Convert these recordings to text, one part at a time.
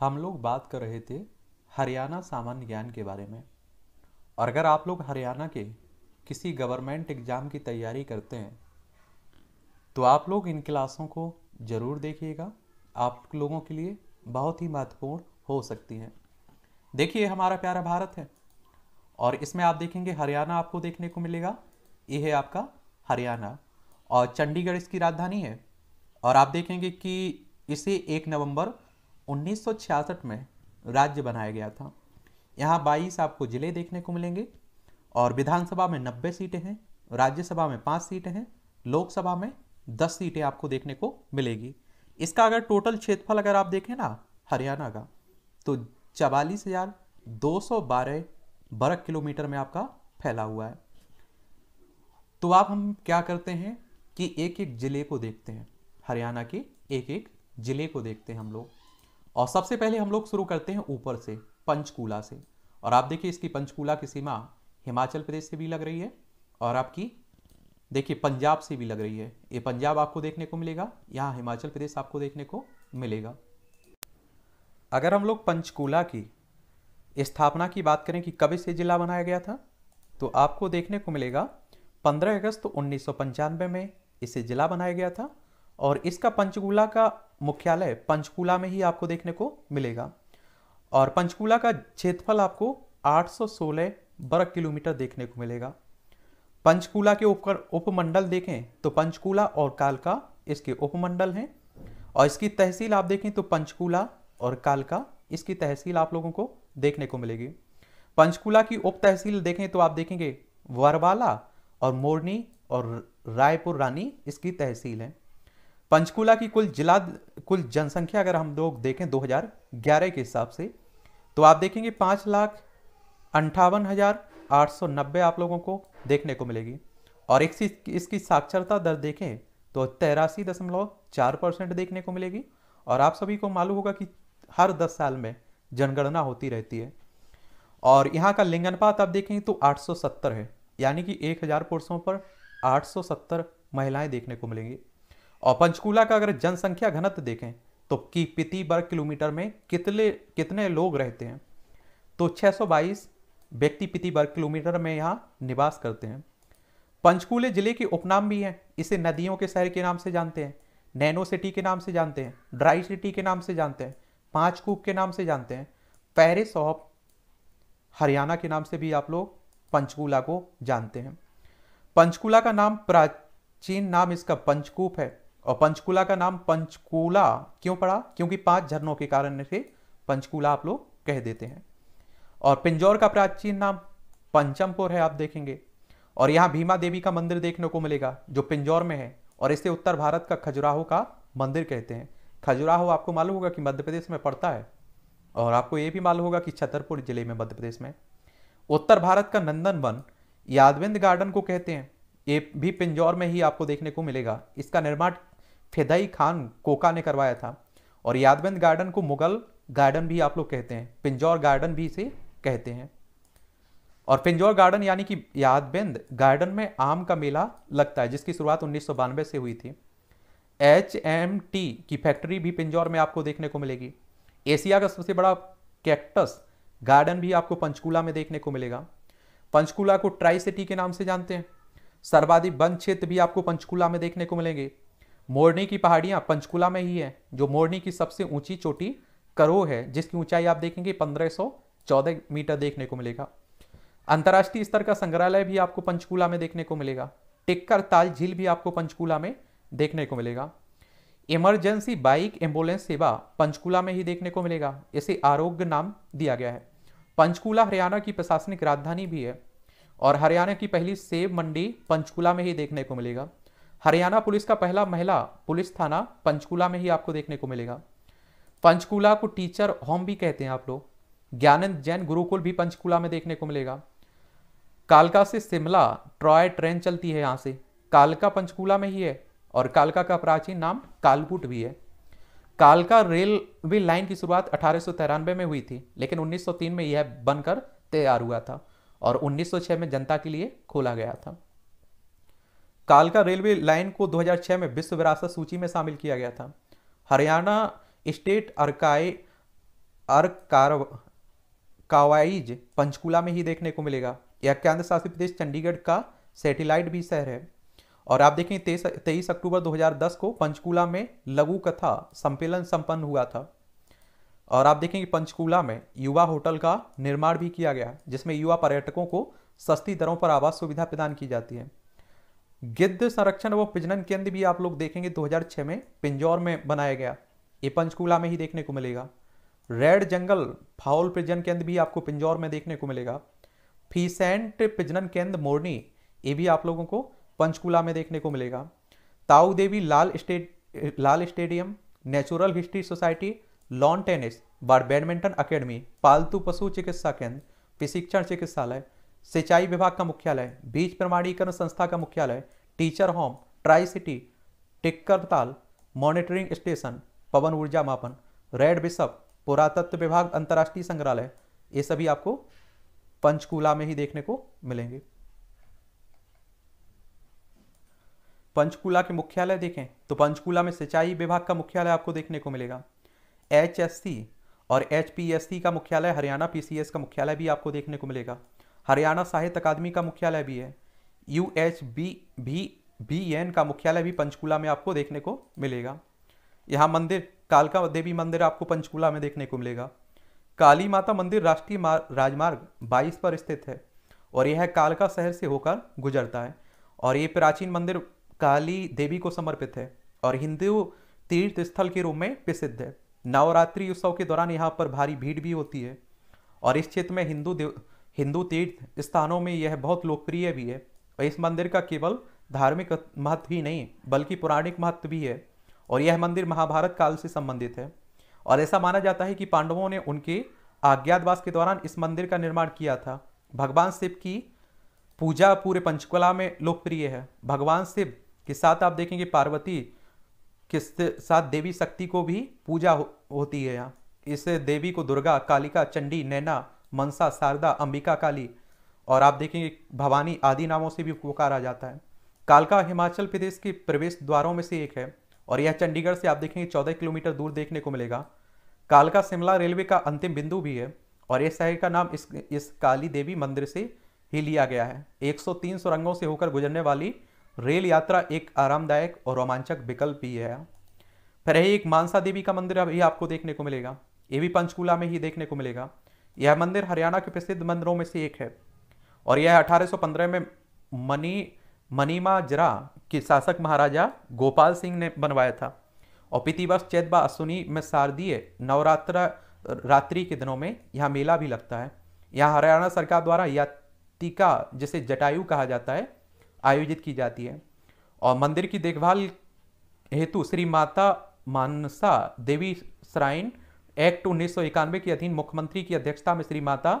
हम लोग बात कर रहे थे हरियाणा सामान्य ज्ञान के बारे में और अगर आप लोग हरियाणा के किसी गवर्नमेंट एग्ज़ाम की तैयारी करते हैं तो आप लोग इन क्लासों को ज़रूर देखिएगा आप लोगों के लिए बहुत ही महत्वपूर्ण हो सकती हैं देखिए हमारा प्यारा भारत है और इसमें आप देखेंगे हरियाणा आपको देखने को मिलेगा ये है आपका हरियाणा और चंडीगढ़ इसकी राजधानी है और आप देखेंगे कि इसे एक नवंबर 1966 में राज्य बनाया गया था यहाँ 22 आपको जिले देखने को मिलेंगे और विधानसभा में 90 सीटें हैं राज्यसभा में पाँच सीटें हैं लोकसभा में दस सीटें आपको देखने को मिलेगी इसका अगर टोटल क्षेत्रफल अगर आप देखें ना हरियाणा का तो चवालीस हजार दो सौ बारह वर्ग किलोमीटर में आपका फैला हुआ है तो आप हम क्या करते हैं कि एक एक जिले को देखते हैं हरियाणा के एक एक जिले को देखते हैं हम लोग और सबसे पहले हम लोग शुरू करते हैं ऊपर से पंचकूला से और आप देखिए इसकी पंचकूला की सीमा हिमाचल प्रदेश से भी लग रही है और आपकी देखिए पंजाब से भी लग रही है ये पंजाब आपको देखने को मिलेगा यहाँ हिमाचल प्रदेश आपको देखने को मिलेगा अगर हम लोग पंचकूला की स्थापना की बात करें कि कब इसे जिला बनाया गया था तो आपको देखने को मिलेगा 15 अगस्त उन्नीस में इसे जिला बनाया गया था और इसका पंचकूला का मुख्यालय पंचकूला में ही आपको देखने को मिलेगा और पंचकूला का क्षेत्रफल आपको 816 वर्ग किलोमीटर देखने को मिलेगा पंचकूला के उपकर उपमंडल देखें तो पंचकूला और कालका इसके उपमंडल हैं और इसकी तहसील आप देखें तो पंचकूला और कालका इसकी तहसील आप लोगों को देखने को मिलेगी पंचकूला की उप तहसील देखें तो आप देखेंगे वरवाला और मोरनी और रायपुर रानी इसकी तहसील है पंचकूला की कुल जिला कुल जनसंख्या अगर हम लोग देखें 2011 के हिसाब से तो आप देखेंगे पाँच लाख अंठावन हज़ार आठ सौ नब्बे आप लोगों को देखने को मिलेगी और एक इसकी साक्षरता दर देखें तो तेरासी दशमलव चार परसेंट देखने को मिलेगी और आप सभी को मालूम होगा कि हर दस साल में जनगणना होती रहती है और यहाँ का लिंगनपात आप देखेंगे तो सत्तर है यानी कि हजार पुरुषों पर सत्तर महिलाएं देखने को मिलेंगी और पंचकूला का अगर जनसंख्या घनत्व देखें तो की प्रति वर्ग किलोमीटर में कितने कितने लोग रहते हैं तो 622 व्यक्ति प्रति वर्ग किलोमीटर में यहाँ निवास करते हैं पंचकूले जिले के उपनाम भी हैं इसे नदियों के शहर के नाम से जानते हैं नैनो सिटी के नाम से जानते हैं ड्राई सिटी के नाम से जानते हैं पाँच कूप के नाम से जानते हैं पेरिस ऑफ हरियाणा के नाम से भी आप लोग पंचकूला को जानते हैं पंचकूला का नाम प्राचीन नाम इसका पंचकूप है और पंचकूला का नाम पंचकूला क्यों पड़ा क्योंकि पांच झरनों के कारण इसे पंचकूला आप लोग कह देते हैं और पिंजौर का प्राचीन नाम पंचमपुर है आप देखेंगे और यहाँ भीमा देवी का मंदिर देखने को मिलेगा जो पिंजौर में है और इसे उत्तर भारत का खजुराहो का मंदिर कहते हैं खजुराहो आपको मालूम होगा कि मध्य प्रदेश में पड़ता है और आपको ये भी मालूम होगा कि छतरपुर जिले में मध्य प्रदेश में उत्तर भारत का नंदन वन यादविंद गार्डन को कहते हैं ये भी पिंजौर में ही आपको देखने को मिलेगा इसका निर्माण फेदई खान कोका ने करवाया था और यादवंद गार्डन को मुगल गार्डन भी आप लोग कहते हैं पिंजौर गार्डन भी इसे कहते हैं और पिंजौर गार्डन यानी कि यादबिंद गार्डन में आम का मेला लगता है जिसकी शुरुआत उन्नीस से हुई थी एच एम टी की फैक्ट्री भी पिंजौर में आपको देखने को मिलेगी एशिया का सबसे बड़ा कैक्टस गार्डन भी आपको पंचकूला में देखने को मिलेगा पंचकूला को ट्राई सिटी के नाम से जानते हैं सर्वाधिक वन क्षेत्र भी आपको पंचकूला में देखने को मिलेंगे मोरनी की पहाड़ियां पंचकुला में ही है जो मोरनी की सबसे ऊंची चोटी करो है जिसकी ऊंचाई आप देखेंगे 1514 मीटर देखने को मिलेगा अंतर्राष्ट्रीय स्तर का संग्रहालय भी आपको पंचकूला में देखने को मिलेगा टिक्कर ताल झील भी आपको पंचकूला में देखने को मिलेगा इमरजेंसी बाइक एम्बुलेंस सेवा पंचकूला में ही देखने को मिलेगा इसे आरोग्य नाम दिया गया है पंचकूला हरियाणा की प्रशासनिक राजधानी भी है और हरियाणा की पहली सेब मंडी पंचकूला में ही देखने को मिलेगा हरियाणा पुलिस का पहला महिला पुलिस थाना पंचकूला में ही आपको देखने को मिलेगा पंचकूला को टीचर होम भी कहते हैं आप लोग ज्ञानंद जैन गुरुकुल भी पंचकूला में देखने को मिलेगा कालका से शिमला ट्रॉय ट्रेन चलती है यहाँ से कालका पंचकूला में ही है और कालका का प्राचीन नाम कालपुट भी है कालका रेलवे लाइन की शुरुआत अठारह में हुई थी लेकिन 1903 में यह बनकर तैयार हुआ था और 1906 में जनता के लिए खोला गया था कालका रेलवे लाइन को 2006 में विश्व विरासत सूची में शामिल किया गया था हरियाणा स्टेट अर्काई अर्कावाइज पंचकूला में ही देखने को मिलेगा यह केंद्र शासित प्रदेश चंडीगढ़ का सैटेलाइट भी शहर है और आप देखें तेईस अक्टूबर 2010 को पंचकूला में लघु कथा सम्मेलन संपन्न हुआ था और आप देखेंगे पंचकूला में युवा होटल का निर्माण भी किया गया जिसमें युवा पर्यटकों को सस्ती दरों पर आवास सुविधा प्रदान की जाती है गिद्ध संरक्षण व प्रजनन केंद्र भी आप लोग देखेंगे 2006 में पिंजौर में बनाया गया ये पंचकूला में ही देखने को मिलेगा रेड जंगल फाउल प्रजनन केंद्र भी आपको पिंजौर में देखने को मिलेगा फीसेंट प्रजनन केंद्र मोरनी ये भी आप लोगों को पंचकूला में देखने को मिलेगा ताऊ देवी लाल स्टेड Lal stadium natural history society lawn tennis बार बैडमिंटन अकेडमी पालतू पशु चिकित्सा केंद्र प्रशिक्षण चिकित्सालय सिंचाई विभाग का मुख्यालय बीज प्रमाणीकरण संस्था का मुख्यालय teacher home tri city Tikkartal monitoring station पवन ऊर्जा मापन रेड बिशप पुरातत्व विभाग अंतर्राष्ट्रीय संग्रहालय ये सभी आपको पंचकूला में ही देखने को मिलेंगे पंचकूला के मुख्यालय देखें तो पंचकूला में सिंचाई विभाग का मुख्यालय आपको देखने को मिलेगा एच और एच का मुख्यालय हरियाणा पीसीएस का मुख्यालय भी आपको देखने को मिलेगा हरियाणा साहित्य अकादमी का मुख्यालय भी है यू एच बी भी बी एन का मुख्यालय भी पंचकूला में आपको देखने को मिलेगा यहाँ मंदिर कालका देवी मंदिर आपको पंचकूला में देखने को मिलेगा काली माता मंदिर राष्ट्रीय राजमार्ग 22 पर स्थित है और यह कालका शहर से होकर गुजरता है और ये प्राचीन मंदिर काली देवी को समर्पित है और हिंदू तीर्थ स्थल के रूप में प्रसिद्ध है नवरात्रि उत्सव के दौरान यहाँ पर भारी भीड़ भी होती है और इस क्षेत्र में हिंदू देव हिंदू तीर्थ स्थानों में यह बहुत लोकप्रिय भी है और इस मंदिर का केवल धार्मिक महत्व ही नहीं बल्कि पौराणिक महत्व भी है और यह मंदिर महाभारत काल से संबंधित है और ऐसा माना जाता है कि पांडवों ने उनके आज्ञातवास के दौरान इस मंदिर का निर्माण किया था भगवान शिव की पूजा पूरे पंचकुला में लोकप्रिय है भगवान शिव के साथ आप देखेंगे पार्वती के साथ देवी शक्ति को भी पूजा हो, होती है यहाँ इस देवी को दुर्गा कालिका चंडी नैना मनसा शारदा अंबिका काली और आप देखेंगे भवानी आदि नामों से भी पुकारा जाता है कालका हिमाचल प्रदेश के प्रवेश द्वारों में से एक है और यह चंडीगढ़ से आप देखेंगे चौदह किलोमीटर दूर देखने को मिलेगा कालका शिमला रेलवे का अंतिम बिंदु भी है और यह शहर का नाम इस इस काली देवी मंदिर से ही लिया गया है 103 सुरंगों से होकर गुजरने वाली रेल यात्रा एक आरामदायक और रोमांचक विकल्प भी है फिर एक मानसा देवी का मंदिर भी आपको देखने को मिलेगा ये भी पंचकूला में ही देखने को मिलेगा यह मंदिर हरियाणा के प्रसिद्ध मंदिरों में से एक है और यह 1815 में मनी मनीमा जरा के शासक महाराजा गोपाल सिंह ने बनवाया था और पितिवश चैतबा अश्विनी में शारदीय नवरात्र रात्रि के दिनों में यह मेला भी लगता है यहाँ हरियाणा सरकार द्वारा यातिका जिसे जटायु कहा जाता है आयोजित की जाती है और मंदिर की देखभाल हेतु श्री माता मानसा देवी श्राइन एक्ट उन्नीस के अधीन मुख्यमंत्री की अध्यक्षता में श्री माता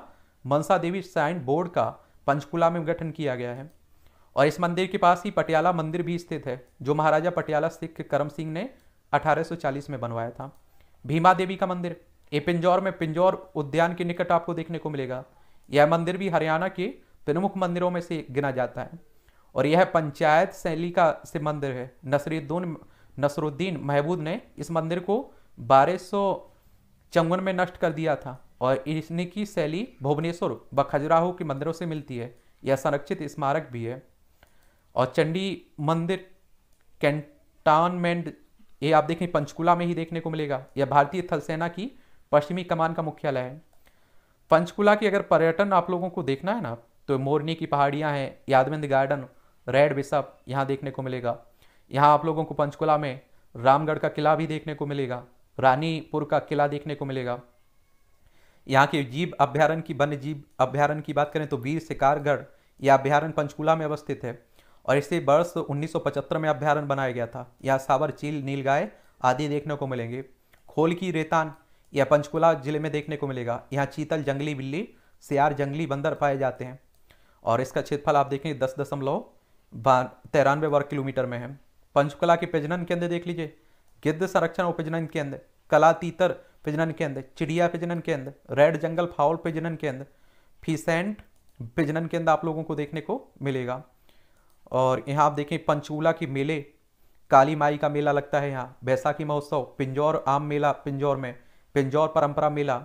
मनसा देवी श्राइन बोर्ड का पंचकुला में गठन किया गया है और इस मंदिर के पास ही पटियाला मंदिर भी स्थित है जो महाराजा पटियाला सिख करम सिंह ने 1840 में बनवाया था भीमा देवी का मंदिर ये पिंजौर में पिंजौर उद्यान के निकट आपको देखने को मिलेगा यह मंदिर भी हरियाणा के प्रमुख मंदिरों में से गिना जाता है और यह पंचायत शैली का से मंदिर है नसरुद्दीन नसरुद्दीन महबूद ने इस मंदिर को बारह चंगुन में नष्ट कर दिया था और इसने की शैली भुवनेश्वर व खजुराहो के मंदिरों से मिलती है यह संरक्षित स्मारक भी है और चंडी मंदिर कैंटानमेंट ये आप देखें पंचकुला में ही देखने को मिलेगा यह भारतीय थल सेना की पश्चिमी कमान का मुख्यालय है पंचकुला की अगर पर्यटन आप लोगों को देखना है ना तो मोरनी की पहाड़ियाँ हैं यादविंद गार्डन रेड बिशप यहाँ देखने को मिलेगा यहाँ आप लोगों को पंचकुला में रामगढ़ का किला भी देखने को मिलेगा रानीपुर का किला देखने को मिलेगा यहाँ के जीव अभ्यारण की वन्य जीव अभ्यारण की बात करें तो वीर शिकारगढ़ यह अभ्यारण पंचकूला में अवस्थित है और इसे वर्ष 1975 में अभ्यारण बनाया गया था यहाँ सावर चील नीलगाय आदि देखने को मिलेंगे खोल की रेतान यह पंचकूला जिले में देखने को मिलेगा यहाँ चीतल जंगली बिल्ली सियार जंगली बंदर पाए जाते हैं और इसका क्षेत्रफल आप देखें दस दशमलव तिरानवे वर्ग किलोमीटर में है पंचकूला के प्रजनन केंद्र देख लीजिए गिद्ध संरक्षण उपजनन केंद्र कलातीतर प्रजनन केंद्र चिड़िया प्रजनन केंद्र रेड जंगल फाउल प्रजनन केंद्र फीसेंट प्रजनन केंद्र आप लोगों को देखने को मिलेगा और यहाँ आप देखें पंचकूला की मेले काली माई का मेला लगता है यहाँ बैसाखी महोत्सव पिंजौर आम मेला पिंजौर में पिंजौर परंपरा मेला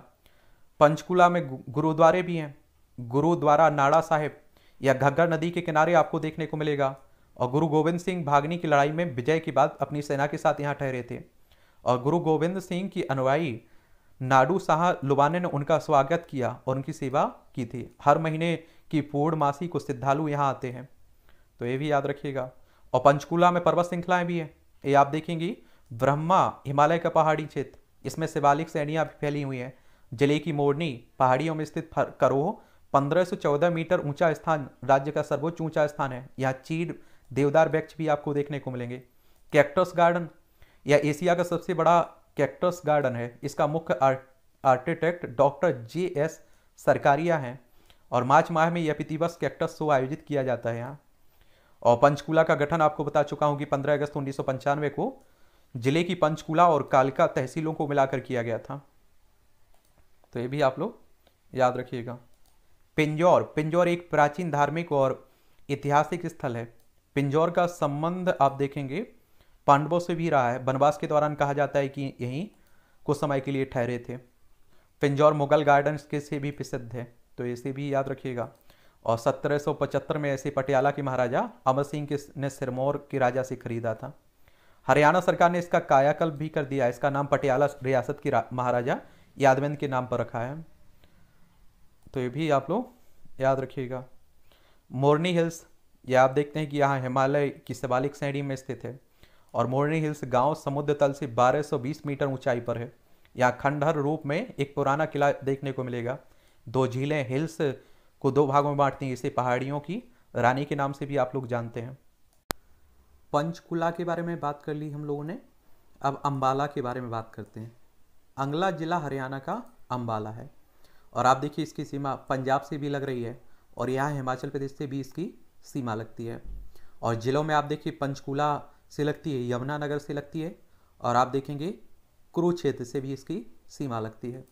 पंचकूला में गुरुद्वारे भी हैं गुरुद्वारा नाड़ा साहिब या घग्गर नदी के किनारे आपको देखने को मिलेगा और गुरु गोविंद सिंह भागनी की लड़ाई में विजय के बाद अपनी सेना के साथ यहाँ ठहरे थे और गुरु गोविंद सिंह की अनुयायी नाडू शाह लुबाने ने उनका स्वागत किया और उनकी सेवा की थी हर महीने की पूर्णमासी को सिद्धालु यहाँ आते हैं तो ये भी याद रखिएगा और पंचकूला में पर्वत श्रृंखलाएं भी हैं ये आप देखेंगी ब्रह्मा हिमालय का पहाड़ी क्षेत्र इसमें शिवालिक श्रेणियाँ भी फैली हुई हैं जिले की मोरनी पहाड़ियों में स्थित करोह पंद्रह मीटर ऊंचा स्थान राज्य का सर्वोच्च ऊंचा स्थान है यहाँ चीड़ देवदार वृक्ष भी आपको देखने को मिलेंगे कैक्टस गार्डन यह एशिया का सबसे बड़ा कैक्टस गार्डन है इसका मुख्य architect doctor J S Sarkaria हैं और मार्च माह में यह प्रतिवर्ष कैक्टस शो आयोजित किया जाता है यहाँ और पंचकूला का गठन आपको बता चुका हूँ कि पंद्रह अगस्त उन्नीस को जिले की पंचकूला और कालका तहसीलों को मिलाकर किया गया था तो ये भी आप लोग याद रखिएगा पिंजौर पिंजौर एक प्राचीन धार्मिक और ऐतिहासिक स्थल है पिंजौर का संबंध आप देखेंगे पांडवों से भी रहा है वनवास के दौरान कहा जाता है कि यहीं कुछ समय के लिए ठहरे थे पिंजौर मुगल गार्डन्स के से भी प्रसिद्ध है तो इसे भी याद रखिएगा और 1775 में ऐसे पटियाला के महाराजा अमर सिंह के ने सिरमौर के राजा से खरीदा था हरियाणा सरकार ने इसका कायाकल्प भी कर दिया इसका नाम पटियाला रियासत के महाराजा यादवेंद के नाम पर रखा है तो ये भी आप लोग याद रखिएगा मोरनी हिल्स यह आप देखते हैं कि यहाँ हिमालय की शिवालिक श्रेणी में स्थित है और मोरनी हिल्स गांव समुद्र तल से 1220 मीटर ऊंचाई पर है यहाँ खंडहर रूप में एक पुराना किला देखने को मिलेगा दो झीलें हिल्स को दो भागों में बांटती हैं इसे पहाड़ियों की रानी के नाम से भी आप लोग जानते हैं पंचकुला के बारे में बात कर ली हम लोगों ने अब अम्बाला के बारे में बात करते हैं अंगला जिला हरियाणा का अम्बाला है और आप देखिए इसकी सीमा पंजाब से भी लग रही है और यहाँ हिमाचल प्रदेश से भी इसकी सीमा लगती है और ज़िलों में आप देखिए पंचकूला से लगती है यमुनानगर से लगती है और आप देखेंगे कुरुक्षेत्र से भी इसकी सीमा लगती है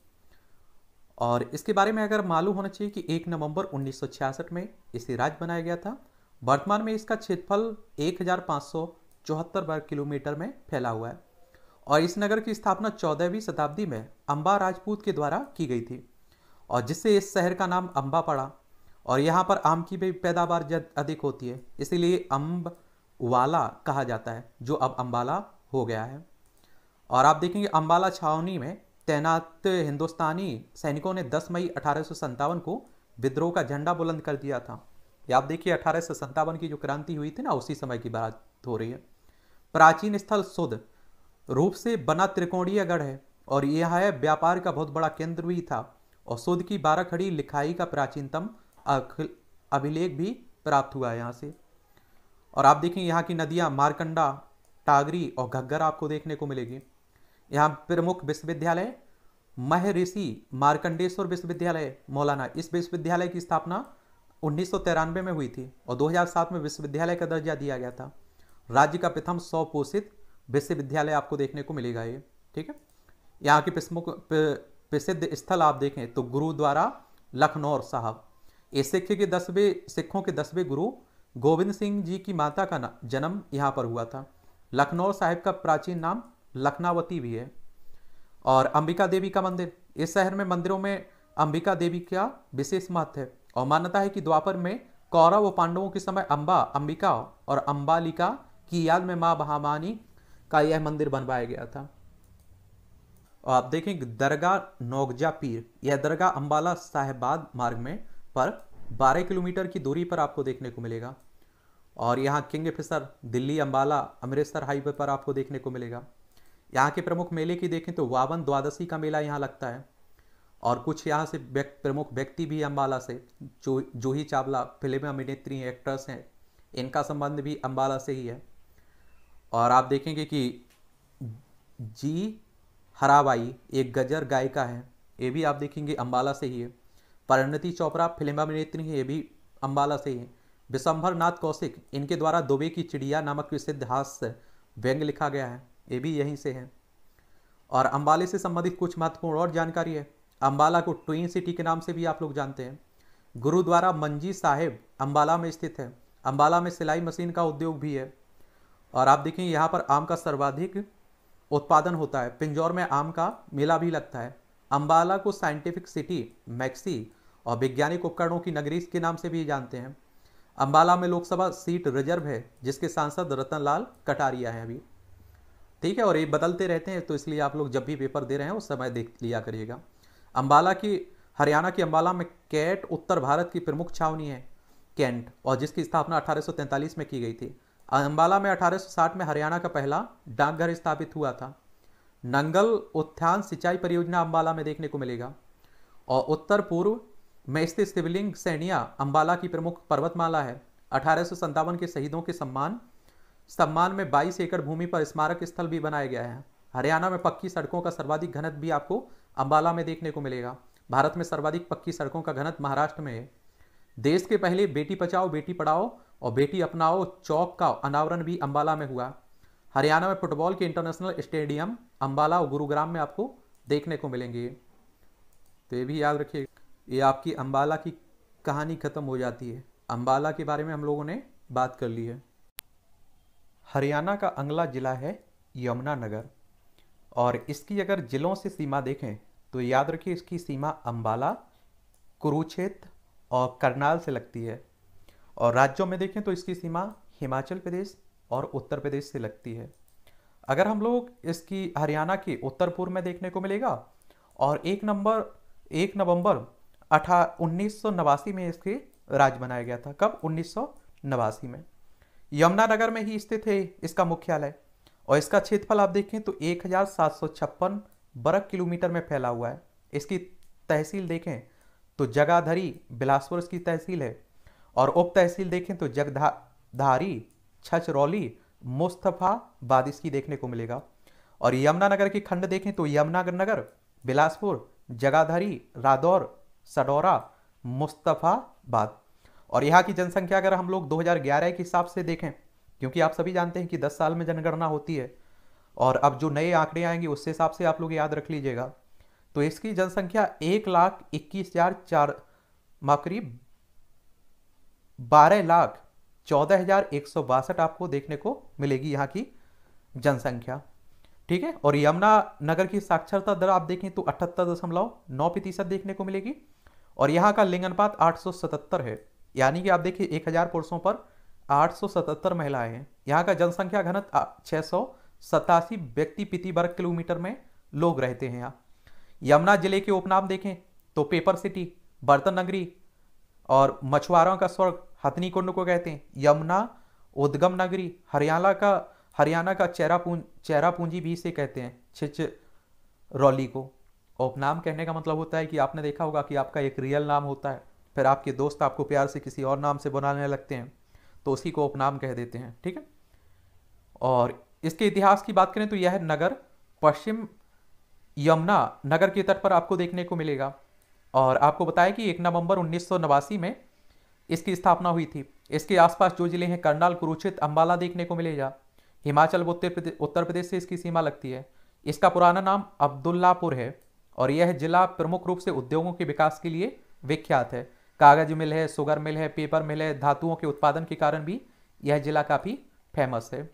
और इसके बारे में अगर मालूम होना चाहिए कि 1 नवंबर 1966 में इसे राज्य बनाया गया था वर्तमान में इसका क्षेत्रफल एक वर्ग किलोमीटर में फैला हुआ है और इस नगर की स्थापना चौदहवीं शताब्दी में अम्बा राजपूत के द्वारा की गई थी और जिससे इस शहर का नाम अम्बा पड़ा और यहाँ पर आम की भी पैदावार अधिक होती है इसीलिए अम्ब वाला कहा जाता है जो अब अम्बाला हो गया है और आप देखेंगे अम्बाला छावनी में तैनात हिंदुस्तानी सैनिकों ने 10 मई अठारह को विद्रोह का झंडा बुलंद कर दिया था ये आप देखिए अठारह की जो क्रांति हुई थी ना उसी समय की बात हो रही है प्राचीन स्थल शुद्ध रूप से बना त्रिकोणीय गढ़ है और यह है व्यापार का बहुत बड़ा केंद्र भी था और शुद्ध की बारह खड़ी लिखाई का प्राचीनतम अभिलेख भी प्राप्त हुआ है यहाँ से और आप देखें यहाँ की नदियाँ मारकंडा टागरी और घग्गर आपको देखने को मिलेगी यहाँ प्रमुख विश्वविद्यालय ऋषि मार्कंडेश्वर विश्वविद्यालय मौलाना इस विश्वविद्यालय की स्थापना उन्नीस में हुई थी और 2007 में विश्वविद्यालय का दर्जा दिया गया था राज्य का प्रथम सौ पोषित विश्वविद्यालय आपको देखने को मिलेगा ये ठीक है यहाँ के प्रमुख प्रसिद्ध स्थल आप देखें तो गुरुद्वारा लखनौर साहब सिख के दसवें सिखों के दसवें गुरु गोविंद सिंह जी की माता का जन्म यहाँ पर हुआ था लखनऊ साहिब का प्राचीन नाम लखनावती भी है और अंबिका देवी का मंदिर इस शहर में मंदिरों में अंबिका देवी का विशेष महत्व है और मान्यता है कि द्वापर में कौरव व पांडवों के समय अंबा अंबिका और अंबालिका की याद में माँ बहामानी का यह मंदिर बनवाया गया था और आप देखें दरगाह नोगजा पीर यह दरगाह अम्बाला साहेबाद मार्ग में पर 12 किलोमीटर की दूरी पर आपको देखने को मिलेगा और यहाँ Kingfisher Delhi Ambala Amritsar highway पर आपको देखने को मिलेगा यहाँ के प्रमुख मेले की देखें तो वावन द्वादशी का मेला यहाँ लगता है और कुछ यहाँ से प्रमुख व्यक्ति भी अम्बाला से जो जूही चावला फिल्म अभिनेत्री एक्ट्रेस हैं इनका संबंध भी अम्बाला से ही है और आप देखेंगे कि जी हराबाई एक गजर गायिका है ये भी आप देखेंगे अम्बाला से ही है परिणति चोपड़ा फिल्म अभिनेत्री है ये भी अम्बाला से हैं विशंभर नाथ कौशिक इनके द्वारा दुबे की चिड़िया नामक प्रसिद्ध हास्य व्यंग लिखा गया है ये भी यहीं से हैं और अम्बाले से संबंधित कुछ महत्वपूर्ण और जानकारी है अम्बाला को ट्वीन सिटी के नाम से भी आप लोग जानते हैं गुरुद्वारा मंजी साहेब अम्बाला में स्थित है अम्बाला में सिलाई मशीन का उद्योग भी है और आप देखें यहाँ पर आम का सर्वाधिक उत्पादन होता है पिंजौर में आम का मेला भी लगता है अम्बाला को साइंटिफिक सिटी मैक्सी और वैज्ञानिक उपकरणों की नगरी के नाम से भी जानते हैं अम्बाला में लोकसभा सीट रिजर्व है जिसके सांसद रतनलाल कटारिया हैं अभी ठीक है और ये बदलते रहते हैं तो इसलिए आप लोग जब भी पेपर दे रहे हैं उस समय देख लिया करिएगा अम्बाला की हरियाणा की अम्बाला में कैट उत्तर भारत की प्रमुख छावनी है कैंट और जिसकी स्थापना 1843 में की गई थी अम्बाला में 1860 में हरियाणा का पहला डाकघर स्थापित हुआ था नंगल उत्थान सिंचाई परियोजना अंबाला में देखने को मिलेगा और उत्तर पूर्व में स्थित शिवलिंग सैनिया अंबाला की प्रमुख पर्वतमाला है अठारह के शहीदों के सम्मान सम्मान में 22 एकड़ भूमि पर स्मारक स्थल भी बनाया गया है हरियाणा में पक्की सड़कों का सर्वाधिक घनत्व भी आपको अंबाला में देखने को मिलेगा भारत में सर्वाधिक पक्की सड़कों का घनत्व महाराष्ट्र में है देश के पहले बेटी बचाओ बेटी पढ़ाओ और बेटी अपनाओ चौक का अनावरण भी अंबाला में हुआ हरियाणा में फुटबॉल के इंटरनेशनल स्टेडियम अम्बाला और गुरुग्राम में आपको देखने को मिलेंगे तो ये भी याद रखिए ये आपकी अम्बाला की कहानी ख़त्म हो जाती है अम्बाला के बारे में हम लोगों ने बात कर ली है हरियाणा का अगला ज़िला है यमुनानगर और इसकी अगर ज़िलों से सीमा देखें तो याद रखिए इसकी सीमा अम्बाला कुरुक्षेत्र और करनाल से लगती है और राज्यों में देखें तो इसकी सीमा हिमाचल प्रदेश और उत्तर प्रदेश से लगती है अगर हम लोग इसकी हरियाणा के उत्तर पूर्व में देखने को मिलेगा और एक नंबर एक नवंबर अठा उन्नीस में इसके राज बनाया गया था कब उन्नीस में यमुनानगर में ही स्थित है इसका मुख्यालय और इसका क्षेत्रफल आप देखें तो एक वर्ग किलोमीटर में फैला हुआ है इसकी तहसील देखें तो जगाधरी बिलासपुर इसकी तहसील है और उप तहसील देखें तो जगधा धारी छछरौली मुस्तफ़ाबाद इसकी देखने को मिलेगा और यमुनानगर की खंड देखें तो यमुनानगर बिलासपुर जगाधरी रादौर सडौरा मुस्तफ़ाबाद और यहाँ की जनसंख्या अगर हम लोग 2011 के हिसाब से देखें क्योंकि आप सभी जानते हैं कि 10 साल में जनगणना होती है और अब जो नए आंकड़े आएंगे उससे हिसाब से आप लोग याद रख लीजिएगा तो इसकी जनसंख्या एक लाख इक्कीस हजार चार करीब बारह लाख चौदह हजार एक सौ बासठ आपको देखने को मिलेगी यहाँ की जनसंख्या ठीक है और यमुना नगर की साक्षरता दर आप देखें तो अठहत्तर दशमलव नौ प्रतिशत देखने को मिलेगी और यहाँ का लिंगनपात 877 है यानी कि आप देखिए एक हजार पुरुषों पर 877 महिलाएं हैं यहाँ का जनसंख्या घनत छः सौ सतासी व्यक्ति प्रति वर्ग किलोमीटर में लोग रहते हैं यहाँ यमुना जिले के उपनाम देखें तो पेपर सिटी बर्तन नगरी और मछुआरों का स्वर्ग हथनी कुंड को कहते हैं यमुना उद्गम नगरी हरियाणा का हरियाणा का चेरा पूं चेरा पूंजी भी इसे कहते हैं छिच रौली को उपनाम कहने का मतलब होता है कि आपने देखा होगा कि आपका एक रियल नाम होता है फिर आपके दोस्त आपको प्यार से किसी और नाम से बुलाने लगते हैं तो उसी को उपनाम कह देते हैं ठीक है और इसके इतिहास की बात करें तो यह नगर पश्चिम यमुना नगर के तट पर आपको देखने को मिलेगा और आपको बताया कि एक नवंबर उन्नीस में इसकी स्थापना हुई थी इसके आसपास जो जिले हैं करनाल कुरुचित अम्बाला देखने को मिलेगा हिमाचल व उत्तर प्रदेश उत्तर प्रदेश से इसकी सीमा लगती है इसका पुराना नाम अब्दुल्लापुर है और यह जिला प्रमुख रूप से उद्योगों के विकास के लिए विख्यात है कागज मिल है सुगर मिल है पेपर मिल है धातुओं के उत्पादन के कारण भी यह जिला काफ़ी फेमस है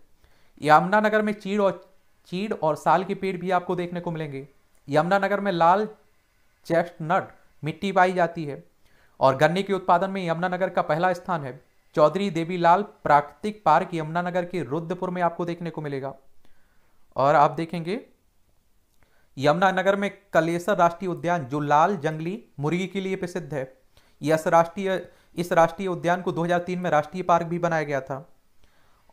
यमुनानगर में चीड़ और चीड़ और साल के पेड़ भी आपको देखने को मिलेंगे यमुनानगर में लाल चेस्टनट मिट्टी पाई जाती है और गन्ने के उत्पादन में यमुनानगर का पहला स्थान है चौधरी देवीलाल प्राकृतिक पार्क यमुनानगर के रुद्रपुर में आपको देखने को मिलेगा और आप देखेंगे यमुनानगर में कलेसर राष्ट्रीय उद्यान जो लाल जंगली मुर्गी के लिए प्रसिद्ध है यस राष्ट्रीय इस राष्ट्रीय उद्यान को 2003 में राष्ट्रीय पार्क भी बनाया गया था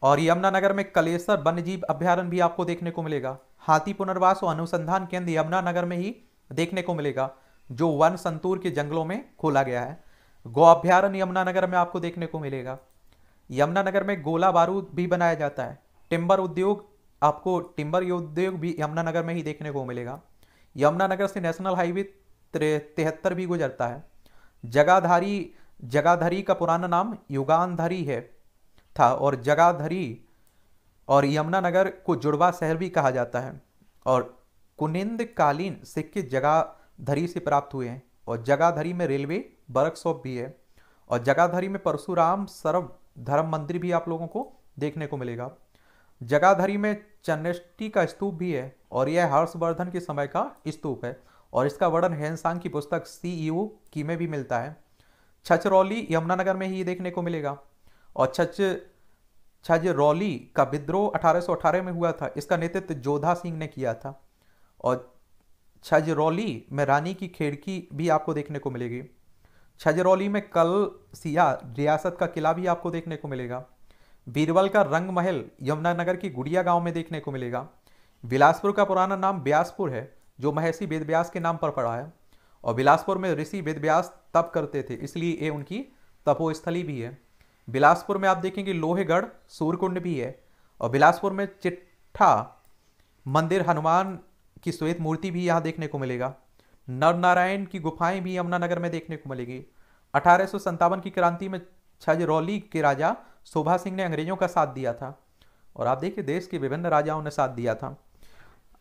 और यमुनानगर में कलेसर वन्यजीव अभ्यारण भी आपको देखने को मिलेगा हाथी पुनर्वास और अनुसंधान केंद्र यमुनानगर में ही देखने को मिलेगा जो वन संतूर के जंगलों में खोला गया है गो अभ्यारण यमुनानगर में आपको देखने को मिलेगा यमुनानगर में गोला बारूद भी बनाया जाता है टिम्बर उद्योग आपको टिम्बर उद्योग भी यमुनानगर में ही देखने को मिलेगा यमुनानगर से नेशनल हाईवे तिहत्तर भी गुजरता है जगाधारी जगाधरी का पुराना नाम युगानधरी है था और जगाधरी और यमुनानगर को जुड़वा शहर भी कहा जाता है और कुनिंद कालीन सिक्के जगा धरी से प्राप्त हुए हैं और जगाधरी में रेलवे वर्कशॉप भी है और जगाधरी में परशुराम सर्व धर्म मंदिर भी आप लोगों को देखने को मिलेगा जगाधरी में चन्नेष्टि का स्तूप भी है और यह हर्षवर्धन के समय का स्तूप है और इसका वर्णन हेनसांग की पुस्तक सी यू की में भी मिलता है छछरौली यमुनानगर में ही देखने को मिलेगा और छच छजरौली का विद्रोह 1818 में हुआ था इसका नेतृत्व जोधा सिंह ने किया था और छजरौली में रानी की खिड़की भी आपको देखने को मिलेगी छजरौली में कल सिया रियासत का किला भी आपको देखने को मिलेगा बीरबल का रंग महल यमुनानगर की गुड़िया गांव में देखने को मिलेगा बिलासपुर का पुराना नाम ब्यासपुर है जो महर्षि वेदव्यास के नाम पर पड़ा है और बिलासपुर में ऋषि वेदव्यास तप करते थे इसलिए ये उनकी तपोस्थली भी है बिलासपुर में आप देखेंगे लोहेगढ़ सूरकुंड भी है और बिलासपुर में चिट्ठा मंदिर हनुमान की श्वेत मूर्ति भी यहाँ देखने को मिलेगा नर नारायण की गुफाएं भी यमुनानगर में देखने को मिलेगी अठारह की क्रांति में छजरौली के राजा शोभा सिंह ने अंग्रेजों का साथ दिया था और आप देखिए देश के विभिन्न राजाओं ने साथ दिया था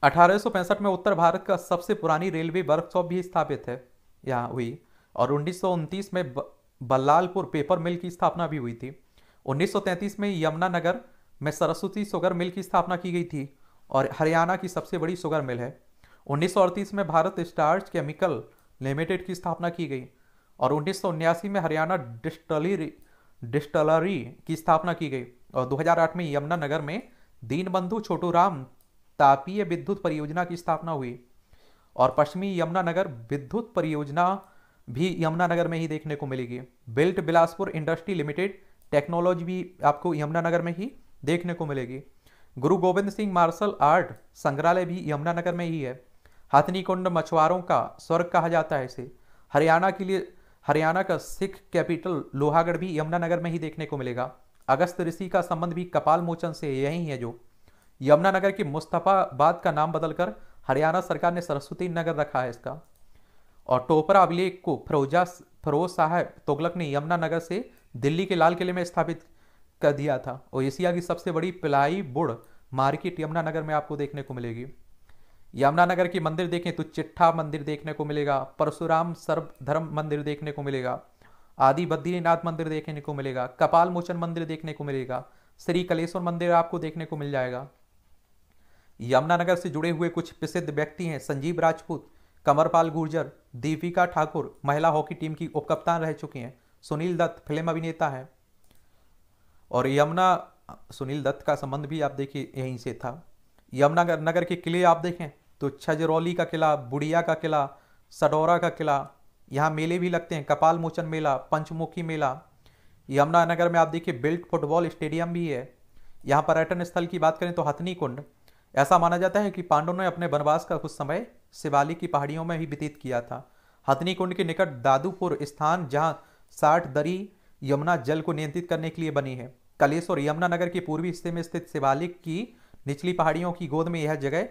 1865 में उत्तर भारत का सबसे पुरानी रेलवे वर्कशॉप भी स्थापित है यहाँ हुई और उन्नीस में बल्लालपुर पेपर मिल की स्थापना भी हुई थी 1933 में यमुनानगर में सरस्वती सुगर मिल की स्थापना की गई थी और हरियाणा की सबसे बड़ी शुगर मिल है उन्नीस में भारत स्टार्च केमिकल लिमिटेड की स्थापना की गई और उन्नीस में हरियाणा डिस्टलरी डिस्टलरी की स्थापना की गई और 2008 में यमुना नगर में दीनबंधु छोटू राम तापीय विद्युत परियोजना की स्थापना हुई और पश्चिमी यमुना नगर विद्युत परियोजना भी यमुना नगर में ही देखने को मिलेगी BILT Bilaspur industry limited technology भी आपको यमुना नगर में ही देखने को मिलेगी गुरु गोविंद सिंह मार्शल आर्ट संग्रहालय भी यमुनानगर में ही है हथनी कुंड मछुआरों का स्वर्ग कहा जाता है इसे हरियाणा के लिए हरियाणा का सिख कैपिटल लोहागढ़ भी यमुनानगर में ही देखने को मिलेगा अगस्त ऋषि का संबंध भी कपाल मोचन से यही है जो यमुनानगर के मुस्तफाबाद का नाम बदलकर हरियाणा सरकार ने सरस्वती नगर रखा है इसका और टोपरा अभिलेख को फरोजा फरोज साहब तोगलक ने यमुनानगर से दिल्ली के लाल किले में स्थापित कर दिया था और एशिया की सबसे बड़ी पिलाई बुड़ मार्केट यमुनानगर में आपको देखने को मिलेगी यमुनानगर के मंदिर देखें तो चिट्ठा मंदिर देखने को मिलेगा परशुराम सर्वधर्म मंदिर देखने को मिलेगा आदि बद्रीनाथ मंदिर देखने को मिलेगा कपाल मोचन मंदिर देखने को मिलेगा श्री कलेश्वर मंदिर आपको देखने को मिल जाएगा यमुनानगर से जुड़े हुए कुछ प्रसिद्ध व्यक्ति हैं संजीव राजपूत कमरपाल गुर्जर दीपिका ठाकुर महिला हॉकी टीम की उपकप्तान रह चुकी हैं सुनील दत्त फिल्म अभिनेता हैं और यमुना सुनील दत्त का संबंध भी आप देखिए यहीं से था यमुना नगर के किले आप देखें तो छजरौली का किला बुढ़िया का किला सडौरा का किला यहाँ मेले भी लगते हैं कपाल मोचन मेला पंचमुखी मेला यमुना नगर में आप देखिए बिल्ट फुटबॉल स्टेडियम भी है यहाँ पर्यटन स्थल की बात करें तो हथनी कुंड ऐसा माना जाता है कि पांडव ने अपने वनवास का कुछ समय शिवाली की पहाड़ियों में ही व्यतीत किया था हथनी कुंड के निकट दादूपुर स्थान जहाँ साठ दरी यमुना जल को नियंत्रित करने के लिए बनी है कलेश्वर यमुना नगर के पूर्वी हिस्से में स्थित शिवालिक की निचली पहाड़ियों की गोद में यह जगह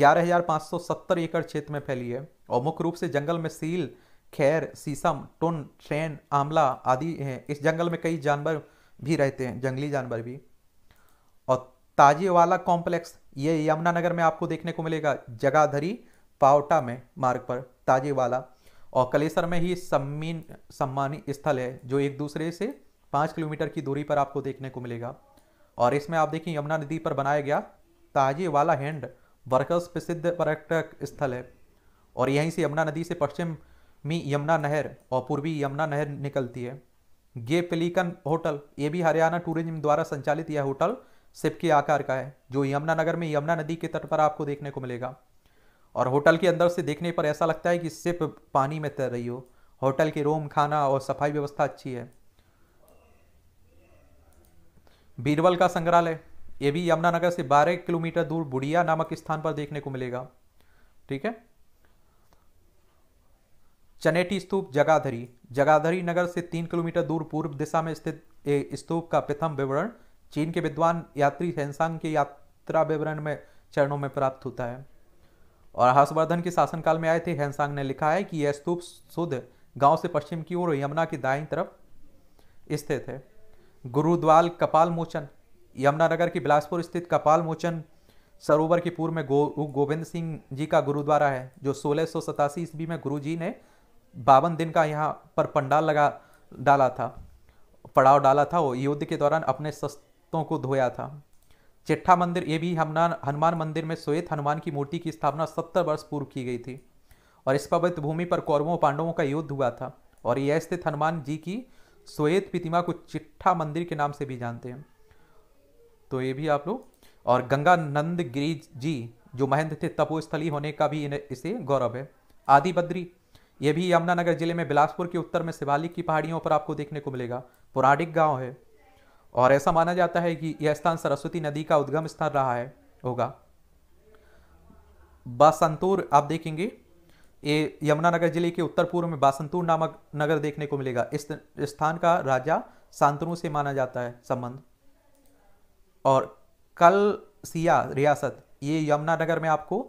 11,570 एकड़ क्षेत्र में फैली है और मुख्य रूप से जंगल में सील खैर सीसम टुन ट्रेन आमला आदि हैं इस जंगल में कई जानवर भी रहते हैं जंगली जानवर भी और ताजीवाला कॉम्प्लेक्स ये यमुनानगर में आपको देखने को मिलेगा जगाधरी पावटा में मार्ग पर ताजीवाला और कलेसर में ही सम्मीन सम्मानित स्थल है जो एक दूसरे से पाँच किलोमीटर की दूरी पर आपको देखने को मिलेगा और इसमें आप देखिए यमुना नदी पर बनाया गया ताजे वाला हैंड वर्कर्स प्रसिद्ध पर्यटक स्थल है और यहीं से यमुना नदी से पश्चिम में यमुना नहर और पूर्वी यमुना नहर निकलती है गे पेलिकन होटल ये भी हरियाणा टूरिज्म द्वारा संचालित यह होटल सिप के आकार का है जो यमुना नगर में यमुना नदी के तट पर आपको देखने को मिलेगा और होटल के अंदर से देखने पर ऐसा लगता है कि सिर्फ पानी में तैर रही हो होटल के रूम खाना और सफाई व्यवस्था अच्छी है बीरबल का संग्रहालय ये भी यमुनानगर से 12 किलोमीटर दूर बुढ़िया नामक स्थान पर देखने को मिलेगा ठीक है चनेटी स्तूप जगाधरी जगाधरी नगर से तीन किलोमीटर दूर पूर्व दिशा में स्थित स्तूप का प्रथम विवरण चीन के विद्वान यात्री हेंसांग के यात्रा विवरण में चरणों में प्राप्त होता है और हर्षवर्धन के शासनकाल में आए थे हैंसांग ने लिखा है कि यह स्तूप शुद्ध गांव से पश्चिम की ओर यमुना की दाएं तरफ स्थित है गुरुद्वाल कपाल मोचन यमुनानगर के बिलासपुर स्थित कपाल मोचन सरोवर के पूर्व में गो गोविंद सिंह जी का गुरुद्वारा है जो सोलह सौ सतासी ईस्वी में गुरु जी ने बावन दिन का यहाँ पर पंडाल लगा डाला था पड़ाव डाला था और युद्ध के दौरान अपने शस्त्रों को धोया था चिट्ठा मंदिर ये भी हनुमान हनुमान मंदिर में श्वेत हनुमान की मूर्ति की स्थापना सत्तर वर्ष पूर्व की गई थी और इस पवित्र भूमि पर कौरवों पांडवों का युद्ध हुआ था और यह स्थित हनुमान जी की श्वेत प्रतिमा को चिट्ठा मंदिर के नाम से भी जानते हैं तो ये भी आप लोग और गंगा नंद गिरी जी जो महेंद्र थे तपोस्थली होने का भी इसे गौरव है आदि बद्री ये भी यमुनानगर जिले में बिलासपुर के उत्तर में शिवालिक की पहाड़ियों पर आपको देखने को मिलेगा पौराणिक गांव है और ऐसा माना जाता है कि यह स्थान सरस्वती नदी का उद्गम स्थान रहा है होगा बासंतूर आप देखेंगे ये यमुनानगर जिले के उत्तर पूर्व में बासंतूर नामक नगर देखने को मिलेगा इस स्थान का राजा सांतनु से माना जाता है संबंध और कल सिया रियासत ये यमुनानगर में आपको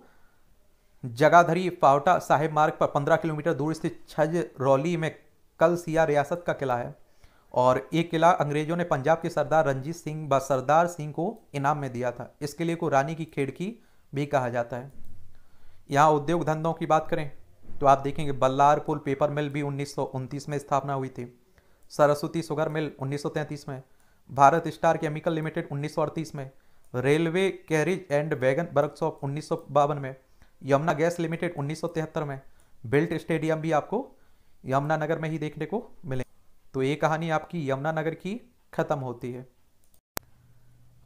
जगाधरी पावटा साहेब मार्ग पर 15 किलोमीटर दूर स्थित छज रौली में कल सिया रियासत का किला है और ये किला अंग्रेजों ने पंजाब के सरदार रंजीत सिंह व सरदार सिंह को इनाम में दिया था इस किले को रानी की खिड़की भी कहा जाता है यहाँ उद्योग धंधों की बात करें तो आप देखेंगे बल्लार पुल पेपर मिल भी उन्नीस में स्थापना हुई थी सरस्वती सुगर मिल उन्नीस में भारत स्टार केमिकल लिमिटेड उन्नीस में railway carriage and wagon workshop उन्नीस में यमुना गैस लिमिटेड उन्नीस में बिल्ट स्टेडियम भी आपको यमुनानगर में ही देखने को मिलेंगे तो ये कहानी आपकी यमुना नगर की ख़त्म होती है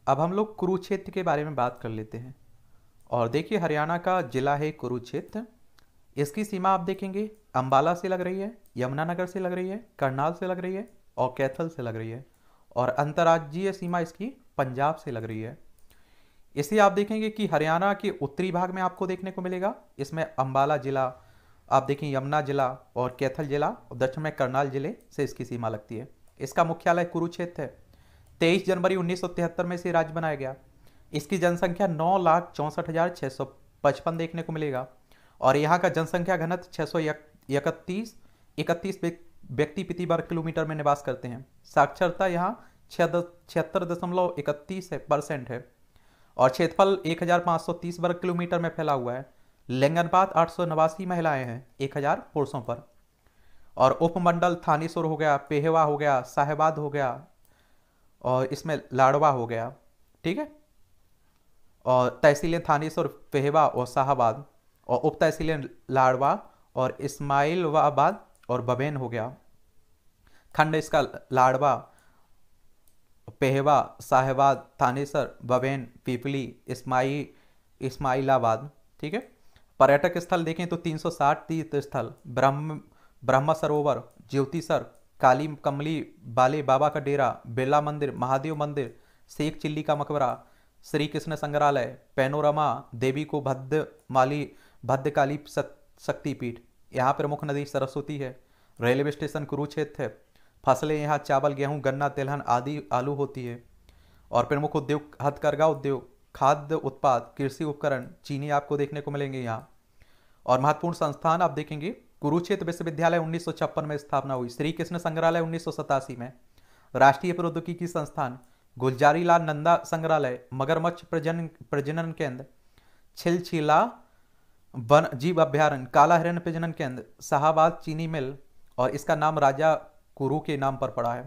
अब हम लोग कुरुक्षेत्र के बारे में बात कर लेते हैं और देखिए हरियाणा का जिला है कुरुक्षेत्र इसकी सीमा आप देखेंगे अम्बाला से लग रही है यमुनानगर से लग रही है करनाल से लग रही है और कैथल से लग रही है और अंतर्राज्यीय सीमा इसकी पंजाब से लग रही है इसे आप देखेंगे कि हरियाणा के उत्तरी भाग में आपको देखने को मिलेगा इसमें अम्बाला जिला आप देखें यमुना जिला और कैथल जिला और दक्षिण में करनाल जिले से इसकी सीमा लगती है इसका मुख्यालय कुरुक्षेत्र है तेईस जनवरी उन्नीस में इसे राज्य बनाया गया इसकी जनसंख्या नौ लाख चौंसठ हज़ार छः सौ पचपन देखने को मिलेगा और यहाँ का जनसंख्या घनत्व छः सौ इकतीस इकतीस व्यक्ति प्रति वर्ग किलोमीटर में निवास करते हैं साक्षरता यहाँ छिहत्तर दशमलव इकतीस परसेंट है और क्षेत्रफल तीस वर्ग किलोमीटर में फैला हुआ है लिंगनपात आठ सौ नवासी हैं एक हज़ार पुरुषों पर और उपमंडल थानेश्वर हो गया पेहवा हो गया साहेबाद हो गया और इसमें लाडवा हो गया ठीक है और तहसीलें थानेश्वर पेहवा और शाहबाद और उप तहसीलें लाडवा और इस्माइलवाबाद और बबेन हो गया खंड इसका लाडवा पेहवा साहेबाद थानेसर बबेन पीपली इस्माई इस्माइलाबाद ठीक है पर्यटक स्थल देखें तो 360 तीर्थ स्थल ब्रह्म ब्रह्म सरोवर ज्योतिसर काली कमली बाले बाबा का डेरा बिरला मंदिर महादेव मंदिर शेख चिल्ली का मकबरा श्री कृष्ण संग्रहालय पैनोरमा देवी को भद्र माली भद्रकाली शक्तिपीठ यहाँ प्रमुख नदी सरस्वती है रेलवे स्टेशन कुरुक्षेत्र है फसलें यहाँ चावल गेहूँ गन्ना तेलहन आदि आलू होती है और प्रमुख उद्योग हथकरघा उद्योग खाद्य उत्पाद कृषि उपकरण चीनी आपको देखने को मिलेंगे यहाँ और महत्वपूर्ण संस्थान आप देखेंगे कुरुक्षेत्र विश्वविद्यालय उन्नीस में स्थापना हुई श्री कृष्ण संग्रहालय उन्नीस में राष्ट्रीय प्रौद्योगिकी संस्थान गुलजारी लाल नंदा संग्रहालय मगरमच्छ प्रजन प्रजनन केंद्र छिलछिला वन जीव अभ्यारण काला हिरण प्रजनन केंद्र शाहबाद चीनी मिल और इसका नाम राजा कुरु के नाम पर पड़ा है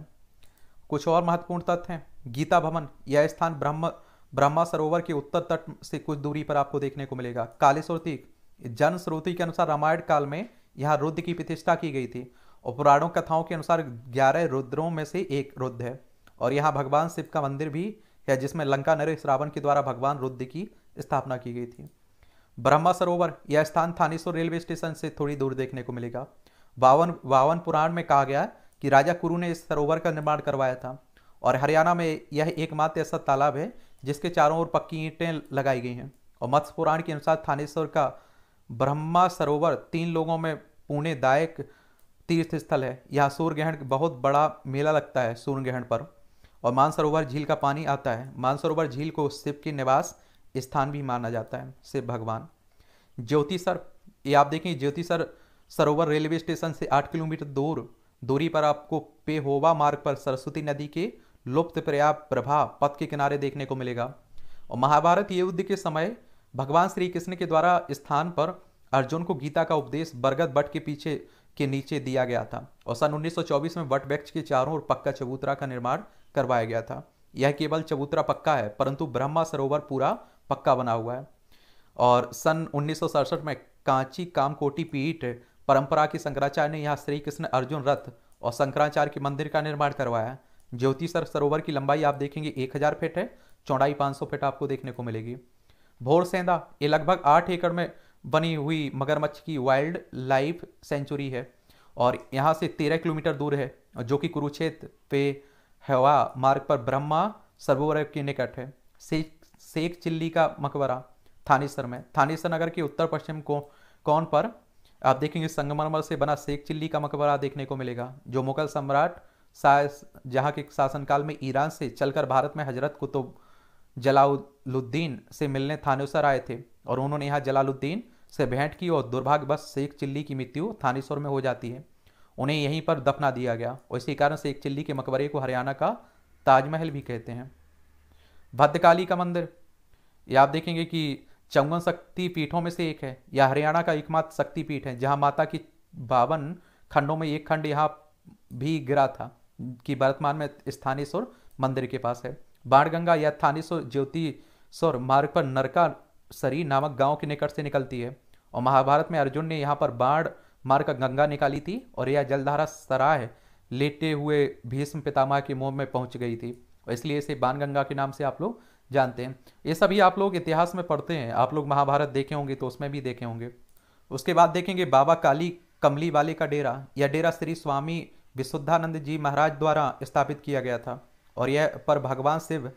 कुछ और महत्वपूर्ण तथ्य हैं गीता भवन यह स्थान ब्रह्म ब्रह्मा सरोवर के उत्तर तट से कुछ दूरी पर आपको देखने को मिलेगा काली श्रोतिक जन श्रुति के अनुसार रामायण काल में यहाँ रुद्र की प्रतिष्ठा की गई थी और पुराणों कथाओं के अनुसार ग्यारह रुद्रों में से एक रुद्र है और यहाँ भगवान शिव का मंदिर भी है जिसमें लंका नरेश रावण के द्वारा भगवान रुद्र की स्थापना की गई थी ब्रह्मा सरोवर यह स्थान थानेश्वर रेलवे स्टेशन से थोड़ी दूर देखने को मिलेगा बावन बावन पुराण में कहा गया कि राजा कुरु ने इस सरोवर का निर्माण करवाया था और हरियाणा में यह एकमात्र ऐसा तालाब है जिसके चारों ओर पक्की ईंटें लगाई गई हैं और मत्स्य पुराण के अनुसार थानेश्वर का ब्रह्मा सरोवर तीन लोगों में पुणे दायक तीर्थ स्थल है यहाँ सूर्य ग्रहण बहुत बड़ा मेला लगता है सूर्य ग्रहण पर और मानसरोवर झील का पानी आता है मानसरोवर झील को शिव के निवास स्थान भी माना जाता है शिव भगवान ज्योतिसर ये आप देखें ज्योतिसर सरोवर रेलवे स्टेशन से आठ किलोमीटर दूर दूरी पर आपको पेहोवा मार्ग पर सरस्वती नदी के लुप्त प्रया प्रभाव पथ के किनारे देखने को मिलेगा और महाभारत युद्ध के समय भगवान श्री कृष्ण के द्वारा स्थान पर अर्जुन को गीता का उपदेश बरगद बट के पीछे के नीचे दिया गया था और सन 1924 में वट वृक्ष के चारों और पक्का चबूतरा का निर्माण करवाया गया था यह केवल चबूतरा पक्का है परंतु ब्रह्मा सरोवर पूरा पक्का बना हुआ है और सन उन्नीस में कांची कामकोटी पीठ परंपरा की शंकराचार्य ने यहाँ श्री कृष्ण अर्जुन रथ और शंकराचार्य के मंदिर का निर्माण करवाया ज्योति सर सरोवर की लंबाई आप देखेंगे एक हजार फीट है चौड़ाई 500 फीट आपको देखने को मिलेगी भोर सेंधा ये लगभग आठ एकड़ में बनी हुई मगरमच्छ की वाइल्ड लाइफ सेंचुरी है और यहाँ से तेरह किलोमीटर दूर है जो कि कुरुक्षेत्र पे हवा मार्ग पर ब्रह्मा सरोवर के निकट है शेख शेख चिल्ली का मकबरा थानेसर में थानेसर नगर के उत्तर पश्चिम को कौन पर आप देखेंगे संगमरमर से बना शेख चिल्ली का मकबरा देखने को मिलेगा जो मुगल सम्राट जहाँ के शासनकाल में ईरान से चलकर भारत में हजरत कुतुब जलालुद्दीन से मिलने थानेसर आए थे और उन्होंने यहाँ जलालुद्दीन से भेंट की और दुर्भाग्यवश शेख चिल्ली की मृत्यु थानेश्वर में हो जाती है उन्हें यहीं पर दफना दिया गया और इसी कारण शेख चिल्ली के मकबरे को हरियाणा का ताजमहल भी कहते हैं भद्रकाली का मंदिर ये आप देखेंगे कि चौवन शक्ति पीठों में से एक है यह हरियाणा का एकमात्र शक्ति पीठ है जहाँ माता की बावन खंडों में एक खंड यहाँ भी गिरा था की वर्तमान में स्थानीसोर मंदिर के पास है बाणगंगा या थानीश्वर ज्योतिश्वर मार्ग पर नरका सरी नामक गांव के निकट से निकलती है और महाभारत में अर्जुन ने यहाँ पर बाढ़ मार्ग गंगा निकाली थी और यह जलधारा सराय लेटे हुए भीष्म पितामह के मुंह में पहुंच गई थी और इसलिए इसे बाणगंगा के नाम से आप लोग जानते हैं ये सभी आप लोग इतिहास में पढ़ते हैं आप लोग महाभारत देखे होंगे तो उसमें भी देखे होंगे उसके बाद देखेंगे बाबा काली कमली वाले का डेरा यह डेरा श्री स्वामी विशुद्धानंद जी महाराज द्वारा स्थापित किया गया था और यह पर भगवान शिव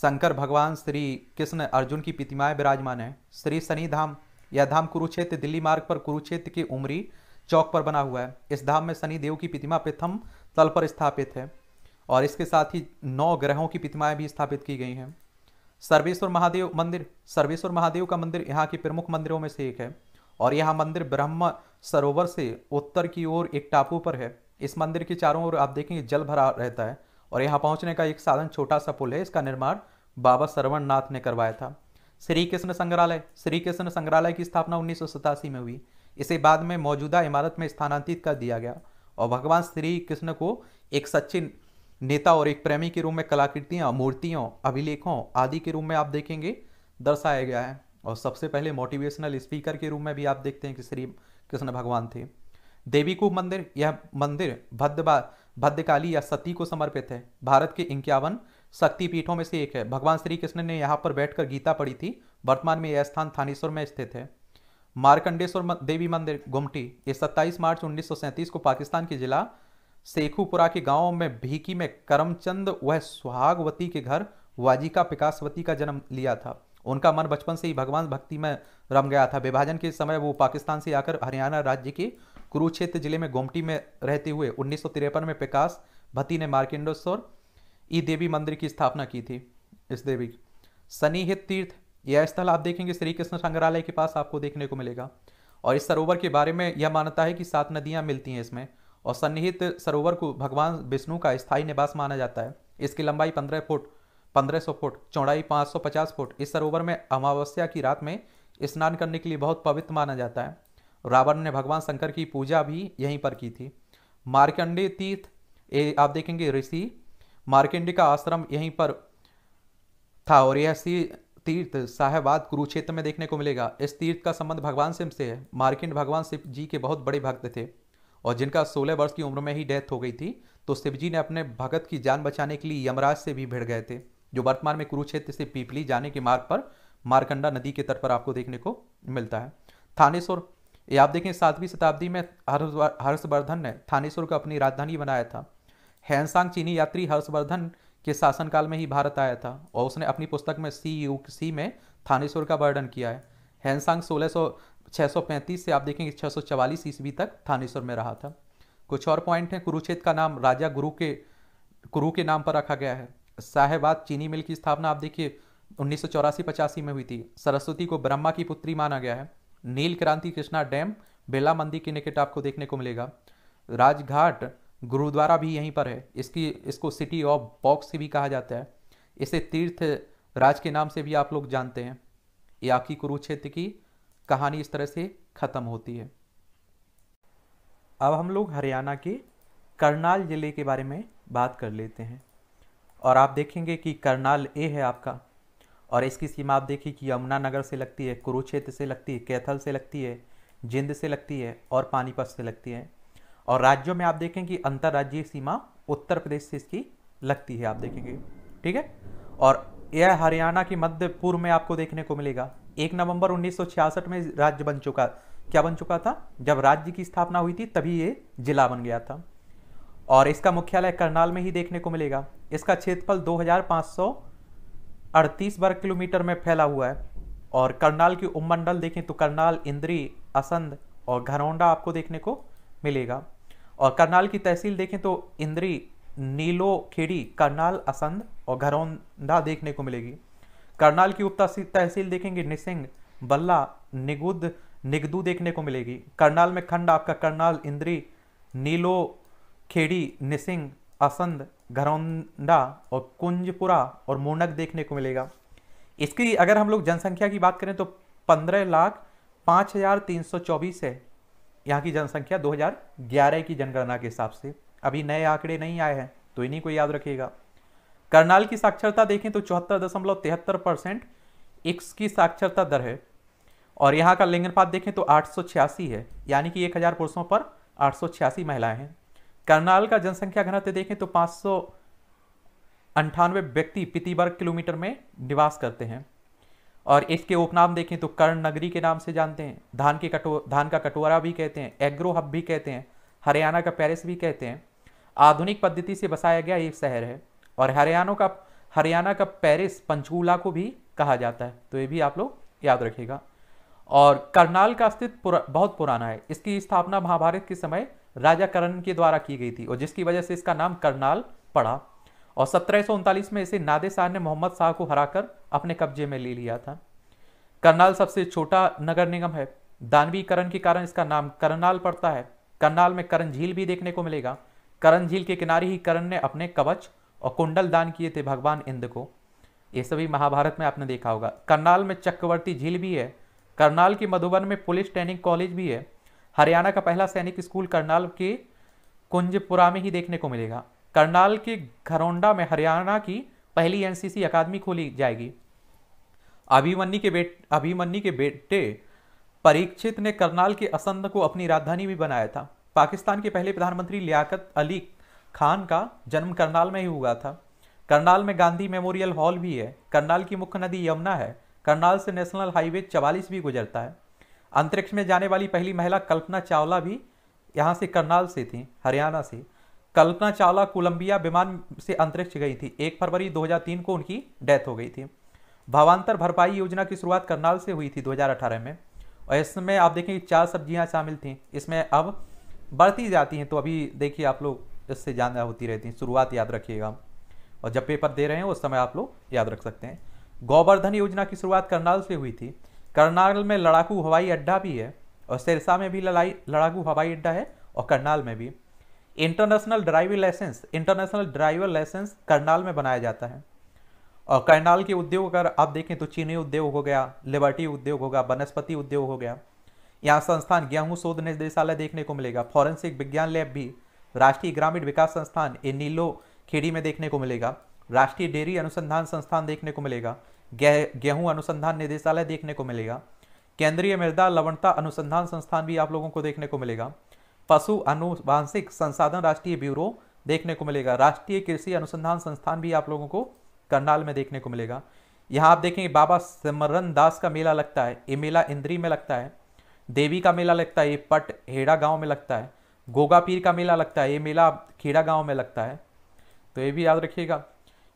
शंकर भगवान श्री कृष्ण अर्जुन की प्रतिमाएं विराजमान है श्री शनि धाम यह धाम कुरुक्षेत्र दिल्ली मार्ग पर कुरुक्षेत्र के उमरी चौक पर बना हुआ है इस धाम में शनिदेव की प्रतिमा प्रथम तल पर स्थापित है और इसके साथ ही नौ ग्रहों की प्रतिमाएं भी स्थापित की गई हैं सर्वेश्वर महादेव मंदिर सर्वेश्वर महादेव का मंदिर यहाँ के प्रमुख मंदिरों में से एक है और यह मंदिर ब्रह्म सरोवर से उत्तर की ओर एक टापू पर है इस मंदिर के चारों ओर आप देखेंगे जल भरा रहता है और यहाँ पहुँचने का एक साधन छोटा सा पुल है इसका निर्माण बाबा सरवण नाथ ने करवाया था श्री कृष्ण संग्रहालय श्री कृष्ण संग्रहालय की स्थापना उन्नीस में हुई इसे बाद में मौजूदा इमारत में स्थानांतरित कर दिया गया और भगवान श्री कृष्ण को एक सच्चे नेता और एक प्रेमी के रूप में कलाकृतियाँ मूर्तियों अभिलेखों आदि के रूप में आप देखेंगे दर्शाया गया है और सबसे पहले मोटिवेशनल स्पीकर के रूप में भी आप देखते हैं कि श्री कृष्ण भगवान थे देवी को मंदिर यह मंदिर भद्रबा भद्रकाली या सती को समर्पित है भारत के इक्यावन शक्तिपीठों में से एक है भगवान श्री कृष्ण ने यहाँ पर बैठकर गीता पढ़ी थी वर्तमान में यह स्थान थानेश्वर में स्थित है मार्कंडेश्वर देवी मंदिर गुमटी ये 27 मार्च उन्नीस को पाकिस्तान के जिला शेखुपुरा के गाँव में भीकी में करमचंद वह सुहागवती के घर वाजिका पिकासवती का जन्म लिया था उनका मन बचपन से ही भगवान भक्ति में रम गया था विभाजन के समय वो पाकिस्तान से आकर हरियाणा राज्य के कुरुक्षेत्र जिले में गोमटी में रहते हुए उन्नीस में प्रकाश भती ने मार्किंडेश्वर ई देवी मंदिर की स्थापना की थी इस देवी सनिहित तीर्थ यह स्थल आप देखेंगे श्री कृष्ण संग्रहालय के पास आपको देखने को मिलेगा और इस सरोवर के बारे में यह मान्यता है कि सात नदियाँ मिलती हैं इसमें और सन्निहित सरोवर को भगवान विष्णु का स्थायी निवास माना जाता है इसकी लंबाई पंद्रह फुट पंद्रह सौ फुट चौड़ाई पाँच सौ पचास फुट इस सरोवर में अमावस्या की रात में स्नान करने के लिए बहुत पवित्र माना जाता है रावण ने भगवान शंकर की पूजा भी यहीं पर की थी मार्कंडे तीर्थ ये आप देखेंगे ऋषि मार्कंडे का आश्रम यहीं पर था और यह तीर्थ साहेबाद कुरुक्षेत्र में देखने को मिलेगा इस तीर्थ का संबंध भगवान शिव से है मार्किंड भगवान शिव जी के बहुत बड़े भक्त थे और जिनका 16 वर्ष की उम्र में ही डेथ हो गई थी तो शिव जी ने अपने भगत की जान बचाने के लिए यमराज से भी भिड़ गए थे जो वर्तमान में कुरुक्षेत्र से पीपली जाने के मार्ग पर मारकंडा नदी के तट पर आपको देखने को मिलता है थानेश्वर ये आप देखें सातवीं शताब्दी में हर्षवर्धन ने थानेश्वर को अपनी राजधानी बनाया था हैंसांग चीनी यात्री हर्षवर्धन के शासनकाल में ही भारत आया था और उसने अपनी पुस्तक में सी यू सी में थानेश्वर का वर्णन किया है हैंसांग सोलह सौ छः सौ पैंतीस से आप देखेंगे छः सौ चवालीस ईस्वी तक थानेश्वर में रहा था कुछ और पॉइंट हैं कुरुक्षेत्र का नाम राजा गुरु के गुरु के नाम पर रखा गया है साहेबाद चीनी मिल की स्थापना आप देखिए उन्नीस सौ में हुई थी सरस्वती को ब्रह्मा की पुत्री माना गया है नील क्रांति कृष्णा डैम बेला मंदिर निकट आपको देखने को मिलेगा राजघाट गुरुद्वारा भी यहीं पर है इसकी इसको सिटी ऑफ बॉक्स भी कहा जाता है इसे तीर्थ राज के नाम से भी आप लोग जानते हैं याकी कुरुक्षेत्र की कहानी इस तरह से ख़त्म होती है अब हम लोग हरियाणा के करनाल ज़िले के बारे में बात कर लेते हैं और आप देखेंगे कि करनाल ए है आपका और इसकी सीमा आप देखिए कि यमुनानगर से लगती है कुरुक्षेत्र से लगती है कैथल से लगती है जिंद से लगती है और पानीपत से लगती है और राज्यों में आप देखें कि अंतर्राज्यीय सीमा उत्तर प्रदेश से इसकी लगती है आप देखेंगे ठीक है और यह हरियाणा के मध्य पूर्व में आपको देखने को मिलेगा एक नवंबर 1966 में राज्य बन चुका क्या बन चुका था जब राज्य की स्थापना हुई थी तभी ये जिला बन गया था और इसका मुख्यालय करनाल में ही देखने को मिलेगा इसका क्षेत्रफल दो अड़तीस वर्ग किलोमीटर में फैला हुआ है और करनाल की उपमंडल देखें तो करनाल इंद्री असंध और घरौंडा आपको देखने को मिलेगा और करनाल की तहसील देखें तो इंद्री नीलो खेड़ी करनाल असंध और घरौंडा देखने को मिलेगी करनाल की उप तहसील देखेंगे निसिंग बल्ला निगुद निगदू देखने को मिलेगी करनाल में खंड आपका करनाल इंद्री नीलो खेड़ी निसिंग असंध घरौंडा और कुंजपुरा और मोनक देखने को मिलेगा इसकी अगर हम लोग जनसंख्या की बात करें तो पंद्रह लाख पाँच हज़ार तीन सौ चौबीस है यहाँ की जनसंख्या 2011 की जनगणना के हिसाब से अभी नए आंकड़े नहीं आए हैं तो इन्हीं को याद रखिएगा करनाल की साक्षरता देखें तो चौहत्तर दशमलव तिहत्तर परसेंट इक्स की साक्षरता दर है और यहाँ का लिंगनपात देखें तो आठ है यानी कि एक हज़ार पुरुषों पर आठ महिलाएं हैं करनाल का जनसंख्या घनत्व देखें तो पाँच सौ अंठानवे व्यक्ति प्रति वर्ग किलोमीटर में निवास करते हैं और इसके उपनाम देखें तो कर्ण नगरी के नाम से जानते हैं धान के कटो धान का कटोरा भी कहते हैं एग्रो हब भी कहते हैं हरियाणा का पेरिस भी कहते हैं आधुनिक पद्धति से बसाया गया एक शहर है और हरियाणा का हरियाणा का पेरिस पंचकूला को भी कहा जाता है तो ये भी आप लोग याद रखेगा और करनाल का अस्तित्व पुरा, बहुत पुराना है इसकी स्थापना महाभारत के समय राजा करण के द्वारा की गई थी और जिसकी वजह से इसका नाम करनाल पड़ा और सत्रह में इसे नादे शाह ने मोहम्मद शाह को हराकर अपने कब्जे में ले लिया था करनाल सबसे छोटा नगर निगम है दानवीकरण के कारण इसका नाम करनाल पड़ता है करनाल में करण झील भी देखने को मिलेगा करण झील के किनारे ही करण ने अपने कवच और कुंडल दान किए थे भगवान इंद्र को ये सभी महाभारत में आपने देखा होगा करनाल में चक्रवर्ती झील भी है करनाल के मधुबन में पुलिस ट्रेनिंग कॉलेज भी है हरियाणा का पहला सैनिक स्कूल करनाल के कुंजपुरा में ही देखने को मिलेगा करनाल के घरोंडा में हरियाणा की पहली एनसीसी अकादमी खोली जाएगी अभिमन्यु के बेट अभिमन्यु के बेटे परीक्षित ने करनाल के असंध को अपनी राजधानी भी बनाया था पाकिस्तान के पहले प्रधानमंत्री लियाकत अली खान का जन्म करनाल में ही हुआ था करनाल में गांधी मेमोरियल हॉल भी है करनाल की मुख्य नदी यमुना है करनाल से नेशनल हाईवे चवालीस भी गुजरता है अंतरिक्ष में जाने वाली पहली महिला कल्पना चावला भी यहाँ से करनाल से थी हरियाणा से कल्पना चावला कोलंबिया विमान से अंतरिक्ष गई थी एक फरवरी 2003 को उनकी डेथ हो गई थी भावांतर भरपाई योजना की शुरुआत करनाल से हुई थी 2018 में और इसमें आप देखें चार सब्जियां शामिल थीं इसमें अब बढ़ती जाती हैं तो अभी देखिए आप लोग इससे जाना होती रहती हैं शुरुआत याद रखिएगा और जब पेपर दे रहे हैं उस समय आप लोग याद रख सकते हैं गोवर्धन योजना की शुरुआत करनाल से हुई थी करनाल में लड़ाकू हवाई अड्डा भी है और सिरसा में भी लड़ाई लड़ाकू हवाई अड्डा है और करनाल में भी international driving license international driver license Karnal में बनाया जाता है और करनाल के उद्योग अगर आप देखें तो चीनी उद्योग हो गया लिबर्टी उद्योग होगा वनस्पति उद्योग हो गया यहाँ संस्थान गेहूं शोध निदेशालय देखने को मिलेगा फॉरेंसिक विज्ञान लैब भी राष्ट्रीय ग्रामीण विकास संस्थान ए नीलो खेड़ी में देखने को मिलेगा राष्ट्रीय डेयरी अनुसंधान संस्थान देखने को मिलेगा गेहूं अनुसंधान निदेशालय देखने को मिलेगा केंद्रीय मृदा लवणता अनुसंधान संस्थान भी आप लोगों को देखने को मिलेगा पशु अनुवांशिक संसाधन राष्ट्रीय ब्यूरो देखने को मिलेगा राष्ट्रीय कृषि अनुसंधान संस्थान भी आप लोगों को करनाल में देखने को मिलेगा यहाँ आप देखेंगे बाबा सिमरन दास का मेला लगता है ये मेला इंद्री में लगता है देवी का मेला लगता है ये पट हेड़ा गांव में लगता है गोगा पीर का मेला लगता है ये मेला खेड़ा गांव में लगता है तो ये भी याद रखिएगा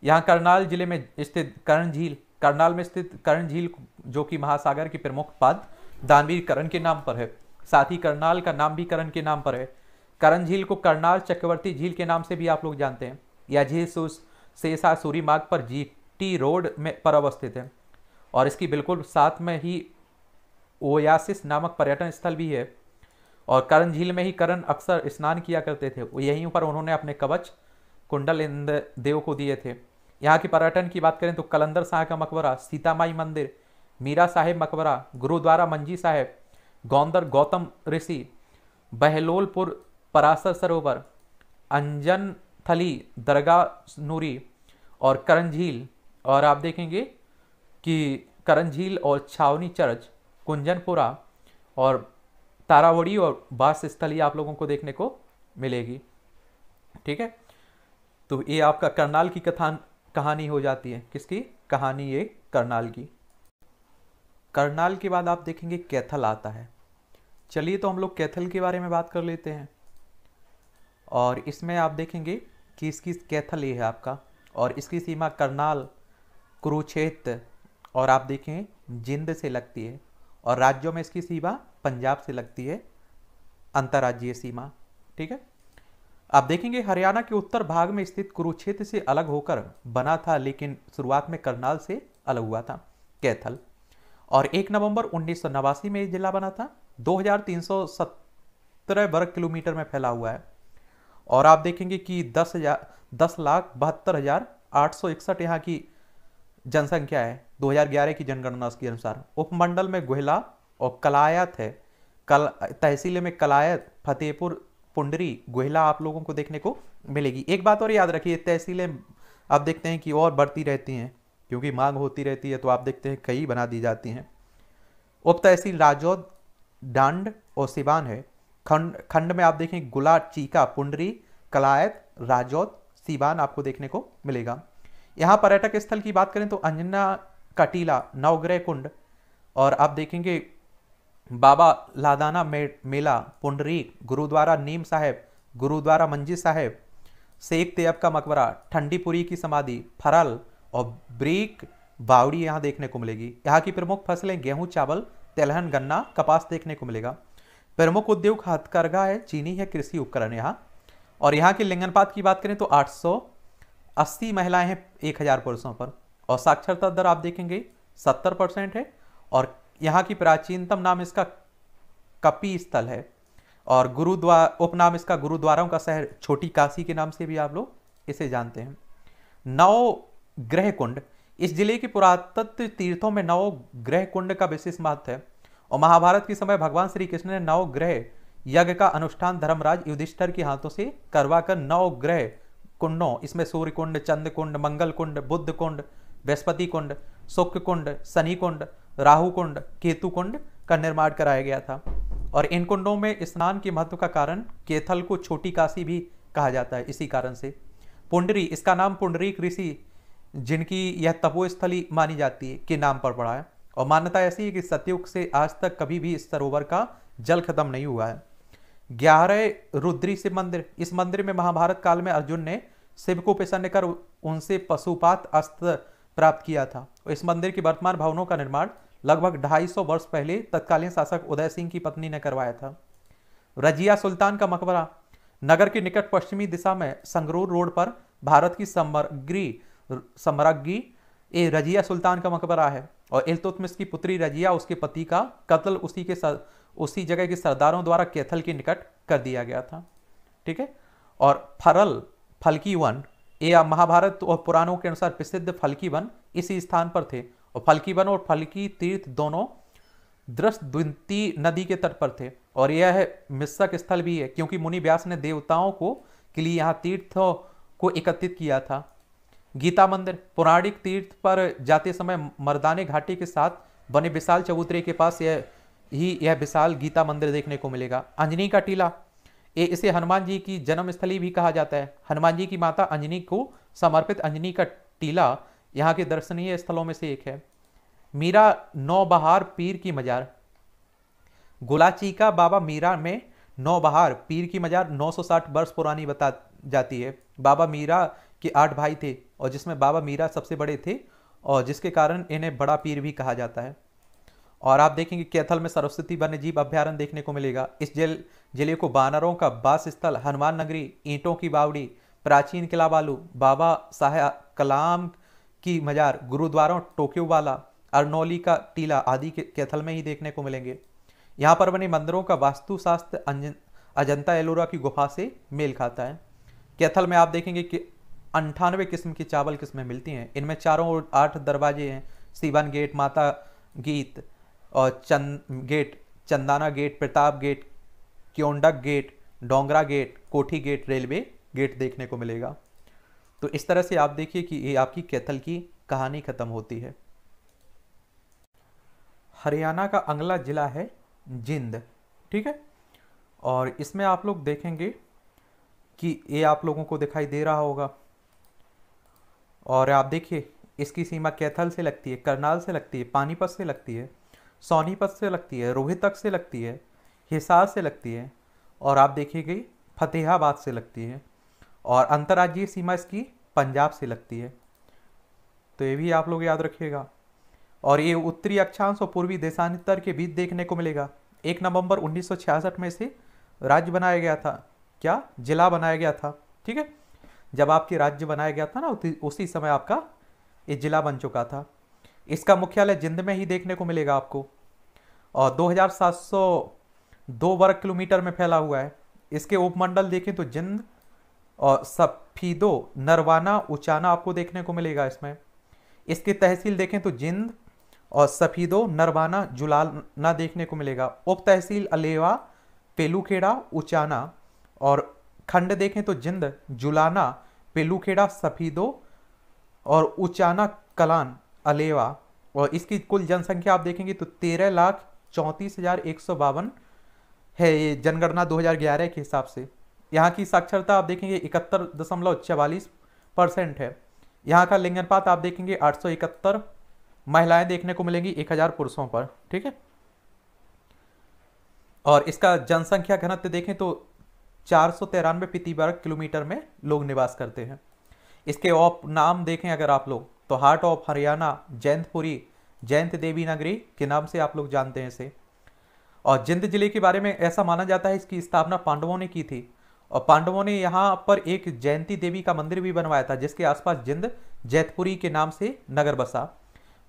यहाँ करनाल जिले में स्थित करण झील करनाल में स्थित कर्ण झील जो कि महासागर की प्रमुख पद दानवीर करण के नाम पर है साथ ही करनाल का नाम भी करण के नाम पर है करण झील को करनाल चक्रवर्ती झील के नाम से भी आप लोग जानते हैं यह झील सेसा सूरी मार्ग पर जीटी रोड में पर अवस्थित है और इसकी बिल्कुल साथ में ही ओयासिस नामक पर्यटन स्थल भी है और करण झील में ही करण अक्सर स्नान किया करते थे यहीं पर उन्होंने अपने कवच कुंडल देव को दिए थे यहाँ की पर्यटन की बात करें तो कलंदर शाह का मकबरा सीतामाई मंदिर मीरा साहेब मकबरा गुरुद्वारा मंजी साहेब गौंदर गौतम ऋषि बहलोलपुर परासर सरोवर अंजन थली दरगाह नूरी और करण झील और आप देखेंगे कि करण झील और छावनी चर्च कुंजनपुरा और तारावड़ी और बास स्थली आप लोगों को देखने को मिलेगी ठीक है तो ये आपका करनाल की कथान कहानी हो जाती है किसकी कहानी ये करनाल की करनाल के बाद आप देखेंगे कैथल आता है चलिए तो हम लोग कैथल के बारे में बात कर लेते हैं और इसमें आप देखेंगे कि इसकी कैथल ये है आपका और इसकी सीमा करनाल कुरुक्षेत्र और आप देखें जिंद से लगती है और राज्यों में इसकी सीमा पंजाब से लगती है अंतर्राज्यीय सीमा ठीक है आप देखेंगे हरियाणा के उत्तर भाग में स्थित कुरुक्षेत्र से अलग होकर बना था लेकिन शुरुआत में करनाल से अलग हुआ था कैथल और 1 नवंबर उन्नीस में जिला बना था 2317 वर्ग किलोमीटर में फैला हुआ है और आप देखेंगे कि दस हजार दस लाख बहत्तर हजार आठ सौ इकसठ यहाँ की जनसंख्या है 2011 की जनगणना के अनुसार उपमंडल में गोहला और कलायत है कल तहसील में कलायत फतेहपुर पुंडरी गोहिला आप लोगों को देखने को मिलेगी एक बात और याद रखिए तहसीलें आप देखते हैं कि और बढ़ती रहती हैं क्योंकि मांग होती रहती है तो आप देखते हैं कई बना दी जाती हैं उप तहसील राजौद डांड और सिवान है खंड खंड में आप देखें गुला चीका पुंडरी कलायत राजौद सिवान आपको देखने को मिलेगा यहाँ पर्यटक स्थल की बात करें तो अंजना का टीला नवग्रह कुंड और आप देखेंगे बाबा लादाना मे, मेला पुंडरी गुरुद्वारा नीम साहेब गुरुद्वारा मंजी साहेब शेख तेब का मकबरा ठंडीपुरी की समाधि फरल और ब्रीक बावड़ी यहाँ देखने को मिलेगी यहाँ की प्रमुख फसलें गेहूँ चावल तेलहन गन्ना कपास देखने को मिलेगा प्रमुख उद्योग हथकरघा है चीनी है कृषि उपकरण यहाँ और यहाँ के लिंगनपात की बात करें तो 880 महिलाएं हैं 1000 पुरुषों पर और साक्षरता दर आप देखेंगे 70 परसेंट है और यहाँ की प्राचीनतम नाम इसका कपी स्थल है और गुरुद्वार उपनाम इसका गुरुद्वारों का शहर छोटी काशी के नाम से भी आप लोग इसे जानते हैं नौ ग्रह कुंड इस जिले के पुरातत्व तीर्थों में नौ ग्रह कुंड का विशेष महत्व है और महाभारत के समय भगवान श्री कृष्ण ने नौ ग्रह यज्ञ का अनुष्ठान धर्मराज युधिष्ठर के हाथों से करवा कर नौ ग्रह कुंडों इसमें सूर्य कुंड चंद्र कुंड मंगल कुंड बुद्ध कुंड बृहस्पति कुंड शुक्र कुंड शनि कुंड राहु कुंड केतु कुंड का निर्माण कराया गया था और इन कुंडों में स्नान के महत्व का कारण केथल को छोटी काशी भी कहा जाता है इसी कारण से पुंडरी इसका नाम पुंडरीक ऋषि जिनकी यह तपोस्थली मानी जाती है के नाम पर पड़ा है और मान्यता ऐसी है कि सतयुग से आज तक कभी भी इस सरोवर का जल खत्म नहीं हुआ है ग्यारह रुद्री शिव मंदिर इस मंदिर में महाभारत काल में अर्जुन ने शिव को प्रसन्न कर उनसे पशुपात अस्त्र प्राप्त किया था इस मंदिर के वर्तमान भवनों का निर्माण लगभग 250 वर्ष पहले तत्कालीन शासक उदय सिंह की पत्नी ने करवाया था रजिया सुल्तान का मकबरा नगर के निकट पश्चिमी दिशा में संगरूर रोड पर भारत की समरग्री समरग्री ए रजिया सुल्तान का मकबरा है और इल्तुतमिश की पुत्री रजिया उसके पति का कत्ल उसी के सर, उसी जगह के सरदारों द्वारा कैथल के निकट कर दिया गया था ठीक है और फरल फलकी वन या महाभारत और पुराणों के अनुसार प्रसिद्ध फलकी वन इसी स्थान पर थे और फलकी वन और फलकी तीर्थ दोनों दृश्य नदी के तट पर थे और यह है मिस्सक स्थल भी है क्योंकि मुनि व्यास ने देवताओं को के लिए यहाँ तीर्थ को एकत्रित किया था गीता मंदिर पौराणिक तीर्थ पर जाते समय मर्दाने घाटी के साथ बने विशाल चबूतरे के पास यह ही यह विशाल गीता मंदिर देखने को मिलेगा अंजनी का टीला ये इसे हनुमान जी की जन्मस्थली भी कहा जाता है हनुमान जी की माता अंजनी को समर्पित अंजनी का टीला यहाँ के दर्शनीय स्थलों में से एक है मीरा नौबहार पीर की मजार गुलाची का बाबा मीरा में नौबहार पीर की मजार 960 वर्ष पुरानी बता जाती है बाबा मीरा के आठ भाई थे और जिसमें बाबा मीरा सबसे बड़े थे और जिसके कारण इन्हें बड़ा पीर भी कहा जाता है और आप देखेंगे कैथल में सरस्वती वन्यजीव अभ्यारण देखने को मिलेगा इस जेल जिले को बानरों का बास स्थल हनुमान नगरी ईंटों की बावड़ी प्राचीन किला बालू बाबा साहे कलाम की मजार गुरुद्वारों टोक्यो वाला अरनौली का टीला आदि के कैथल में ही देखने को मिलेंगे यहाँ पर बने मंदिरों का वास्तुशास्त्र अजंता एलोरा की गुफा से मेल खाता है कैथल में आप देखेंगे कि अंठानवे किस्म की चावल किस्में मिलती हैं इनमें चारों ओर आठ दरवाजे हैं सीवन गेट माता गीत और Chand gate Chandana gate Pratap gate Kyondak gate Dongra gate Kothi gate railway gate देखने को मिलेगा तो इस तरह से आप देखिए कि ये आपकी कैथल की कहानी ख़त्म होती है हरियाणा का अगला ज़िला है जिंद ठीक है और इसमें आप लोग देखेंगे कि ये आप लोगों को दिखाई दे रहा होगा और आप देखिए इसकी सीमा कैथल से लगती है करनाल से लगती है पानीपत से लगती है सोनीपत से लगती है रोहितक से लगती है हिसार से लगती है और आप देखिए गई फतेहाबाद से लगती है और अंतर्राज्यीय सीमा इसकी पंजाब से लगती है तो ये भी आप लोग याद रखिएगा और ये उत्तरी अक्षांश और पूर्वी देशांतर के बीच देखने को मिलेगा एक नवंबर 1966 में से राज्य बनाया गया था क्या जिला बनाया गया था ठीक है जब आपके राज्य बनाया गया था ना उसी समय आपका ये जिला बन चुका था इसका मुख्यालय जिंद में ही देखने को मिलेगा आपको और 2702 वर्ग किलोमीटर में फैला हुआ है इसके उपमंडल देखें तो जिंद और सफीदो नरवाना उचाना आपको देखने को मिलेगा इसमें इसकी तहसील देखें तो जिंद और सफीदो नरवाना जुलाना देखने को मिलेगा उप तहसील अलेवा पेलूखेड़ा उचाना और खंड देखें तो जिंद जुलाना पेलूखेड़ा सफीदो और उचाना कलान अलेवा और इसकी कुल जनसंख्या आप देखेंगे तो तेरह लाख चौंतीस हज़ार एक सौ बावन है ये जनगणना 2011 के हिसाब से यहाँ की साक्षरता आप देखेंगे इकहत्तर दशमलव चवालीस परसेंट है यहाँ का लिंगनपात आप देखेंगे आठ सौ इकहत्तर महिलाएं देखने को मिलेंगी एक हजार पुरुषों पर ठीक है और इसका जनसंख्या घनत्व देखें तो चार सौ तिरानवे प्रति वर्ग किलोमीटर में लोग निवास करते हैं इसके ऑप नाम देखें अगर आप लोग तो हार्ट ऑफ हरियाणा जयंतपुरी जयंत देवी नगरी के नाम से आप लोग जानते हैं इसे और जिंद जिले के बारे में ऐसा माना जाता है इसकी स्थापना पांडवों ने की थी और पांडवों ने यहाँ पर एक जयंती देवी का मंदिर भी बनवाया था जिसके आसपास जिंद जैतपुरी के नाम से नगर बसा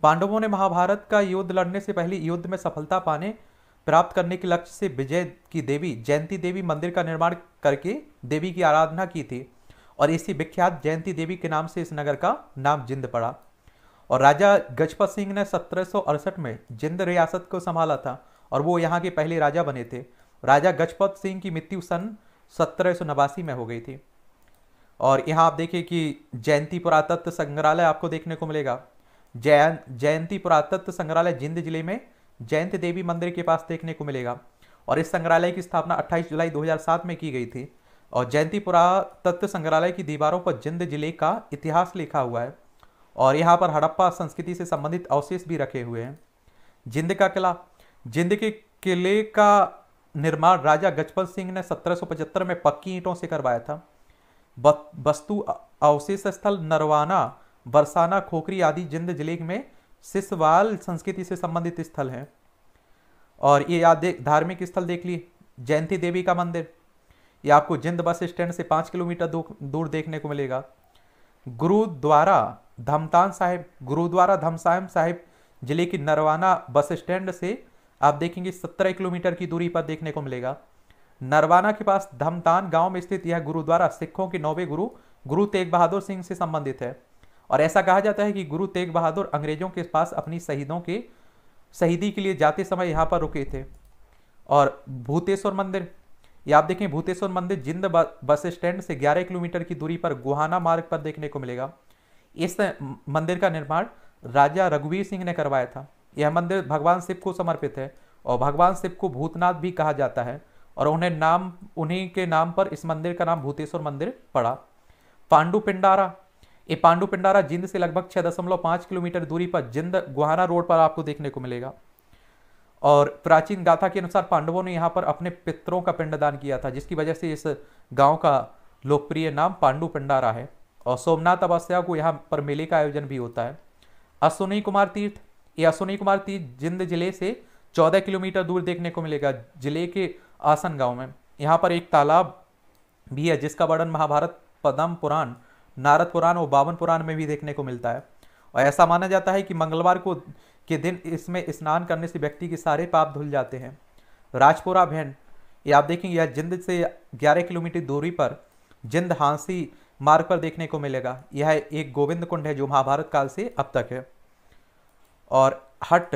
पांडवों ने महाभारत का युद्ध लड़ने से पहले युद्ध में सफलता पाने प्राप्त करने के लक्ष्य से विजय की देवी जयंती देवी मंदिर का निर्माण करके देवी की आराधना की थी और इसी विख्यात जयंती देवी के नाम से इस नगर का नाम जिंद पड़ा और राजा गजपत सिंह ने सत्रह में जिंद रियासत को संभाला था और वो यहाँ के पहले राजा बने थे राजा गजपत सिंह की मृत्यु सन सत्रह में हो गई थी और यहाँ आप देखिए कि जयंती पुरातत्व संग्रहालय आपको देखने को मिलेगा जयं जयंती पुरातत्व संग्रहालय जिंद जिले में जयंत देवी मंदिर के पास देखने को मिलेगा और इस संग्रहालय की स्थापना 28 जुलाई 2007 में की गई थी और जयंती पुरातत्व संग्रहालय की दीवारों पर जिंद जिले का इतिहास लिखा हुआ है और यहाँ पर हड़प्पा संस्कृति से संबंधित अवशेष भी रखे हुए हैं जिंद का किला जिंद के किले का निर्माण राजा गजपत सिंह ने 1775 में पक्की ईंटों से करवाया था वस्तु अवशेष स्थल नरवाना बरसाना खोखरी आदि जिंद जिले में सिसवाल संस्कृति से संबंधित स्थल हैं और ये याद देख धार्मिक स्थल देख ली जयंती देवी का मंदिर ये आपको जिंद बस स्टैंड से पाँच किलोमीटर दूर देखने को मिलेगा गुरुद्वारा धमतान साहिब गुरुद्वारा धमसाहम साहिब जिले की नरवाना बस स्टैंड से आप देखेंगे सत्रह किलोमीटर की दूरी पर देखने को मिलेगा नरवाना के पास धमतान गांव में स्थित यह गुरुद्वारा सिखों के नौवे गुरु गुरु तेग बहादुर सिंह से संबंधित है और ऐसा कहा जाता है कि गुरु तेग बहादुर अंग्रेजों के पास अपनी शहीदों के शहीदी के लिए जाते समय यहाँ पर रुके थे और भूतेश्वर मंदिर ये आप देखें भूतेश्वर मंदिर जिंद बस स्टैंड से 11 किलोमीटर की दूरी पर गुहाना मार्ग पर देखने को मिलेगा इस मंदिर का निर्माण राजा रघुवीर सिंह ने करवाया था यह मंदिर भगवान शिव को समर्पित है और भगवान शिव को भूतनाथ भी कहा जाता है और उन्हें नाम उन्हीं के नाम पर इस मंदिर का नाम भूतेश्वर मंदिर पड़ा पांडु पिंडारा ये पांडु पिंडारा जिंद से लगभग छः दशमलव पाँच किलोमीटर दूरी पर जिंद गुहाना रोड पर आपको देखने को मिलेगा और प्राचीन गाथा के अनुसार पांडवों ने यहाँ पर अपने पितरों का पिंडदान किया था जिसकी वजह से इस गांव का लोकप्रिय नाम पांडु पिंडारा है और सोमनाथ अवस्था को यहाँ पर मेले का आयोजन भी होता है अश्विनी कुमार तीर्थ अश्विनी कुमार ती जिंद जिले से 14 किलोमीटर दूर देखने को मिलेगा जिले के आसन गांव में यहाँ पर एक तालाब भी है जिसका वर्णन महाभारत पदम पुराण नारद पुराण और बावन पुराण में भी देखने को मिलता है और ऐसा माना जाता है कि मंगलवार को के दिन इसमें स्नान करने से व्यक्ति के सारे पाप धुल जाते हैं राजपुरा भेंड ये आप देखेंगे यह जिंद से 11 किलोमीटर दूरी पर जिंद हांसी मार्ग पर देखने को मिलेगा यह एक गोविंद कुंड है जो महाभारत काल से अब तक है और हट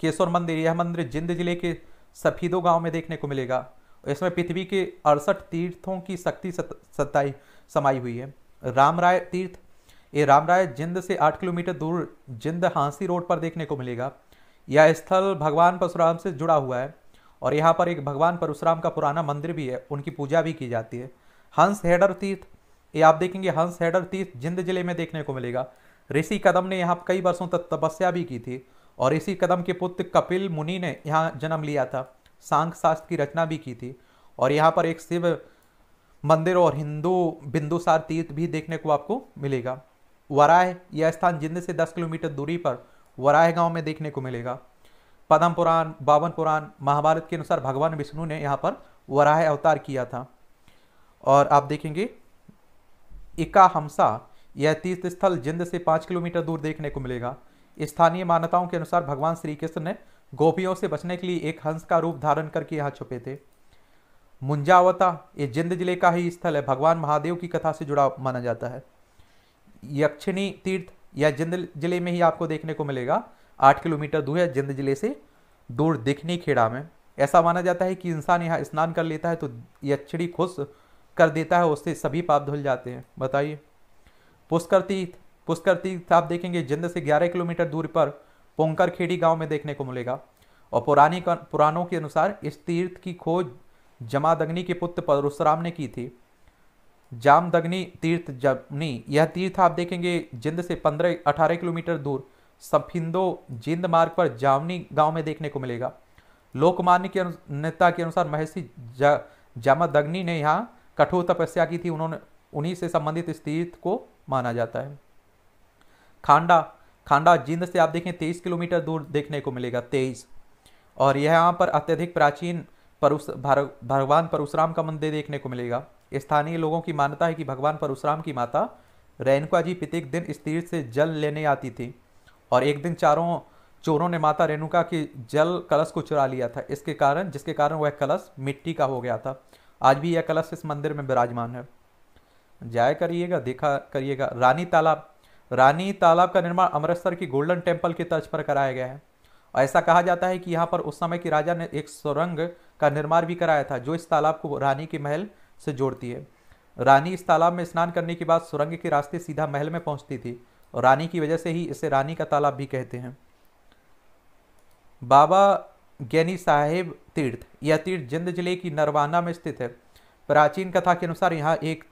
केशवर मंदिर यह मंदिर जिंद जिले के सफीदो गांव में देखने को मिलेगा इसमें पृथ्वी के अड़सठ तीर्थों की शक्ति सताई समाई हुई है राम राय तीर्थ ये राम राय जिंद से आठ किलोमीटर दूर जिंद हांसी रोड पर देखने को मिलेगा यह स्थल भगवान परशुराम से जुड़ा हुआ है और यहाँ पर एक भगवान परशुराम का पुराना मंदिर भी है उनकी पूजा भी की जाती है हंस हेडर तीर्थ ये आप देखेंगे हंस हेडर तीर्थ जिंद जिले में देखने को मिलेगा ऋषि कदम ने यहाँ कई वर्षों तक तपस्या भी की थी और ऋषि कदम के पुत्र कपिल मुनि ने यहाँ जन्म लिया था सांख शास्त्र की रचना भी की थी और यहाँ पर एक शिव मंदिर और हिंदू बिंदुसार तीर्थ भी देखने को आपको मिलेगा वराह यह स्थान जिंद से 10 किलोमीटर दूरी पर वराह गांव में देखने को मिलेगा पदम पुराण बावन पुराण महाभारत के अनुसार भगवान विष्णु ने यहाँ पर वराह अवतार किया था और आप देखेंगे इका हमसा यह तीर्थ स्थल जिंद से पाँच किलोमीटर दूर देखने को मिलेगा स्थानीय मान्यताओं के अनुसार भगवान श्री कृष्ण ने गोपियों से बचने के लिए एक हंस का रूप धारण करके यहाँ छुपे थे मुंजावता ये जिंद जिले का ही स्थल है भगवान महादेव की कथा से जुड़ा माना जाता है यक्षिणी तीर्थ यह जिंद जिले में ही आपको देखने को मिलेगा आठ किलोमीटर दूर है जिंद जिले से दूर दिखनी खेड़ा में ऐसा माना जाता है कि इंसान यहाँ स्नान कर लेता है तो यक्षिणी खुश कर देता है उससे सभी पाप धुल जाते हैं बताइए पुष्कर तीर्थ पुष्कर तीर्थ आप देखेंगे जिंद से 11 किलोमीटर दूर पर पोंकर खेड़ी गाँव में देखने को मिलेगा और पुरानी पुराणों के अनुसार इस तीर्थ की खोज जमादग्नि के पुत्र परशुराम ने की थी जामदग्नि तीर्थ जमनी यह तीर्थ आप देखेंगे जिंद से 15-18 किलोमीटर दूर सफिंदो जिंद मार्ग पर जामनी गांव में देखने को मिलेगा लोकमान्य के नेता के अनुसार महर्षि जमादग्नि ने यहाँ कठोर तपस्या की थी उन्होंने उन्हीं से संबंधित इस तीर्थ को माना जाता है खांडा खांडा जिंद से आप देखें तेईस किलोमीटर दूर देखने को मिलेगा तेईस और यह यहाँ पर अत्यधिक प्राचीन परुस भगवान परशुराम का मंदिर देखने को मिलेगा स्थानीय लोगों की मान्यता है कि भगवान परशुराम की माता रेणुका जी प्रत्येक दिन इस तीर्थ से जल लेने आती थी और एक दिन चारों चोरों ने माता रेणुका की जल कलश को चुरा लिया था इसके कारण जिसके कारण वह कलश मिट्टी का हो गया था आज भी यह कलश इस मंदिर में विराजमान है जाया करिएगा देखा करिएगा रानी तालाब रानी तालाब का निर्माण अमृतसर की गोल्डन टेम्पल की तर्ज पर कराया गया है ऐसा कहा जाता है कि यहाँ पर उस समय के राजा ने एक सुरंग का निर्माण भी कराया था जो इस तालाब को रानी के महल से जोड़ती है रानी इस तालाब में स्नान करने के बाद सुरंग के रास्ते सीधा महल में पहुंचती थी और रानी की वजह से ही इसे रानी का तालाब भी कहते हैं बाबा ज्ञानी साहेब तीर्थ यह तीर्थ जिंद जिले की नरवाना में स्थित है प्राचीन कथा के अनुसार यहाँ एक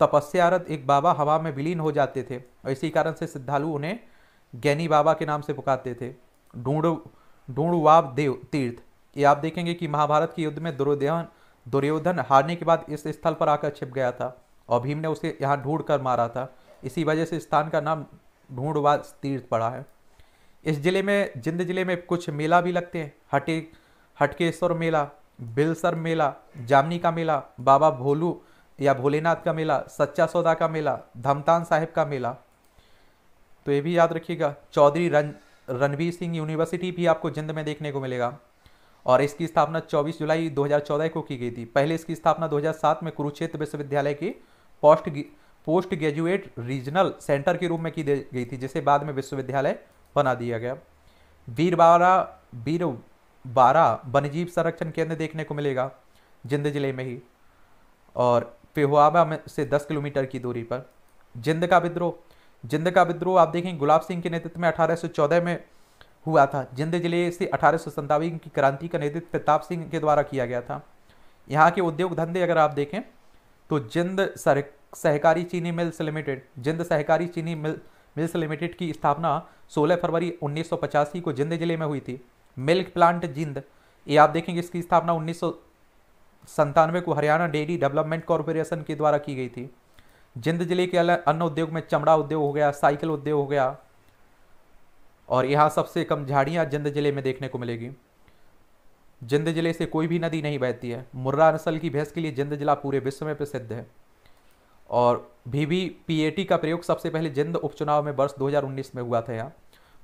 तपस्यारत एक बाबा हवा में विलीन हो जाते थे और इसी कारण से सिद्धालु उन्हें ज्ञानी बाबा के नाम से पुकारते थे ढूंढ वाव देव तीर्थ ये आप देखेंगे कि महाभारत के युद्ध में दुर्योधन दुर्योधन हारने के बाद इस स्थल पर आकर छिप गया था और भीम ने उसे यहाँ ढूंढ कर मारा था इसी वजह से स्थान का नाम ढूंढवाद तीर्थ पड़ा है इस जिले में जिंद जिले में कुछ मेला भी लगते हैं हटे हटकेश्वर मेला बिलसर मेला जामनी का मेला बाबा भोलू या भोलेनाथ का मेला सच्चा सौदा का मेला धमतान साहिब का मेला तो ये भी याद रखिएगा चौधरी रन रणवीर सिंह यूनिवर्सिटी भी आपको जिंद में देखने को मिलेगा और इसकी स्थापना 24 जुलाई 2014 को की गई थी पहले इसकी स्थापना 2007 में कुरुक्षेत्र विश्वविद्यालय की post post graduate regional centre के रूप में की गई थी जिसे बाद में विश्वविद्यालय बना दिया गया वीरबारा वीर बारह वन्यजीव संरक्षण केंद्र देखने को मिलेगा जिंद जिले में ही और फेहुआबा में से दस किलोमीटर की दूरी पर जिंद का विद्रोह जिंद का विद्रोह आप देखें गुलाब सिंह के नेतृत्व में अठारह में हुआ था जिंद जिले से अठारह की क्रांति का नेतृत्व प्रताप सिंह के द्वारा किया गया था यहाँ के उद्योग धंधे अगर आप देखें तो जिंद सर सहकारी चीनी मिल्स लिमिटेड जिंद सहकारी चीनी मिल मिल्स लिमिटेड की स्थापना 16 फरवरी उन्नीस को जिंद जिले में हुई थी मिल्क प्लांट जिंद ये आप देखेंगे इसकी स्थापना उन्नीस संतानवे को हरियाणा डेयरी डेवलपमेंट कॉरपोरेशन के द्वारा की गई थी जिंद जिले के अन्य उद्योग में चमड़ा उद्योग हो गया साइकिल उद्योग हो गया और यहाँ सबसे कम झाड़ियाँ जिंद जिले में देखने को मिलेगी जिंद जिले से कोई भी नदी नहीं बहती है मुर्रा नस्ल की भैंस के लिए जिंद जिला पूरे विश्व में प्रसिद्ध है और भीवी पीएटी का प्रयोग सबसे पहले जिंद उपचुनाव में वर्ष 2019 में हुआ था यहाँ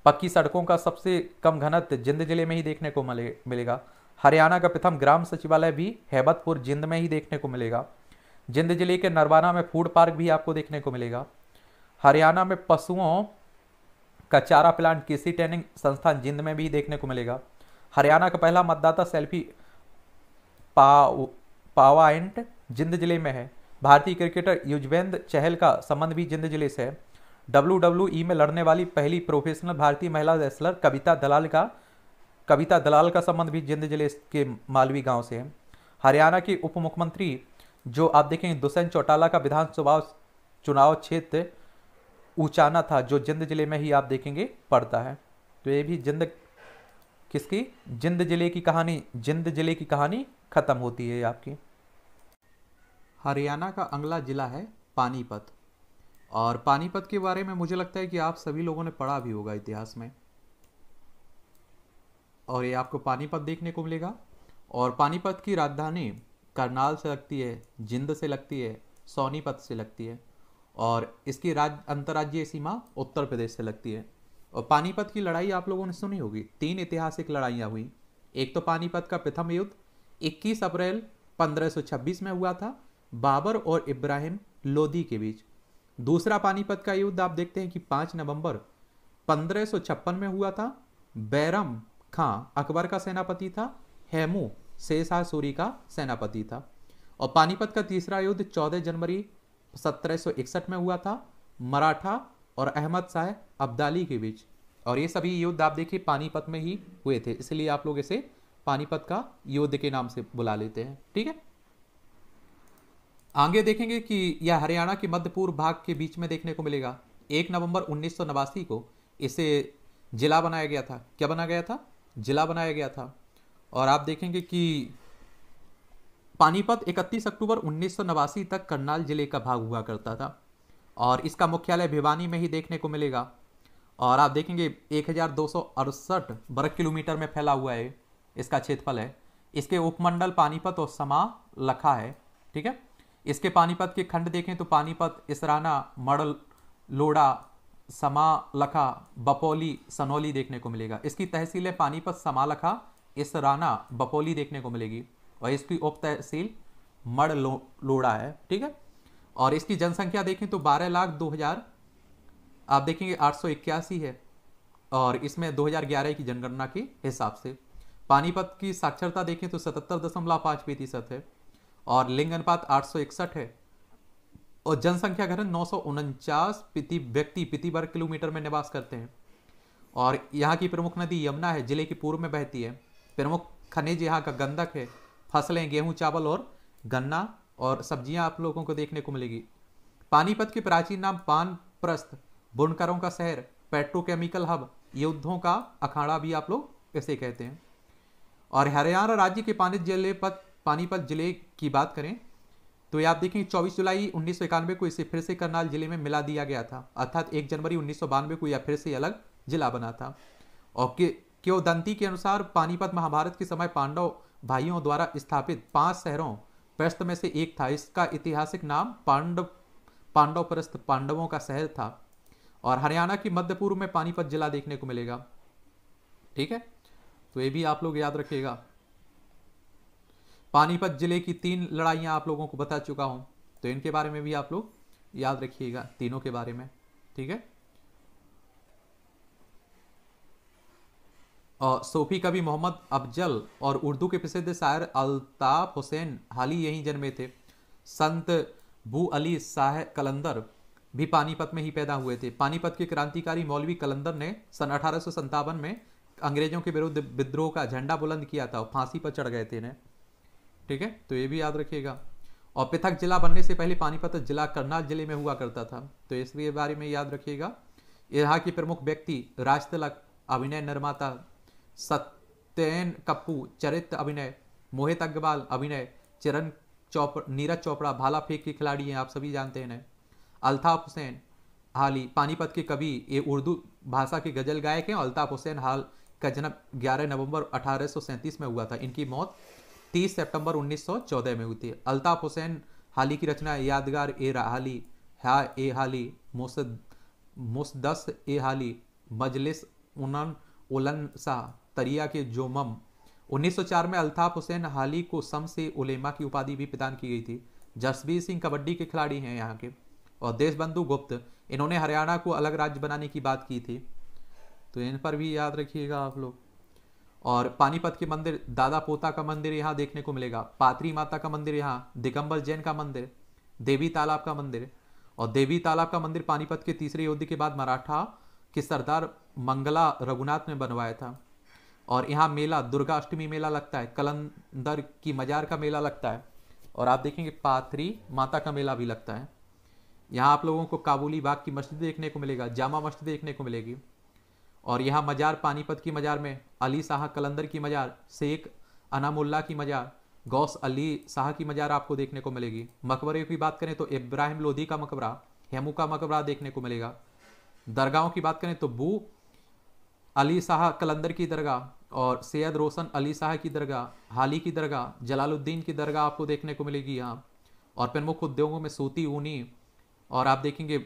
पक्की सड़कों का सबसे कम घनत्व जिंद जिले में ही देखने को मिलेगा हरियाणा का प्रथम ग्राम सचिवालय भी हैबतपुर जिंद में ही देखने को मिलेगा जिंद जिले के नरवाना में फूड पार्क भी आपको देखने को मिलेगा हरियाणा में पशुओं का चारा प्लांट कृषि ट्रेनिंग संस्थान जिंद में भी देखने को मिलेगा हरियाणा का पहला मतदाता सेल्फी पाव पावाइंट जिंद जिले में है भारतीय क्रिकेटर युजवेंद्र चहल का संबंध भी जिंद जिले से है डब्ल्यू में लड़ने वाली पहली प्रोफेशनल भारतीय महिला रेसलर कविता दलाल का कविता दलाल का संबंध भी जिंद जिले के मालवी गांव से है हरियाणा की उप मुख्यमंत्री जो आप देखेंगे दुष्यंत चौटाला का विधानसभा चुनाव क्षेत्र ऊंचाना था जो जिंद जिले में ही आप देखेंगे पड़ता है तो ये भी जिंद किसकी जिंद जिले की कहानी जिंद जिले की कहानी खत्म होती है आपकी हरियाणा का अगला जिला है पानीपत और पानीपत के बारे में मुझे लगता है कि आप सभी लोगों ने पढ़ा भी होगा इतिहास में और ये आपको पानीपत देखने को मिलेगा और पानीपत की राजधानी करनाल से लगती है जिंद से लगती है सोनीपत से लगती है और इसकी राज अंतर्राज्यीय सीमा उत्तर प्रदेश से लगती है और पानीपत की लड़ाई आप लोगों ने सुनी होगी तीन ऐतिहासिक लड़ाइयाँ हुई एक तो पानीपत का प्रथम युद्ध 21 अप्रैल 1526 में हुआ था बाबर और इब्राहिम लोधी के बीच दूसरा पानीपत का युद्ध आप देखते हैं कि 5 नवंबर 1556 में हुआ था बैरम खां अकबर का सेनापति था हेमू शेरशाह सूरी का सेनापति था और पानीपत का तीसरा युद्ध 14 जनवरी 1761 में हुआ था मराठा और अहमद शाह अब्दाली के बीच और ये सभी युद्ध आप देखिए पानीपत में ही हुए थे इसलिए आप लोग इसे पानीपत का युद्ध के नाम से बुला लेते हैं ठीक है आगे देखेंगे कि यह हरियाणा के मध्य पूर्व भाग के बीच में देखने को मिलेगा एक नवंबर उन्नीस को इसे जिला बनाया गया था क्या बनाया गया था जिला बनाया गया था और आप देखेंगे कि पानीपत 31 अक्टूबर उन्नीस तक करनाल जिले का भाग हुआ करता था और इसका मुख्यालय भिवानी में ही देखने को मिलेगा और आप देखेंगे एक वर्ग किलोमीटर में फैला हुआ है इसका क्षेत्रफल है इसके उपमंडल पानीपत और समा लखा है ठीक है इसके पानीपत के खंड देखें तो पानीपत इसराना मड़ल लोड़ा समालखा बपोली सनोली देखने को मिलेगा इसकी तहसील है पानीपत समालखा इसराना बपोली देखने को मिलेगी और इसकी उप तहसील मड़ लो, लोड़ा है ठीक है और इसकी जनसंख्या देखें तो बारह लाख दो हज़ार आप देखेंगे आठ सौ इक्यासी है और इसमें 2011 की जनगणना के हिसाब से पानीपत की साक्षरता देखें तो सतहत्तर दशमलव पांच प्रतिशत है और लिंग अनुपात आठ सौ इकसठ है और जनसंख्या घटन नौ प्रति व्यक्ति प्रति वर्ग किलोमीटर में निवास करते हैं और यहाँ की प्रमुख नदी यमुना है जिले के पूर्व में बहती है प्रमुख खनिज यहाँ का गंधक है फसलें गेहूं चावल और गन्ना और सब्जियां आप लोगों को देखने को मिलेगी पानीपत के प्राचीन नाम पान प्रस्त बुनकरों का शहर पेट्रोकेमिकल हब युद्धों का अखाड़ा भी आप लोग इसे कहते हैं और हरियाणा राज्य के पानी जिले पर पानीपत जिले की बात करें तो आप देखें 24 जुलाई उन्नीस को इसे फिर से करनाल जिले में मिला दिया गया था अर्थात एक जनवरी उन्नीस को यह फिर से अलग जिला बना था और क्योदंती के अनुसार पानीपत महाभारत के समय पांडव भाइयों द्वारा स्थापित पांच शहरों प्रस्त में से एक था इसका ऐतिहासिक नाम पांडव पांडव प्रस्त पांडवों का शहर था और हरियाणा के मध्य पूर्व में पानीपत जिला देखने को मिलेगा ठीक है तो ये भी आप लोग याद रखिएगा पानीपत जिले की तीन लड़ाइयाँ आप लोगों को बता चुका हूँ तो इनके बारे में भी आप लोग याद रखिएगा तीनों के बारे में ठीक है और सोफी कवि मोहम्मद अफजल और उर्दू के प्रसिद्ध शायर अल्ताफ हुसैन हाल ही यहीं जन्मे थे संत बू अली शाह कलंदर भी पानीपत में ही पैदा हुए थे पानीपत के क्रांतिकारी मौलवी कलंदर ने सन अठारह में अंग्रेजों के विरुद्ध विद्रोह का झंडा बुलंद किया था और फांसी पर चढ़ गए थे इन्हें ठीक है तो ये भी याद रखिएगा और पृथक जिला बनने से पहले पानीपत जिला करनाल जिले में हुआ करता था तो इसके बारे में याद रखिएगा यहाँ की प्रमुख व्यक्ति राज तिलक अभिनय निर्माता सत्यन कप्पू चरित्र अभिनय मोहित अग्रवाल अभिनय चरण चौप नीरज चोपड़ा भाला फेंक के खिलाड़ी हैं आप सभी जानते हैं अल्ताफ हुसैन हाली पानीपत के कवि ये उर्दू भाषा के गजल गायक हैं अल्ताफ हुसैन हाल का जन्म ग्यारह नवंबर अठारह में हुआ था इनकी मौत 30 सितंबर 1914 में हुई थी अल्ताफ हुसैन हाली की रचना यादगार ए राहली हा ए हाली मुसद मुसदस ए हाली मजलिस उनन उलन सा तरिया के जोमम 1904 में अल्ताफ हुसैन हाली को सम से उलेमा की उपाधि भी प्रदान की गई थी जसबीर सिंह कबड्डी के खिलाड़ी हैं यहाँ के और देशबंधु गुप्त इन्होंने हरियाणा को अलग राज्य बनाने की बात की थी तो इन पर भी याद रखिएगा आप लोग और पानीपत के मंदिर दादा पोता का मंदिर यहाँ देखने को मिलेगा पात्री माता का मंदिर यहाँ दिगंबर जैन का मंदिर देवी तालाब का मंदिर और देवी तालाब का मंदिर पानीपत के तीसरे युद्ध के बाद मराठा के सरदार मंगला रघुनाथ ने बनवाया था और यहाँ मेला दुर्गा अष्टमी मेला लगता है कलंदर की मजार का मेला लगता है और आप देखेंगे पात्री माता का मेला भी लगता है यहाँ आप लोगों को काबुली बाग की मस्जिद देखने को मिलेगा जामा मस्जिद देखने को मिलेगी और यहाँ मजार पानीपत की मजार में अली शाह कलंदर की मजार शेख अनामुल्ला की मजार गौस अली शाह की मजार आपको देखने को मिलेगी मकबरे की बात करें तो इब्राहिम लोधी का मकबरा हेमू का मकबरा देखने को मिलेगा दरगाहों की बात करें तो बू अली शाह कलंदर की दरगाह और सैयद रोशन अली शाह की दरगाह हाली की दरगाह जलालुद्दीन की दरगाह आपको देखने को मिलेगी यहाँ और प्रमुख उद्योगों में सूती ऊनी और आप देखेंगे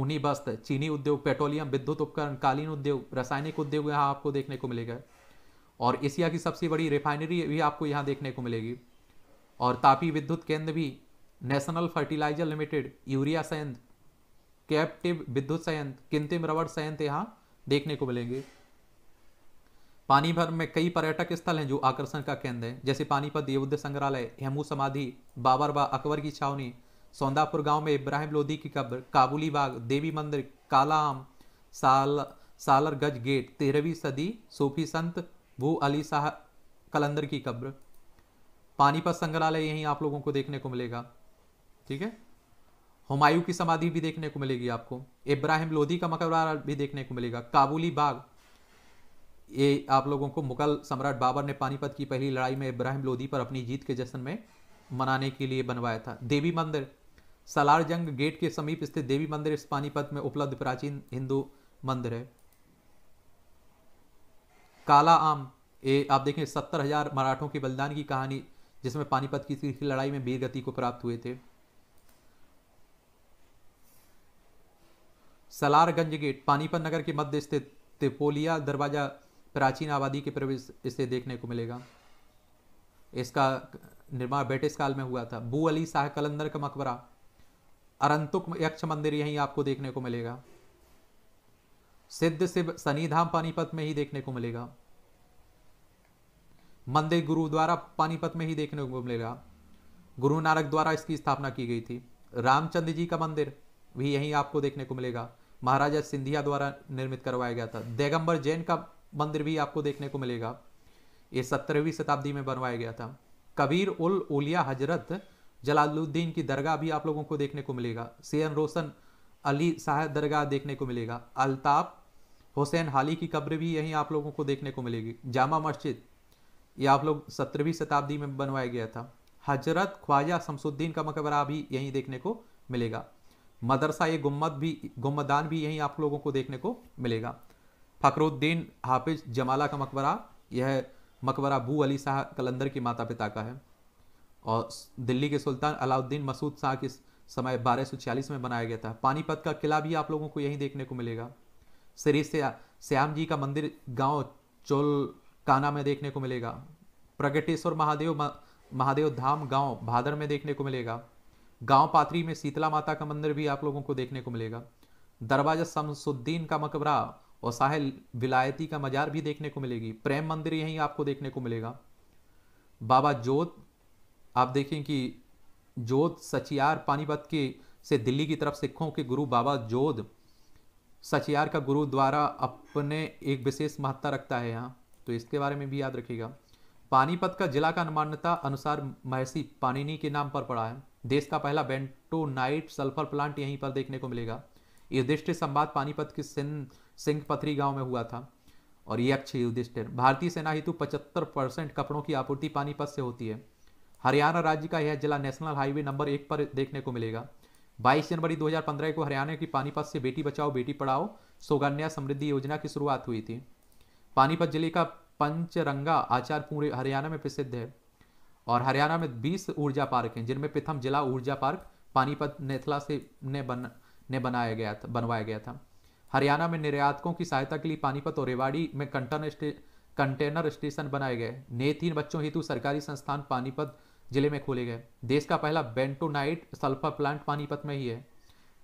ऊनी वस्त्र चीनी उद्योग पेट्रोलियम विद्युत उपकरण कालीन उद्योग रासायनिक उद्योग यहाँ आपको देखने को मिलेगा और एशिया की सबसे बड़ी रिफाइनरी भी आपको यहाँ देखने को मिलेगी और तापी विद्युत केंद्र भी नेशनल फर्टिलाइजर लिमिटेड यूरिया संयंत्र कैप्टिव विद्युत संयंत्र किंतिम रबड़ संयंत्र यहाँ देखने को मिलेंगे पानी भर में कई पर्यटक स्थल हैं जो आकर्षण का केंद्र है जैसे पानीपत देवुद्ध संग्रहालय हेमू समाधि बाबर व अकबर की छावनी सौंदापुर गांव में इब्राहिम लोधी की कब्र काबुली बाग देवी मंदिर काला आम साल सालरगज गेट तेरहवीं सदी सूफी संत भू अली शाह कलंदर की कब्र पानीपत संग्रहालय यहीं आप लोगों को देखने को मिलेगा ठीक है हुमायूं की समाधि भी देखने को मिलेगी आपको इब्राहिम लोधी का मकबरा भी देखने को मिलेगा काबुली बाग ये आप लोगों को मुगल सम्राट बाबर ने पानीपत की पहली लड़ाई में इब्राहिम लोधी पर अपनी जीत के जश्न में मनाने के लिए बनवाया था देवी मंदिर सलारजंग गेट के समीप स्थित देवी मंदिर इस पानीपत में उपलब्ध प्राचीन हिंदू मंदिर है काला आम ये आप देखें सत्तर हजार मराठों के बलिदान की कहानी जिसमें पानीपत की तीसरी लड़ाई में वीर गति को प्राप्त हुए थे सलारगंज गेट पानीपत नगर के मध्य स्थित तिपोलिया दरवाजा प्राचीन आबादी के प्रवेश इसे देखने को मिलेगा इसका निर्माण ब्रिटिश काल में हुआ था बू अली शाह कलंदर का मकबरा अरंतुक यक्ष मंदिर यहीं आपको देखने को मिलेगा सिद्ध शिव सनीधाम पानीपत में ही देखने को मिलेगा मंदिर गुरुद्वारा पानीपत में ही देखने को मिलेगा गुरु नानक द्वारा इसकी स्थापना की गई थी रामचंद्र जी का मंदिर भी यहीं आपको देखने को मिलेगा महाराजा सिंधिया द्वारा निर्मित करवाया गया था दैगम्बर जैन का मंदिर भी आपको देखने को मिलेगा ये सत्रहवीं शताब्दी में बनवाया गया था कबीर उल उलिया हजरत जलालुद्दीन की दरगाह भी आप लोगों को देखने को मिलेगा सैन रोशन अली शाह दरगाह देखने को मिलेगा अलताफ़ हुसैन हाली की कब्र भी यहीं आप लोगों को देखने को मिलेगी जामा मस्जिद ये आप लोग सत्रहवीं शताब्दी में बनवाया गया था हजरत ख्वाजा शमसुद्दीन का मकबरा भी यहीं देखने को मिलेगा मदरसा ये गुम्मत भी गुम्मदान भी यहीं आप लोगों को देखने को मिलेगा फ़खरुद्दीन हाफिज जमाला का मकबरा यह मकबरा बू अली शाह कलंदर की माता पिता का है और दिल्ली के सुल्तान अलाउद्दीन मसूद शाह के समय 1246 में बनाया गया था पानीपत का किला भी आप लोगों को यहीं देखने को मिलेगा श्री श्याम जी का मंदिर गांव चोलकाना में देखने को मिलेगा प्रगटेश्वर महादेव महादेव धाम गांव भादर में देखने को मिलेगा गांव पाथरी में शीतला माता का मंदिर भी आप लोगों को देखने को मिलेगा दरवाजा शमसुद्दीन का मकबरा और साहिल विलायती का मजार भी देखने को मिलेगी प्रेम मंदिर यहीं आपको देखने को मिलेगा बाबा जोत आप देखें कि जोध सचियार पानीपत के से दिल्ली की तरफ सिखों के गुरु बाबा जोध सचियार का गुरु द्वारा अपने एक विशेष महत्ता रखता है यहाँ तो इसके बारे में भी याद रखिएगा पानीपत का जिला का अनुमान्यता अनुसार महसी पानिनी के नाम पर पड़ा है देश का पहला बेंटोनाइट सल्फर प्लांट यहीं पर देखने को मिलेगा युधिष्ठिर संवाद पानीपत के सिंह सिंह पथरी गांव में हुआ था और ये अक्षय युधिष्ठिर भारतीय सेना हेतु पचहत्तर परसेंट कपड़ों की आपूर्ति पानीपत से होती है हरियाणा राज्य का यह जिला नेशनल हाईवे नंबर एक पर देखने को मिलेगा 22 जनवरी 2015 को हरियाणा की पानीपत से बेटी बचाओ बेटी पढ़ाओ सौगन्या समृद्धि योजना की शुरुआत हुई थी पानीपत जिले का पंचरंगा आचार पूरे हरियाणा में प्रसिद्ध है और हरियाणा में 20 ऊर्जा पार्क हैं जिनमें प्रथम जिला ऊर्जा पार्क पानीपत नेथला से ने बन ने बनाया गया था बनवाया गया था हरियाणा में निर्यातकों की सहायता के लिए पानीपत और रेवाड़ी में कंटेनर स्टे, कंटेनर स्टेशन बनाए गए तीन बच्चों हेतु सरकारी संस्थान पानीपत जिले में खोले गए देश का पहला बेंटोनाइट सल्फर प्लांट पानीपत में ही है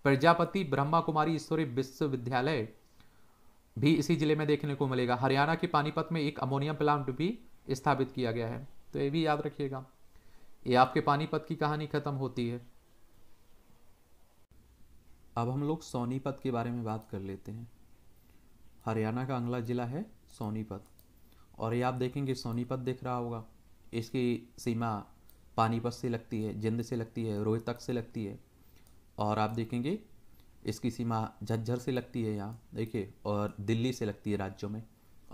प्रजापति ब्रह्मा कुमारी ईश्वरी विश्वविद्यालय भी इसी जिले में देखने को मिलेगा हरियाणा के पानीपत में एक अमोनियम प्लांट भी स्थापित किया गया है तो ये भी याद रखिएगा ये आपके पानीपत की कहानी खत्म होती है अब हम लोग सोनीपत के बारे में बात कर लेते हैं हरियाणा का अगला जिला है सोनीपत और ये आप देखेंगे सोनीपत दिख रहा होगा इसकी सीमा पानीपत से लगती है जिंद से लगती है रोहतक से लगती है और आप देखेंगे इसकी सीमा झज्जर से लगती है यहाँ देखिए और दिल्ली से लगती है राज्यों में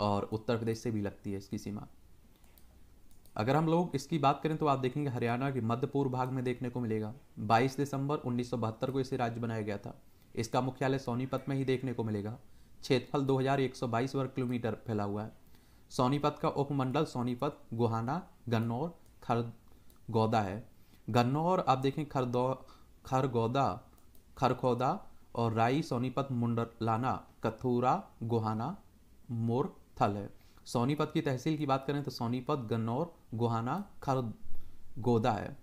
और उत्तर प्रदेश से भी लगती है इसकी सीमा अगर हम लोग इसकी बात करें तो आप देखेंगे हरियाणा के मध्य पूर्व भाग में देखने को मिलेगा 22 दिसंबर उन्नीस को इसे राज्य बनाया गया था इसका मुख्यालय सोनीपत में ही देखने को मिलेगा क्षेत्रफल 2122 वर्ग किलोमीटर फैला हुआ है सोनीपत का उपमंडल सोनीपत गुहाना गन्नौर खर गौदा है गन्नौर आप देखें खरदो खरगौदा खरखौदा और राई सोनीपत मुंडलाना कथूरा गोहाना मोरथल है सोनीपत की तहसील की बात करें तो सोनीपत गन्नौर गोहाना खरगोदा है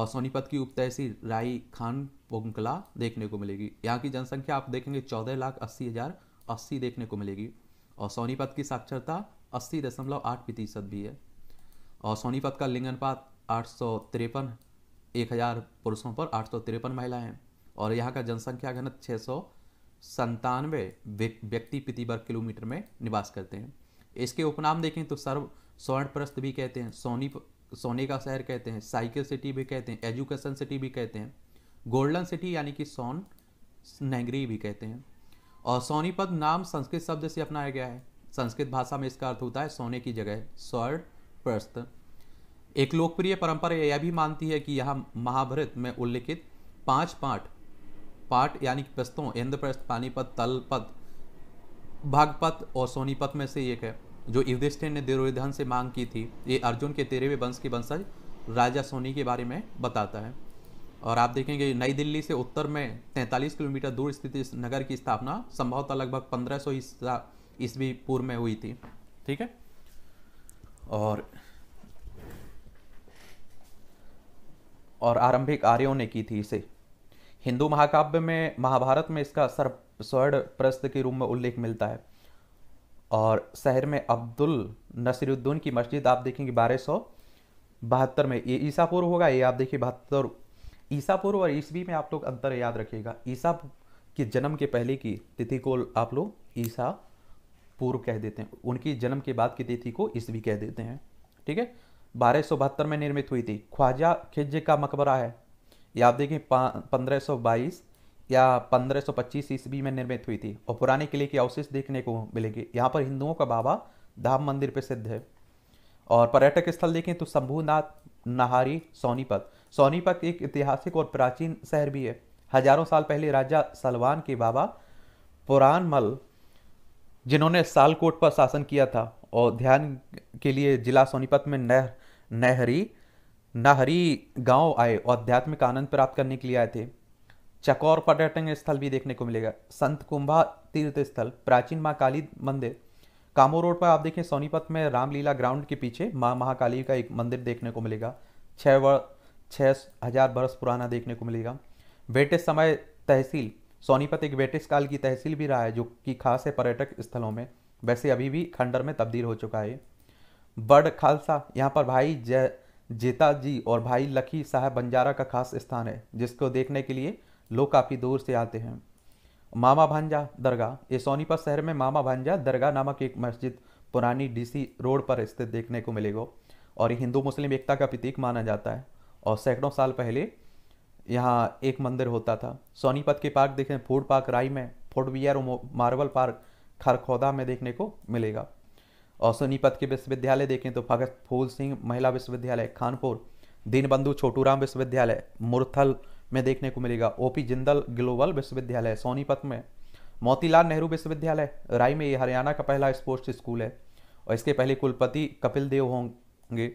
और सोनीपत की उप तहसील राई खान पोंकला देखने को मिलेगी यहाँ की जनसंख्या आप देखेंगे चौदह लाख अस्सी हज़ार अस्सी देखने को मिलेगी और सोनीपत की साक्षरता अस्सी दशमलव आठ प्रतिशत भी है और सोनीपत का लिंगनपात आठ सौ तिरपन एक हज़ार पुरुषों पर आठ सौ तिरपन महिलाएँ हैं और यहाँ का जनसंख्या घनत छः सौ संतानवे व्यक्ति प्रति वर्ग किलोमीटर में निवास करते हैं इसके उपनाम देखें तो सर्व स्वर्णप्रस्थ भी कहते हैं सोनी सोने का शहर कहते हैं साइकिल सिटी भी कहते हैं एजुकेशन सिटी भी कहते हैं गोल्डन सिटी यानी कि सोन नगरी भी कहते हैं और सोनीपत नाम संस्कृत शब्द से अपनाया गया है संस्कृत भाषा में इसका अर्थ होता है सोने की जगह स्वर्ण प्रस्थ एक लोकप्रिय परंपरा यह भी मानती है कि यह महाभारत में उल्लिखित पांच पाठ पाठ यानी प्रस्तों इंद्रप्रस्थ पानीपत तलपत भागपत और सोनीपत में से एक है जो युधिष्ठिर ने दुर्योधन से मांग की थी ये अर्जुन के तेरहवें वंश के वंशज राजा सोनी के बारे में बताता है और आप देखेंगे नई दिल्ली से उत्तर में 43 किलोमीटर दूर स्थित इस नगर की स्थापना संभवतः लगभग 1500 सौ ईस्वी पूर्व में हुई थी ठीक है और और आरंभिक आर्यों ने की थी इसे हिंदू महाकाव्य में महाभारत में इसका सर स्वर्ण प्रस्त के रूप में उल्लेख मिलता है और शहर में अब्दुल नसीरुद्दीन की मस्जिद आप देखेंगे बारह सौ बहत्तर में ये ईसा पूर्व होगा ये आप देखिए बहत्तर ईसा पूर्व और ईस्वी में आप लोग अंतर याद रखिएगा ईसा के जन्म के पहले की तिथि को आप लोग ईसा पूर्व कह देते हैं उनकी जन्म के बाद की तिथि को ईस्वी कह देते हैं ठीक है बारह में निर्मित हुई थी ख्वाजा खिज्ज का मकबरा है या आप देखें पंद्रह या 1525 ईस्वी में निर्मित हुई थी और पुराने किले के अवशेष देखने को मिलेंगे यहाँ पर हिंदुओं का बाबा धाम मंदिर प्रसिद्ध है और पर्यटक स्थल देखें तो शंभुनाथ नहारी सोनीपत सोनीपत एक ऐतिहासिक और प्राचीन शहर भी है हजारों साल पहले राजा सलवान के बाबा पुरान मल जिन्होंने सालकोट पर शासन किया था और ध्यान के लिए जिला सोनीपत में नहर नहरी नहरी गांव आए और आध्यात्मिक आनंद प्राप्त करने के लिए आए थे चकौर पर्यटन स्थल भी देखने को मिलेगा संत कुंभा तीर्थ स्थल प्राचीन माँ काली मंदिर कामो रोड पर आप देखें सोनीपत में रामलीला ग्राउंड के पीछे माँ महाकाली का एक मंदिर देखने को मिलेगा छः छः हजार बरस पुराना देखने को मिलेगा ब्रिटिश समय तहसील सोनीपत एक ब्रिटिश काल की तहसील भी रहा है जो कि खास है पर्यटक स्थलों में वैसे अभी भी खंडर में तब्दील हो चुका है बड़ खालसा यहाँ पर भाई जय जेता जी और भाई लखी साहब बंजारा का खास स्थान है जिसको देखने के लिए लोग काफ़ी दूर से आते हैं मामा भांजा दरगाह ये सोनीपत शहर में मामा भांजा दरगाह नामक एक मस्जिद पुरानी डीसी रोड पर स्थित देखने को मिलेगा और हिंदू मुस्लिम एकता का प्रतीक माना जाता है और सैकड़ों साल पहले यहाँ एक मंदिर होता था सोनीपत के पार्क देखें फूड पार्क राई में footwear marble park Kharkhoda में देखने को मिलेगा और सोनीपत के विश्वविद्यालय देखें तो भगत फूल सिंह महिला विश्वविद्यालय खानपुर दीनबंधु छोटूराम विश्वविद्यालय मुरथल में देखने को मिलेगा ओपी जिंदल ग्लोबल विश्वविद्यालय सोनीपत में मोतीलाल नेहरू विश्वविद्यालय राय में ये हरियाणा का पहला स्पोर्ट्स स्कूल है और इसके पहले कुलपति कपिल देव होंगे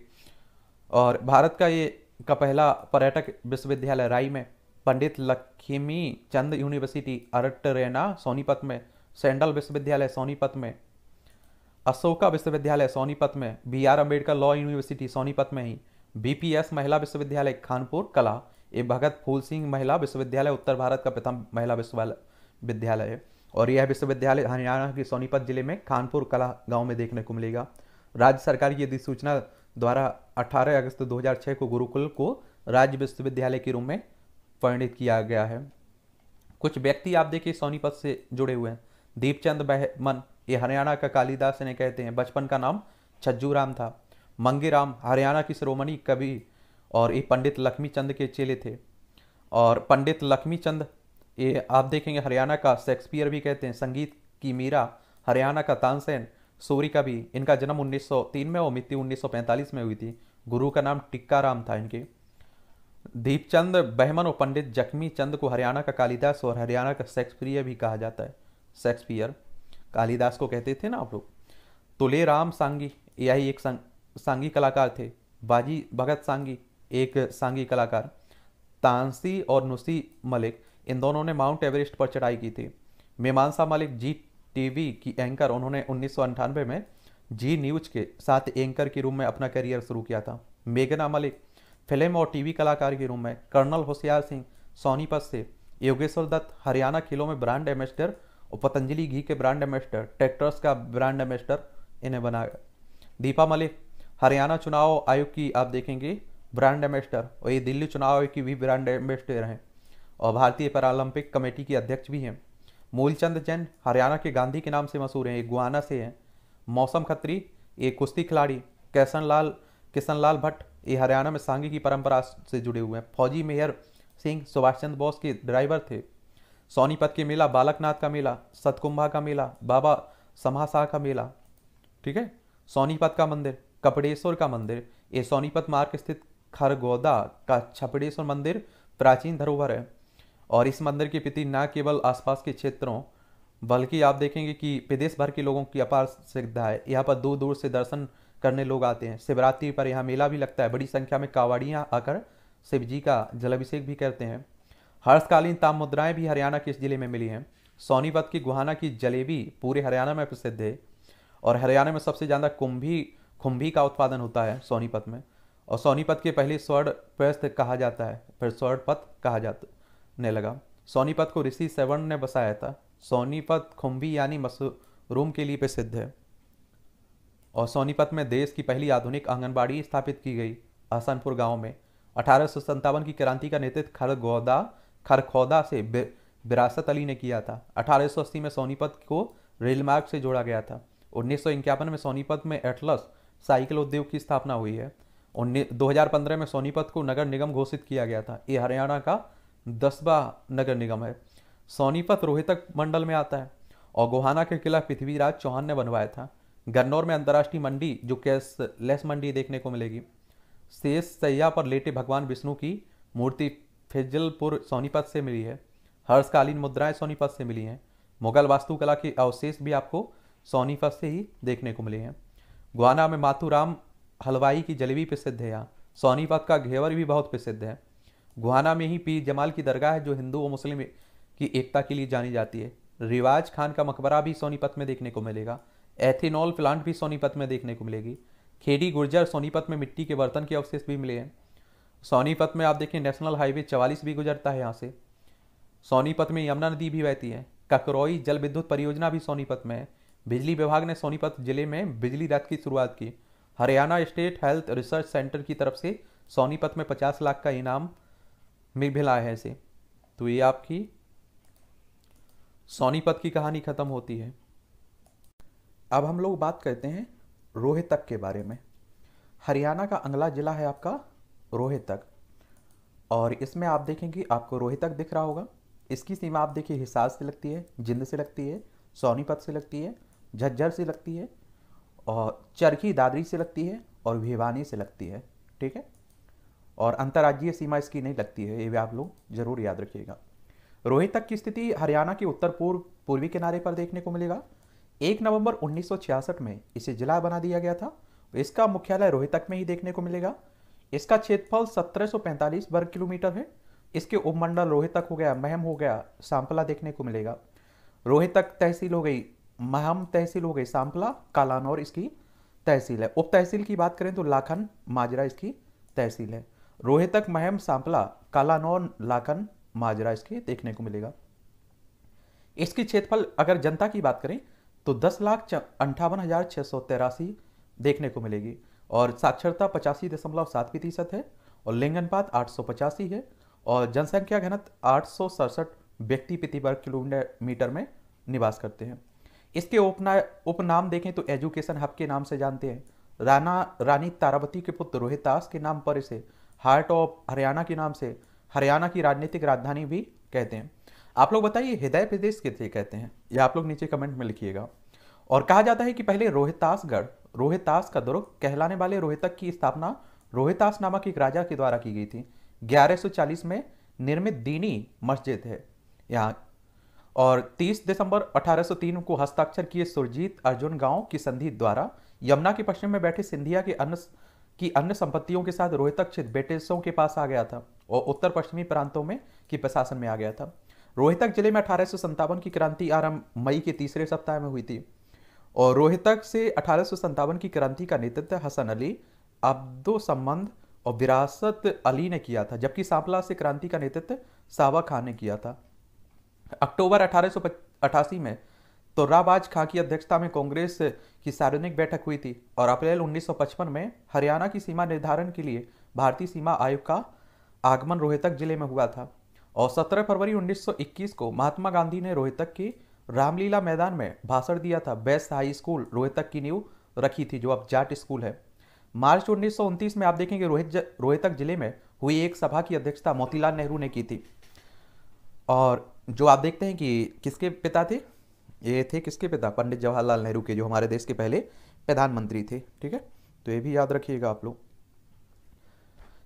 और भारत का ये का पहला पर्यटक विश्वविद्यालय राय में पंडित लक्ष्मी चंद यूनिवर्सिटी अरटरेना सोनीपत में सेंडल विश्वविद्यालय सोनीपत में अशोका विश्वविद्यालय सोनीपत में B R Ambedkar law university Sonipat में ही बीपीएस महिला विश्वविद्यालय खानपुर कला एवं भगत फूल सिंह महिला विश्वविद्यालय उत्तर भारत का प्रथम महिला विश्वविद्यालय है और यह विश्वविद्यालय हरियाणा के सोनीपत जिले में खानपुर कला गाँव में देखने को मिलेगा राज्य सरकार की अधिसूचना द्वारा 18 अगस्त 2006 को गुरुकुल को राज्य विश्वविद्यालय के रूप में परिणित किया गया है कुछ व्यक्ति आप देखिए सोनीपत से जुड़े हुए हैं दीपचंद बहमन ये हरियाणा का कालिदास इन्हें कहते हैं बचपन का नाम छज्जू राम था राम हरियाणा की श्रोमणी कवि और ये पंडित लक्ष्मी चंद के चेले थे और पंडित लक्ष्मी चंद ये आप देखेंगे हरियाणा का शेक्सपियर भी कहते हैं संगीत की मीरा हरियाणा का तानसेन सूरी का भी इनका जन्म 1903 में और मृत्यु 1945 में हुई थी गुरु का नाम टिक्का राम था इनके दीपचंद बहमन और पंडित जख्मी चंद को हरियाणा का कालिदास और हरियाणा का शेक्सपियर भी कहा जाता है शेक्सपियर कालिदास को कहते थे ना आप लोग तुले तो राम सांगी यही एक सांग, सांगी कलाकार थे बाजी भगत सांगी एक सांगी कलाकार तांसी और नुसी मलिक इन दोनों ने माउंट एवरेस्ट पर चढ़ाई की थी मीमांसा मलिक जी टीवी की एंकर उन्होंने उन्नीस में जी न्यूज के साथ एंकर के रूप में अपना करियर शुरू किया था मेघना मलिक फिल्म और टीवी कलाकार के रूप में कर्नल होशियार सिंह सोनीपत से योगेश्वर दत्त हरियाणा खेलों में ब्रांड एम्बेसडर और पतंजलि घी के ब्रांड एम्बेस्टर ट्रैक्टर्स का ब्रांड एम्बेस्टर इन्हें बनाया दीपा मलिक हरियाणा चुनाव आयोग की आप देखेंगे ब्रांड एम्बेस्टर और ये दिल्ली चुनाव आयोग की भी ब्रांड एम्बेस्टर हैं और भारतीय पैरालंपिक कमेटी की अध्यक्ष भी हैं मूलचंद जैन हरियाणा के गांधी के नाम से मशहूर हैं एक गुआना से हैं मौसम खत्री ये कुश्ती खिलाड़ी कैसन लाल किशन लाल भट्ट ये हरियाणा में सांगी की परंपरा से जुड़े हुए हैं फौजी मेयर सिंह सुभाष चंद्र बोस के ड्राइवर थे सोनीपत के मेला बालकनाथ का मेला सतकुंभा का मेला बाबा समासा का मेला ठीक है सोनीपत का मंदिर कपड़ेश्वर का मंदिर ये सोनीपत मार्ग स्थित खरगोदा का छपड़ेश्वर मंदिर प्राचीन धरोहर है और इस मंदिर की प्रति न केवल आसपास के क्षेत्रों बल्कि आप देखेंगे कि प्रदेश भर के लोगों की अपार श्रद्धा है यहाँ पर दूर दूर से दर्शन करने लोग आते हैं शिवरात्रि पर यहाँ मेला भी लगता है बड़ी संख्या में कावड़ियाँ आकर शिव जी का जलाभिषेक भी करते हैं हर्षकालीन ताम मुद्राएं भी हरियाणा के इस जिले में मिली हैं सोनीपत की गुहाना की जलेबी पूरे हरियाणा में प्रसिद्ध है और हरियाणा में सबसे ज़्यादा कुंभी खुम्भी का उत्पादन होता है सोनीपत में और सोनीपत के पहले स्वर्ण प्रस्थ कहा जाता है फिर स्वर्ण पथ कहा जाने लगा सोनीपत को ऋषि सेवन ने बसाया था सोनीपत खुम्भी यानी मशरूम के लिए प्रसिद्ध है और सोनीपत में देश की पहली आधुनिक आंगनबाड़ी स्थापित की गई हसनपुर गांव में अठारह की क्रांति का नेतृत्व खरगोदा खरखौदा से विरासत अली ने किया था अठारह में सोनीपत को रेलमार्ग से जोड़ा गया था उन्नीस में सोनीपत में एटलस साइकिल उद्योग की स्थापना हुई है उन्नीस पंद्रह में सोनीपत को नगर निगम घोषित किया गया था ये हरियाणा का दसवा नगर निगम है सोनीपत रोहितक मंडल में आता है और गोहाना के किला पृथ्वीराज चौहान ने बनवाया था गन्नौर में अंतर्राष्ट्रीय मंडी जो कैश लेस मंडी देखने को मिलेगी शेष सैया पर लेटे भगवान विष्णु की मूर्ति फिजलपुर सोनीपत से मिली है हर्षकालीन मुद्राएं सोनीपत से मिली हैं मुगल वास्तुकला के अवशेष भी आपको सोनीपत से ही देखने को मिले हैं गुआना में माथुराम हलवाई की जलेबी प्रसिद्ध है यहाँ सोनीपत का घेवर भी बहुत प्रसिद्ध है गुहाना में ही पीर जमाल की दरगाह है जो हिंदू और मुस्लिम की एकता के लिए जानी जाती है रिवाज खान का मकबरा भी सोनीपत में देखने को मिलेगा एथेनॉल प्लांट भी सोनीपत में देखने को मिलेगी खेड़ी गुर्जर सोनीपत में मिट्टी के बर्तन के अवशेष भी मिले हैं सोनीपत में आप देखें नेशनल हाईवे चवालीस भी गुजरता है यहाँ से सोनीपत में यमुना नदी भी बहती है ककरोई जल विद्युत परियोजना भी सोनीपत में है बिजली विभाग ने सोनीपत जिले में बिजली रथ की शुरुआत की Haryana state health research centre की तरफ से सोनीपत में पचास लाख का इनाम मिला है इसे तो ये आपकी सोनीपत की कहानी ख़त्म होती है अब हम लोग बात करते हैं रोहतक के बारे में हरियाणा का अगला ज़िला है आपका रोहितक और इसमें आप देखेंगे आपको रोहितक दिख रहा होगा इसकी सीमा आप देखिए हिसार से लगती है जिंद से लगती है सोनीपत से लगती है झज्जर से लगती है और चरखी दादरी से लगती है और भिवानी से लगती है ठीक है और अंतर्राज्यीय सीमा इसकी नहीं लगती है ये भी आप लोग जरूर याद रखिएगा रोहितक की स्थिति हरियाणा के उत्तर पूर्व पूर्वी किनारे पर देखने को मिलेगा एक नवंबर 1966 में इसे जिला बना दिया गया था इसका मुख्यालय रोहितक में ही देखने को मिलेगा इसका क्षेत्रफल 1745 वर्ग किलोमीटर है इसके उपमंडल रोहितक हो गया महम हो गया सांपला देखने को मिलेगा रोहितक तहसील हो गई महम तहसील हो गई सांपला कालानौर इसकी तहसील है उप तहसील की बात करें तो लाखन माजरा इसकी तहसील है रोहितक महम सांपला कालानौर लाखन माजरा इसके देखने को मिलेगा इसकी क्षेत्रफल अगर जनता की बात करें तो दस लाख अंठावन हज़ार छह सौ तेरासी देखने को मिलेगी और साक्षरता पचासी दशमलव सात प्रतिशत है और लिंग अनुपात आठ सौ पचासी है और जनसंख्या घनत आठ सौ सड़सठ व्यक्ति प्रति वर्ग किलोमीटर में निवास करते हैं इसके उपना उपनाम देखें तो एजुकेशन हब के नाम से जानते हैं राना रानी तारावती के पुत्र रोहितास के नाम पर इसे हार्ट ऑफ हरियाणा के नाम से हरियाणा की राजनीतिक राजधानी भी कहते हैं आप लोग बताइए हृदय प्रदेश किसे कहते हैं या आप लोग नीचे कमेंट में लिखिएगा और कहा जाता है कि पहले रोहितासगढ़ रोहितास का दुर्ग कहलाने वाले रोहितक की स्थापना रोहितास नामक एक राजा के द्वारा की गई थी 1140 में निर्मित दीनी मस्जिद है यहाँ और 30 दिसंबर 1803 को हस्ताक्षर किए सुरजीत अर्जुन गांव की संधि द्वारा यमुना के पश्चिम में बैठे सिंधिया के अन्य की अन्य संपत्तियों के साथ रोहितक क्षेत्र ब्रिटिशों के पास आ गया था और उत्तर पश्चिमी प्रांतों में की प्रशासन में आ गया था रोहितक जिले में अठारह की क्रांति आरंभ मई के तीसरे सप्ताह में हुई थी और रोहितक से अठारह की क्रांति का नेतृत्व हसन अली अब्दो संबंध और विरासत अली ने किया था जबकि सांपला से क्रांति का नेतृत्व सावा खान ने किया था अक्टूबर अठारह में तो राबाज खां की अध्यक्षता में कांग्रेस की सार्वजनिक बैठक हुई थी और अप्रैल 1955 में हरियाणा की सीमा निर्धारण के लिए भारतीय सीमा आयोग का आगमन रोहतक जिले में हुआ था और 17 फरवरी 1921 को महात्मा गांधी ने रोहतक की रामलीला मैदान में भाषण दिया था बेस्ट हाई स्कूल रोहतक की नींव रखी थी जो अब जाट स्कूल है मार्च उन्नीस में आप देखेंगे रोहित रोहतक जिले में हुई एक सभा की अध्यक्षता मोतीलाल नेहरू ने की थी और जो आप देखते हैं कि किसके पिता थे ये थे किसके पिता पंडित जवाहरलाल नेहरू के जो हमारे देश के पहले प्रधानमंत्री थे ठीक है तो ये भी याद रखिएगा आप लोग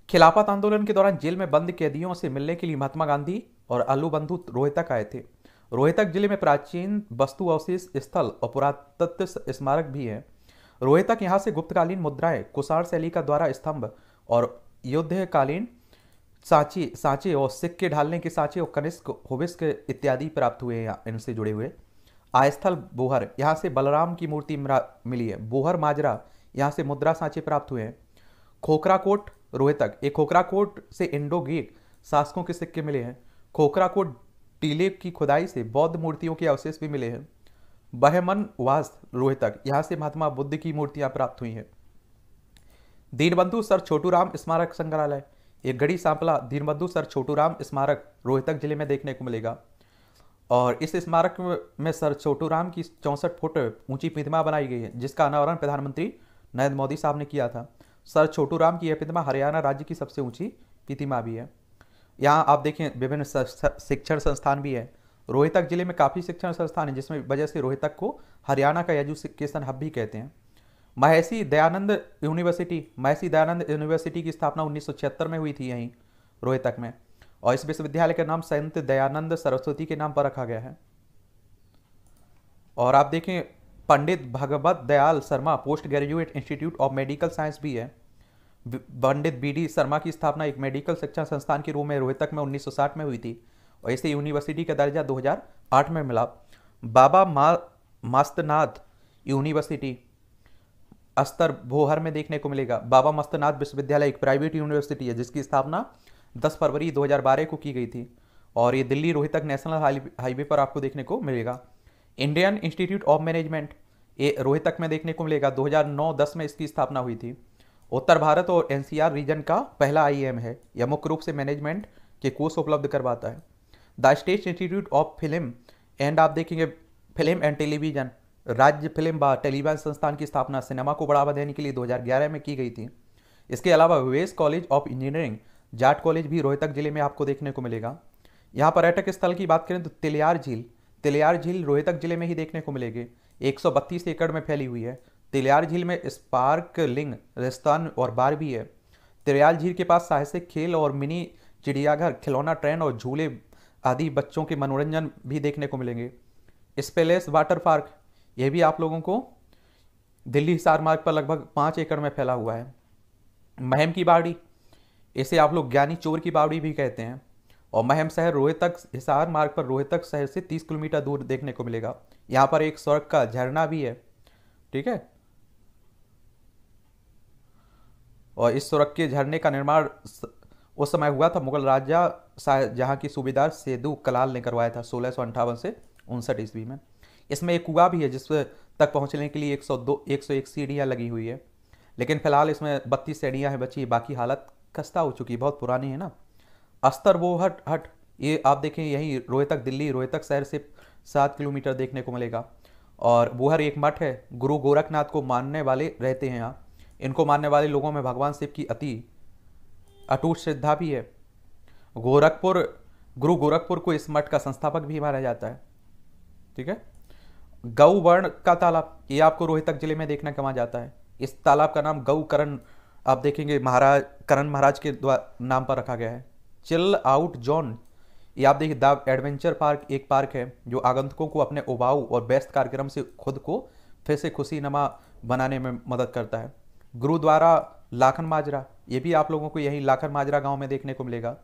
खिलाफत आंदोलन के दौरान जेल में बंद कैदियों से मिलने के लिए महात्मा गांधी और अलू बंधु रोहितक आए थे रोहतक जिले में प्राचीन वस्तु अवशेष स्थल और पुरातत्व स्मारक भी है रोहतक यहाँ से गुप्तकालीन मुद्राएं कुषाण शैली का द्वारा स्तंभ और युद्धकालीन सांची सांचे और सिक्के ढालने के सांचे और कनिष्क होबिस्क इत्यादि प्राप्त हुए हैं इनसे जुड़े हुए आयस्थल बोहर यहाँ से बलराम की मूर्ति मिली है बोहर माजरा यहाँ से मुद्रा सांचे प्राप्त हुए हैं खोखराकोट रोहतक एक खोखराकोट से इंडो गेट शासकों के सिक्के मिले हैं खोखराकोट टीले की खुदाई से बौद्ध मूर्तियों के अवशेष भी मिले हैं बहमन वास्त रोहतक यहाँ से महात्मा बुद्ध की मूर्तियाँ प्राप्त हुई हैं दीनबंधु सर छोटू राम स्मारक संग्रहालय एक गढ़ी सांपला दीनबंधु सर छोटू राम स्मारक रोहतक जिले में देखने को मिलेगा और इस स्मारक में सर छोटू राम की चौंसठ फुट ऊंची प्रतिमा बनाई गई है जिसका अनावरण प्रधानमंत्री नरेंद्र मोदी साहब ने किया था सर छोटू राम की यह प्रतिमा हरियाणा राज्य की सबसे ऊंची प्रतिमा भी है यहाँ आप देखें विभिन्न शिक्षण संस्थान भी है रोहितक जिले में काफ़ी शिक्षण संस्थान है जिसमें वजह से रोहितक को हरियाणा का एजुकेशन हब भी कहते हैं महेशी दयानंद यूनिवर्सिटी महसी दयानंद यूनिवर्सिटी की स्थापना उन्नीस में हुई थी यहीं रोहितक में और इस विश्वविद्यालय का नाम संत दयानंद सरस्वती के नाम पर रखा गया है और आप देखें Pandit Bhagwat Dayal Sharma post graduate institute of medical science भी है पंडित बी डी शर्मा की स्थापना एक मेडिकल शिक्षा संस्थान के रूप में रोहतक में 1960 में हुई थी और इसे यूनिवर्सिटी का दर्जा 2008 में मिला बाबा मा मस्तनाथ यूनिवर्सिटी अस्तर भोहर में देखने को मिलेगा बाबा मस्तनाथ विश्वविद्यालय एक प्राइवेट यूनिवर्सिटी है जिसकी स्थापना 10 फरवरी 2012 को की गई थी और ये दिल्ली रोहितक नेशनल हाईवे पर आपको देखने को मिलेगा इंडियन इंस्टीट्यूट ऑफ मैनेजमेंट ये रोहितक में देखने को मिलेगा 2009-10 में इसकी स्थापना हुई थी उत्तर भारत और एनसीआर रीजन का पहला आईएम है यह मुख्य रूप से मैनेजमेंट के कोर्स उपलब्ध करवाता है the state institute of film and आप देखेंगे फिल्म एंड टेलीविजन राज्य फिल्म व टेलीविजन संस्थान की स्थापना सिनेमा को बढ़ावा देने के लिए 2011 में की गई थी इसके अलावा Vaish college of engineering Jat college भी रोहतक जिले में आपको देखने को मिलेगा यहाँ पर्यटक स्थल की बात करें तो तिलियार झील तिलियार झील रोहतक जिले में ही देखने को मिलेगी एक एकड़ में फैली हुई है तिलियार झील में स्पार्कलिंग रेस्तान और बार भी है तिलियार झील के पास साहसिक खेल और मिनी चिड़ियाघर खिलौना ट्रेन और झूले आदि बच्चों के मनोरंजन भी देखने को मिलेंगे स्पेलेस वाटर पार्क यह भी आप लोगों को दिल्ली हिसार मार्ग पर लगभग पाँच एकड़ में फैला हुआ है महम की बावड़ी इसे आप लोग ज्ञानी चोर की बावड़ी भी कहते हैं और महम शहर रोहतक हिसार मार्ग पर रोहतक शहर से 30 किलोमीटर दूर देखने को मिलेगा यहाँ पर एक स्वर्ग का झरना भी है ठीक है और इस सुरंग के झरने का निर्माण उस समय हुआ था मुगल राजा जहाँ की सूबेदार सेदू कलाल ने करवाया था सोलह सौ अंठावन से उनसठ ईस्वी में इसमें एक कुआ भी है जिस तक पहुँचने के लिए एक सौ दो एक सौ एक सीढ़ियाँ लगी हुई है लेकिन फिलहाल इसमें बत्तीस सीढ़ियाँ हैं बची बाकी हालत खस्ता हो चुकी है बहुत पुरानी है ना अस्तर वो हट हट ये आप देखें यहीं रोहतक दिल्ली रोहतक शहर से सात किलोमीटर देखने को मिलेगा और वोहर एक मठ है गुरु गोरखनाथ को मानने वाले रहते हैं यहाँ इनको मानने वाले लोगों में भगवान शिव की अति अटूट श्रद्धा भी है गोरखपुर गुरु गोरखपुर को इस मठ का संस्थापक भी माना जाता है ठीक है गौवर्ण का तालाब ये आपको रोहितक जिले में देखने को जाता है इस तालाब का नाम गौकरण आप देखेंगे महाराज करण महाराज के द्वारा नाम पर रखा गया है चिल आउट जोन ये आप देखिए द एडवेंचर पार्क एक पार्क है जो आगंतुकों को अपने उबाऊ और बेस्ट कार्यक्रम से खुद को फिर से खुशी नमा बनाने में मदद करता है गुरुद्वारा लाखन माजरा ये भी आप लोगों को यही लाखन माजरा गाँव में देखने को मिलेगा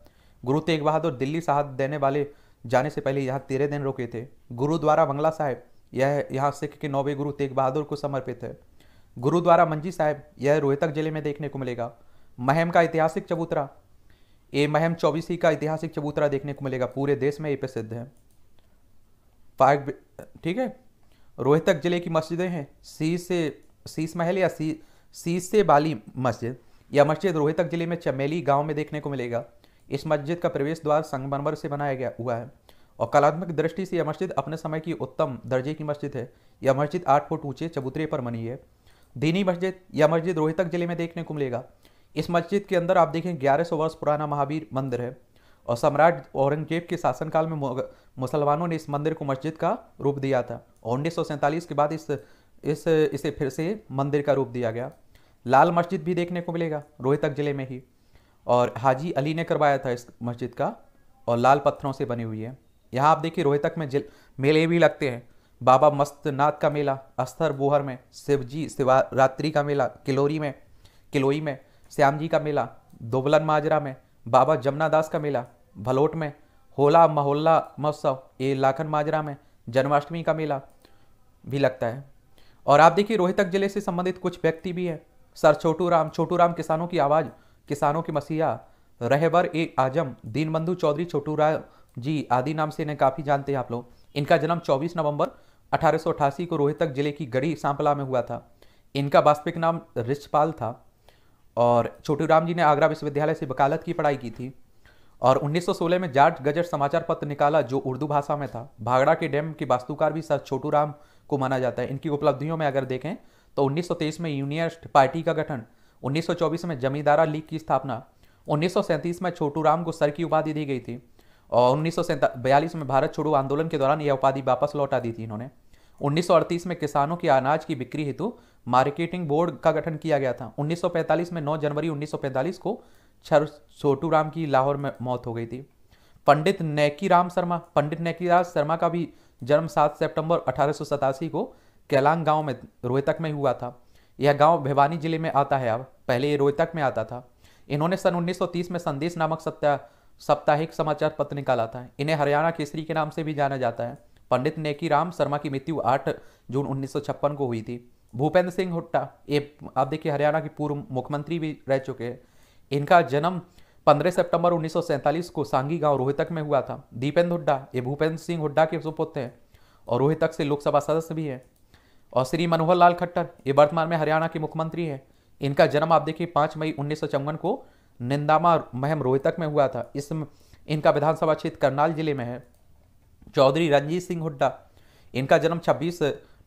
गुरु तेग बहादुर दिल्ली साहब देने वाले जाने से पहले यहाँ तेरह दिन रुके थे गुरुद्वारा बंगला साहेब यह यहाँ सिख के नौवे गुरु तेग बहादुर को समर्पित है गुरुद्वारा मंजी साहेब यह रोहतक जिले में देखने को मिलेगा महम का ऐतिहासिक चबूतरा ए महम चौबीसी का ऐतिहासिक चबूतरा देखने को मिलेगा पूरे देश में ये प्रसिद्ध है पार्क ठीक है रोहतक जिले की मस्जिदें हैं सी से शीश महल या सी सीसे बाली मस्जिद यह मस्जिद रोहितक जिले में चमेली गांव में देखने को मिलेगा इस मस्जिद का प्रवेश द्वार संगमरमर से बनाया गया हुआ है और कलात्मक दृष्टि से यह मस्जिद अपने समय की उत्तम दर्जे की मस्जिद है यह मस्जिद आठ फुट ऊंचे चबूतरे पर बनी है दीनी मस्जिद यह मस्जिद रोहितक जिले में देखने को मिलेगा इस मस्जिद के अंदर आप देखें ग्यारह सौ वर्ष पुराना महावीर मंदिर है और सम्राट औरंगजेब के शासनकाल में मुसलमानों ने इस मंदिर को मस्जिद का रूप दिया था और उन्नीस के बाद इस इस इसे फिर से मंदिर का रूप दिया गया लाल मस्जिद भी देखने को मिलेगा रोहतक ज़िले में ही और हाजी अली ने करवाया था इस मस्जिद का और लाल पत्थरों से बनी हुई है यहाँ आप देखिए रोहतक में मेले भी लगते हैं बाबा मस्तनाथ का मेला अस्थर बोहर में शिवजी शिवरात्रि का मेला किलोरी में किलोई में श्याम जी का मेला दुबलन माजरा में बाबा जमुना दास का मेला भलोट में होला महोल्ला महोत्सव ए लाखन माजरा में जन्माष्टमी का मेला भी लगता है और आप देखिए रोहतक ज़िले से संबंधित कुछ व्यक्ति भी हैं सर छोटू राम छोटू राम किसानों की आवाज़ किसानों के मसीहा रहबर ए आजम दीनबंधु चौधरी छोटू राय जी आदि नाम से इन्हें काफ़ी जानते हैं आप लोग इनका जन्म 24 नवंबर अठारह को रोहितक जिले की गढ़ी सांपला में हुआ था इनका वास्तविक नाम रिचपाल था और छोटू राम जी ने आगरा विश्वविद्यालय से वकालत की पढ़ाई की थी और 1916 में जाट गजट समाचार पत्र निकाला जो उर्दू भाषा में था भागड़ा के डैम के वास्तुकार भी सर छोटू राम को माना जाता है इनकी उपलब्धियों में अगर देखें तो 1923 में यूनियस्ट पार्टी का गठन 1924 में जमींदारा लीग की स्थापना 1937 में छोटू राम को सर की उपाधि दी गई थी और उन्नीस में भारत छोड़ो आंदोलन के दौरान यह उपाधि वापस लौटा दी थी इन्होंने 1938 में किसानों की अनाज की बिक्री हेतु मार्केटिंग बोर्ड का गठन किया गया था 1945 में 9 जनवरी 1945 को छर छोटू राम की लाहौर में मौत हो गई थी पंडित नैकी राम शर्मा पंडित नैकी राम शर्मा का भी जन्म 7 सितंबर अठारह को कैलांग गांव में रोहतक में हुआ था यह गांव भिवानी जिले में आता है अब पहले ये रोहतक में आता था इन्होंने सन 1930 में संदेश नामक सत्या साप्ताहिक समाचार पत्र निकाला था इन्हें हरियाणा केसरी के नाम से भी जाना जाता है पंडित नेकी राम शर्मा की मृत्यु 8 जून उन्नीस को हुई थी भूपेंद्र सिंह हुड्डा ये आप देखिए हरियाणा के पूर्व मुख्यमंत्री भी रह चुके हैं इनका जन्म 15 सितंबर 1947 को सांगी गांव रोहितक में हुआ था दीपेंद्र हुड्डा ये भूपेंद्र सिंह हुड्डा के सुपुत्र हैं और रोहितक से लोकसभा सदस्य भी हैं और श्री मनोहर लाल खट्टर ये वर्तमान में हरियाणा के मुख्यमंत्री हैं इनका जन्म आप देखिए पाँच मई उन्नीस को निंदामा महम रोहितक में हुआ था इस इनका विधानसभा क्षेत्र करनाल जिले में है चौधरी रंजीत सिंह हुड्डा इनका जन्म 26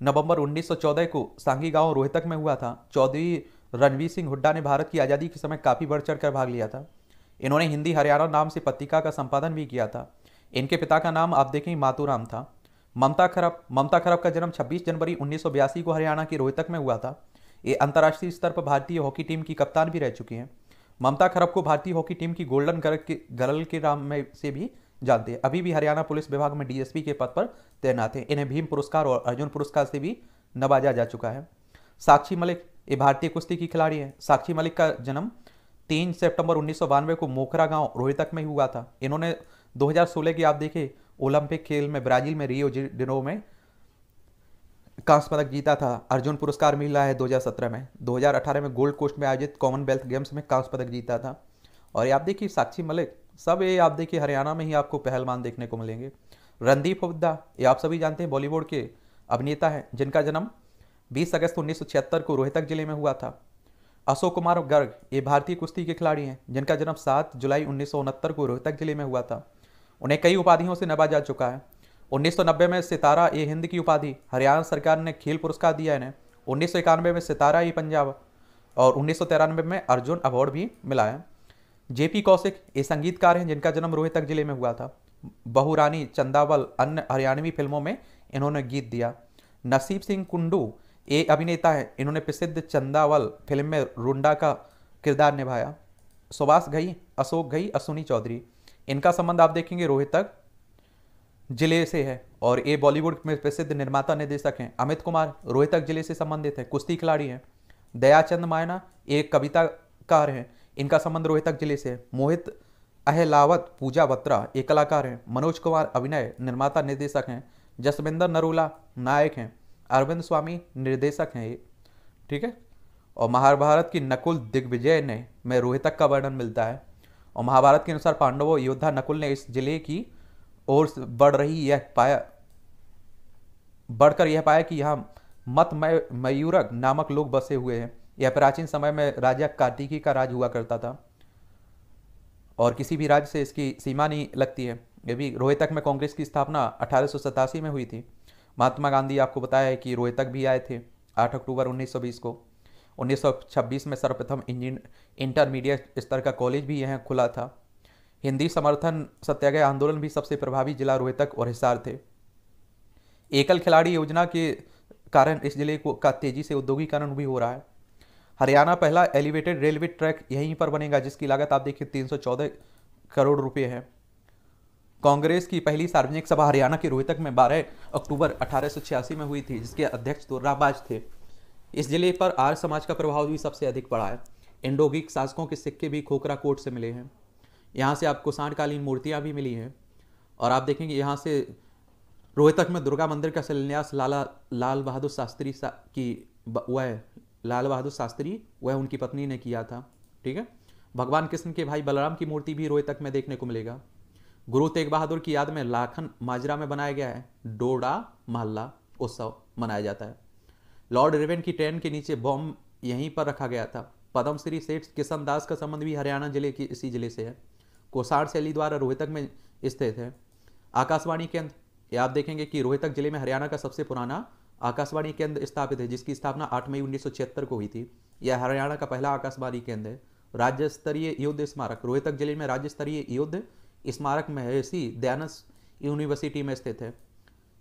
नवंबर 1914 को सांगी गांव रोहतक में हुआ था चौधरी रणवीर सिंह हुड्डा ने भारत की आज़ादी के समय काफ़ी बढ़ चढ़ कर भाग लिया था इन्होंने हिंदी हरियाणा नाम से पत्रिका का संपादन भी किया था इनके पिता का नाम आप देखें मातूराम था ममता खरब ममता खरब का जन्म 26 जनवरी उन्नीस को हरियाणा के रोहतक में हुआ था ये अंतर्राष्ट्रीय स्तर पर भारतीय हॉकी टीम की कप्तान भी रह चुकी हैं ममता खरब को भारतीय हॉकी टीम की गोल्डन गर्ल के गर्ल के नाम में से भी जानते हैं अभी भी हरियाणा पुलिस विभाग में डीएसपी के पद पर तैनात हैं इन्हें भीम पुरस्कार और अर्जुन पुरस्कार से भी नवाजा जा चुका है साक्षी मलिक ये भारतीय कुश्ती की खिलाड़ी हैं साक्षी मलिक का जन्म तीन सेप्टेम्बर उन्नीस को मोखरा गांव रोहतक में हुआ था इन्होंने दो की आप देखें ओलंपिक खेल में ब्राज़ील में रियो डिनो में कांस्य पदक जीता था अर्जुन पुरस्कार मिला है 2017 में 2018 में गोल्ड कोस्ट में आयोजित कॉमनवेल्थ गेम्स में कांस्य पदक जीता था और ये आप देखिए साक्षी मलिक सब ये आप देखिए हरियाणा में ही आपको पहलवान देखने को मिलेंगे रणदीप हुद्दा ये आप सभी जानते हैं बॉलीवुड के अभिनेता हैं जिनका जन्म 20 अगस्त उन्नीस को रोहतक जिले में हुआ था अशोक कुमार गर्ग ये भारतीय कुश्ती के खिलाड़ी हैं जिनका जन्म 7 जुलाई उन्नीस को रोहतक जिले में हुआ था उन्हें कई उपाधियों से नवा जा चुका है 1990 में सितारा ए हिंद की उपाधि हरियाणा सरकार ने खेल पुरस्कार दिया इन्हें उन्नीस में सितारा ए पंजाब और उन्नीस में अर्जुन अवार्ड भी मिला है पी कौशिक ये संगीतकार हैं जिनका जन्म रोहतक जिले में हुआ था बहुरानी चंदावल अन्य हरियाणवी फिल्मों में इन्होंने गीत दिया नसीब सिंह कुंडू ये अभिनेता हैं इन्होंने प्रसिद्ध चंदावल फिल्म में रुंडा का किरदार निभाया सुभाष घई अशोक घई अश्विनी चौधरी इनका संबंध आप देखेंगे रोहितक जिले से है और ये बॉलीवुड में प्रसिद्ध निर्माता निर्देशक हैं अमित कुमार रोहितक जिले से संबंधित है कुश्ती खिलाड़ी हैं दयाचंद मायना एक कविताकार हैं इनका संबंध रोहितक जिले से है मोहित अहलावत पूजा बत्रा एक कलाकार हैं मनोज कुमार अभिनय निर्माता निर्देशक हैं जसविंदर नरूला नायक हैं अरविंद स्वामी निर्देशक हैं ये ठीक है और महाभारत की नकुल दिग्विजय ने में रोहितक का वर्णन मिलता है और महाभारत के अनुसार पांडवों योद्धा नकुल ने इस जिले की ओर बढ़ रही यह पाया बढ़कर यह पाया कि यहाँ मत मयूरक नामक लोग बसे हुए हैं यह प्राचीन समय में राजा कार्तिकी का राज हुआ करता था और किसी भी राज्य से इसकी सीमा नहीं लगती है ये भी रोहतक में कांग्रेस की स्थापना अठारह में हुई थी महात्मा गांधी आपको बताया है कि रोहतक भी आए थे 8 अक्टूबर 1920 को 1926 में सर्वप्रथम इंजीन इंटरमीडिएट स्तर का कॉलेज भी यहाँ खुला था हिंदी समर्थन सत्याग्रह आंदोलन भी सबसे प्रभावी जिला रोहतक और हिसार थे एकल खिलाड़ी योजना के कारण इस जिले को का तेजी से उद्योगिकरण भी हो रहा है हरियाणा पहला एलिवेटेड रेलवे ट्रैक यहीं पर बनेगा जिसकी लागत आप देखिए 314 करोड़ रुपए है कांग्रेस की पहली सार्वजनिक सभा हरियाणा के रोहतक में 12 अक्टूबर अठारह में हुई थी जिसके अध्यक्ष तो राबाज थे इस जिले पर आर्य समाज का प्रभाव भी सबसे अधिक पड़ा है इंडोगिक शासकों के सिक्के भी खोखरा कोट से मिले हैं यहाँ से आपको सांडकालीन मूर्तियाँ भी मिली हैं और आप देखेंगे यहाँ से रोहतक में दुर्गा मंदिर का शिलान्यास लाला लाल बहादुर शास्त्री सा, की वह लाल बहादुर शास्त्री वह उनकी पत्नी ने किया था ठीक है भगवान कृष्ण के भाई बलराम की मूर्ति भी रोहतक में देखने को मिलेगा गुरु तेग बहादुर की याद में लाखन माजरा में बनाया गया है डोडा महल्ला उत्सव मनाया जाता है लॉर्ड रेवेन की ट्रेन के नीचे बॉम्ब यहीं पर रखा गया था पदम श्री सेठ किशन दास का संबंध भी हरियाणा जिले की इसी जिले से है कोसार शैली द्वारा रोहतक में स्थित है आकाशवाणी केंद्र ये आप देखेंगे कि रोहतक जिले में हरियाणा का सबसे पुराना आकाशवाणी केंद्र स्थापित है जिसकी स्थापना 8 मई उन्नीस को हुई थी यह हरियाणा का पहला आकाशवाणी केंद्र है राज्य स्तरीय युद्ध स्मारक रोहतक जिले में राज्य स्तरीय युद्ध स्मारक महर्षि दयानस यूनिवर्सिटी में स्थित है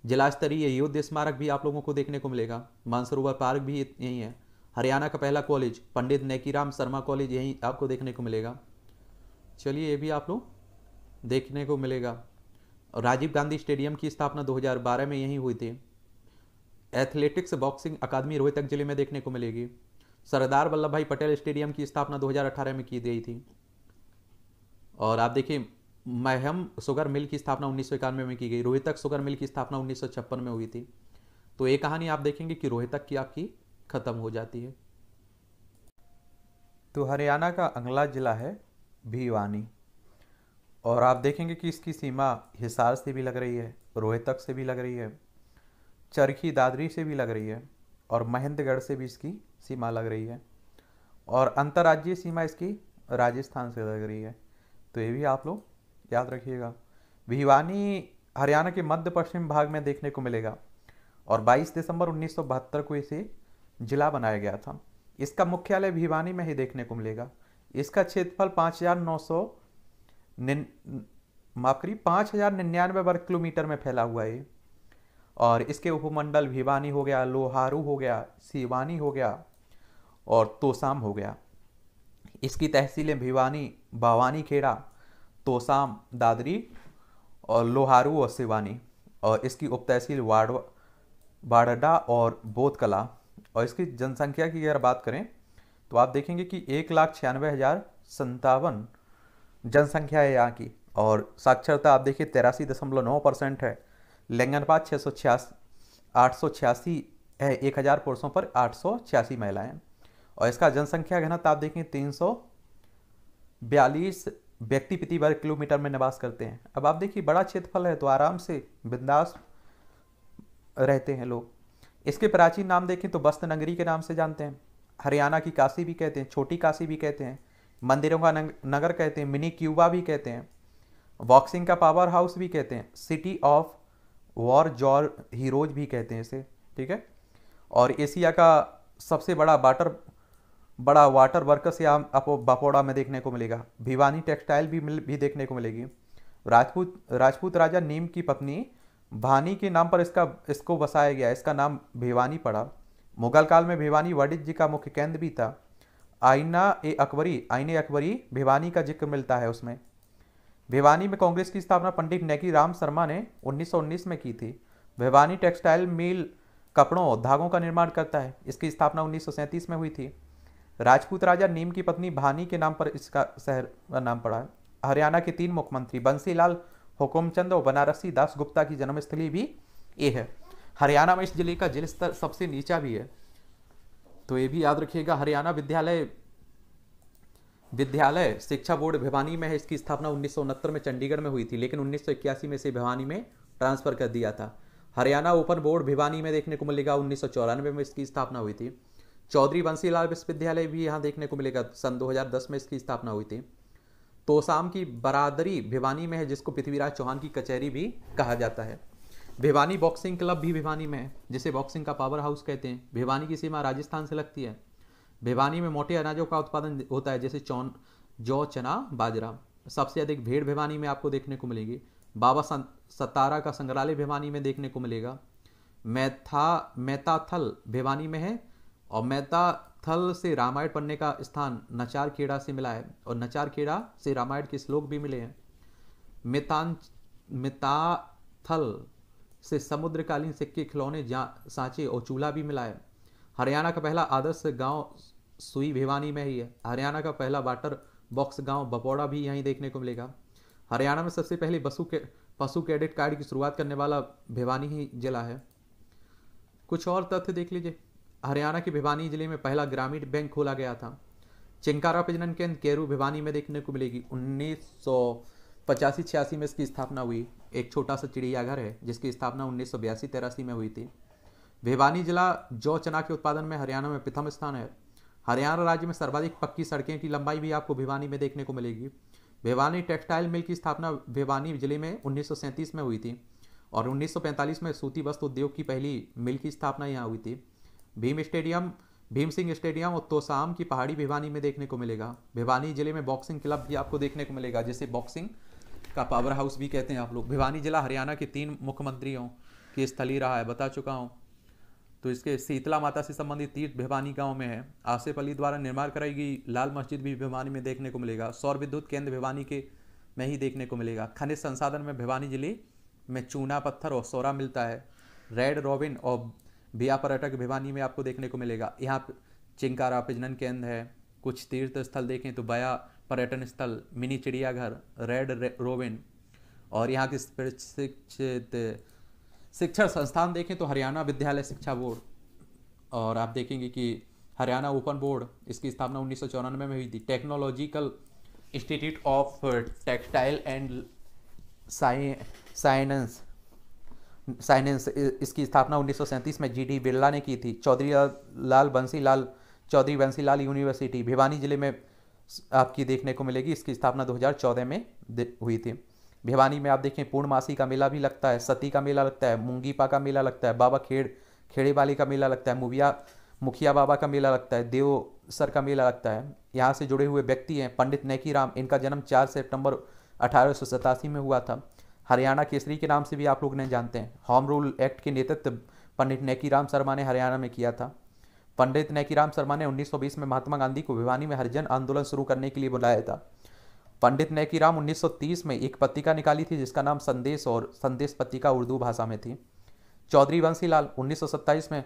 जिला स्तरीय युद्ध स्मारक भी आप लोगों को देखने को मिलेगा मानसरोवर पार्क भी यहीं है हरियाणा का पहला कॉलेज पंडित नेकीराम शर्मा कॉलेज यहीं आपको देखने को मिलेगा चलिए ये भी आप लोग देखने को मिलेगा राजीव गांधी स्टेडियम की स्थापना 2012 में यहीं हुई थी एथलेटिक्स बॉक्सिंग अकादमी रोहतक जिले में देखने को मिलेगी सरदार वल्लभ भाई पटेल स्टेडियम की स्थापना 2018 में की गई थी और आप देखिए महम सुगर मिल की स्थापना उन्नीस में की गई रोहितक सुगर मिल की स्थापना उन्नीस में हुई थी तो ये कहानी आप देखेंगे कि रोहितक की आपकी खत्म हो जाती है तो हरियाणा का अगला जिला है भिवानी और आप देखेंगे कि इसकी सीमा हिसार से भी लग रही है रोहतक से भी लग रही है चरखी दादरी से भी लग रही है और महेंद्रगढ़ से भी इसकी सीमा लग रही है और अंतर्राज्यीय सीमा इसकी राजस्थान से लग रही है तो ये भी आप लोग याद रखिएगा भिवानी हरियाणा के मध्य पश्चिम भाग में देखने को मिलेगा और 22 दिसंबर उन्नीस को इसे जिला बनाया गया था इसका मुख्यालय भिवानी में ही देखने को मिलेगा इसका क्षेत्रफल पाँच हज़ार नौ सौ माफ करिए पाँच हज़ार निन्यानवे वर्ग किलोमीटर में फैला हुआ है और इसके उपमंडल भिवानी हो गया लोहारू हो गया सिवानी हो गया और तोसाम हो गया इसकी तहसीलें भिवानी बावानी खेड़ा तोसाम दादरी और लोहारू और सिवानी और इसकी उप तहसील वाड़वा और बोधकला और इसकी जनसंख्या की अगर बात करें तो आप देखेंगे कि एक लाख छियानवे हज़ार संतावन जनसंख्या है यहाँ की और साक्षरता आप देखिए तिरासी दशमलव नौ परसेंट है लिंगनपात छः सौ छियासी आठ सौ छियासी है एक हज़ार पुरुषों पर आठ सौ छियासी महिलाएँ और इसका जनसंख्या घनत्व आप देखें तीन सौ बयालीस व्यक्ति प्रति वर्ग किलोमीटर में निवास करते हैं अब आप देखिए बड़ा क्षेत्रफल है तो आराम से बिंदास रहते हैं लोग इसके प्राचीन नाम देखें तो बस्त नगरी के नाम से जानते हैं हरियाणा की काशी भी कहते हैं छोटी काशी भी कहते हैं मंदिरों का नगर कहते हैं मिनी क्यूबा भी कहते हैं बॉक्सिंग का पावर हाउस भी कहते हैं सिटी ऑफ वॉर जॉर हीरोज भी कहते हैं इसे ठीक है और एशिया का सबसे बड़ा वाटर बड़ा वाटर वर्कस या आपको बापोड़ा में देखने को मिलेगा भिवानी टेक्सटाइल भी मिल भी देखने को मिलेगी राजपूत राजपूत राजा नीम की पत्नी भानी के नाम पर इसका इसको बसाया गया इसका नाम भिवानी पड़ा मुगल काल में भिवानी वाणिज्य का मुख्य केंद्र भी था आइना ए अकबरी आइने अकबरी भिवानी का जिक्र मिलता है उसमें भिवानी में कांग्रेस की स्थापना पंडित नेकी राम शर्मा ने उन्नीस में की थी भिवानी टेक्सटाइल मिल कपड़ों धागों का निर्माण करता है इसकी स्थापना उन्नीस में हुई थी राजपूत राजा नीम की पत्नी भानी के नाम पर इसका शहर का नाम पड़ा है हरियाणा के तीन मुख्यमंत्री बंसीलाल हुकुमचंद और बनारसी दास गुप्ता की जन्मस्थली भी ये है हरियाणा में इस जिले का जिल स्तर सबसे नीचा भी है तो ये भी याद रखिएगा हरियाणा विद्यालय विद्यालय शिक्षा बोर्ड भिवानी में है इसकी स्थापना उन्नीस में चंडीगढ़ में हुई थी लेकिन उन्नीस में से भिवानी में ट्रांसफर कर दिया था हरियाणा ओपन बोर्ड भिवानी में देखने को मिलेगा उन्नीस में इसकी स्थापना हुई थी चौधरी बंसीलाल विश्वविद्यालय भी यहाँ देखने को मिलेगा सन 2010 में इसकी स्थापना हुई थी तोसाम की बरादरी भिवानी में है जिसको पृथ्वीराज चौहान की कचहरी भी कहा जाता है भिवानी बॉक्सिंग क्लब भी भिवानी में है जिसे बॉक्सिंग का पावर हाउस कहते हैं भिवानी की सीमा राजस्थान से लगती है भिवानी में मोटे अनाजों का उत्पादन होता है जैसे चौन जौ चना बाजरा सबसे अधिक भेड़ भिवानी में आपको देखने को मिलेगी बाबा सतारा का संग्रहालय भिवानी में देखने को मिलेगा मैथा मैथाथल भिवानी में है और थल से रामायण पढ़ने का स्थान नचार खेड़ा से मिला है और नचार खेड़ा से रामायण के श्लोक भी मिले हैं मितान मिताथल से समुद्रकालीन सिक्के खिलौने जा सांचे और चूल्हा भी मिला है हरियाणा का पहला आदर्श गांव सुई भिवानी में ही है हरियाणा का पहला वाटर बॉक्स गांव बपौड़ा भी यहीं देखने को मिलेगा हरियाणा में सबसे पहले बसु के पशु क्रेडिट कार्ड की शुरुआत करने वाला भिवानी ही जिला है कुछ और तथ्य देख लीजिए हरियाणा के भिवानी जिले में पहला ग्रामीण बैंक खोला गया था चिंकारा प्रजनन केंद्र केरू भिवानी में देखने को मिलेगी उन्नीस सौ पचासी छियासी में इसकी स्थापना हुई एक छोटा सा चिड़ियाघर है जिसकी स्थापना उन्नीस सौ बयासी तिरासी में हुई थी भिवानी जिला जौ चना के उत्पादन में हरियाणा में प्रथम स्थान है हरियाणा राज्य में सर्वाधिक पक्की सड़कें की लंबाई भी आपको भिवानी में देखने को मिलेगी भिवानी टेक्सटाइल मिल की स्थापना भिवानी जिले में उन्नीस में हुई थी और उन्नीस में सूती वस्त्र उद्योग की पहली मिल की स्थापना यहाँ हुई थी भीम स्टेडियम भीम सिंह स्टेडियम और तोसाम की पहाड़ी भिवानी में देखने को मिलेगा भिवानी जिले में बॉक्सिंग क्लब भी आपको देखने को मिलेगा जैसे बॉक्सिंग का पावर हाउस भी कहते हैं आप लोग भिवानी जिला हरियाणा के तीन मुख्यमंत्रियों की स्थली रहा है बता चुका हूँ तो इसके शीतला माता से संबंधित तीर्थ भिवानी गांव में है आसिफ अली द्वारा निर्माण कराई गई लाल मस्जिद भी भिवानी में देखने को मिलेगा सौर विद्युत केंद्र भिवानी के में ही देखने को मिलेगा खनिज संसाधन में भिवानी जिले में चूना पत्थर और सोरा मिलता है रेड रॉबिन और भिया पर्यटक भिवानी में आपको देखने को मिलेगा यहाँ चिंकारा प्रजनन केंद्र है कुछ तीर्थ स्थल देखें तो बया पर्यटन स्थल मिनी चिड़ियाघर रेड रे, रोविन और यहाँ के प्रशिक्षित शिक्षण संस्थान देखें तो हरियाणा विद्यालय शिक्षा बोर्ड और आप देखेंगे कि हरियाणा ओपन बोर्ड इसकी स्थापना उन्नीस में हुई थी technological institute of textile and science science इसकी स्थापना उन्नीस में जी बिरला ने की थी चौधरी लाल बंसीलाल चौधरी बंसीलाल यूनिवर्सिटी भिवानी जिले में आपकी देखने को मिलेगी इसकी स्थापना 2014 में हुई थी भिवानी में आप देखें पूर्णमासी का मेला भी लगता है सती का मेला लगता है मुंगीपा का मेला लगता है बाबा खेड़ खेड़े वाली का मेला लगता है मुविया मुखिया बाबा का मेला लगता है देव सर का मेला लगता है यहाँ से जुड़े हुए व्यक्ति हैं पंडित नेकी राम इनका जन्म चार सेप्टंबर अठारह में हुआ था हरियाणा केसरी के नाम से भी आप लोग नहीं जानते हैं होम रूल एक्ट के नेतृत्व पंडित राम शर्मा ने हरियाणा में किया था पंडित राम शर्मा ने 1920 में महात्मा गांधी को भिवानी में हरिजन आंदोलन शुरू करने के लिए बुलाया था पंडित नेकीराम राम में एक पत्रिका निकाली थी जिसका नाम संदेश और संदेश पत्रिका उर्दू भाषा में थी चौधरी बंसीलाल 1927 में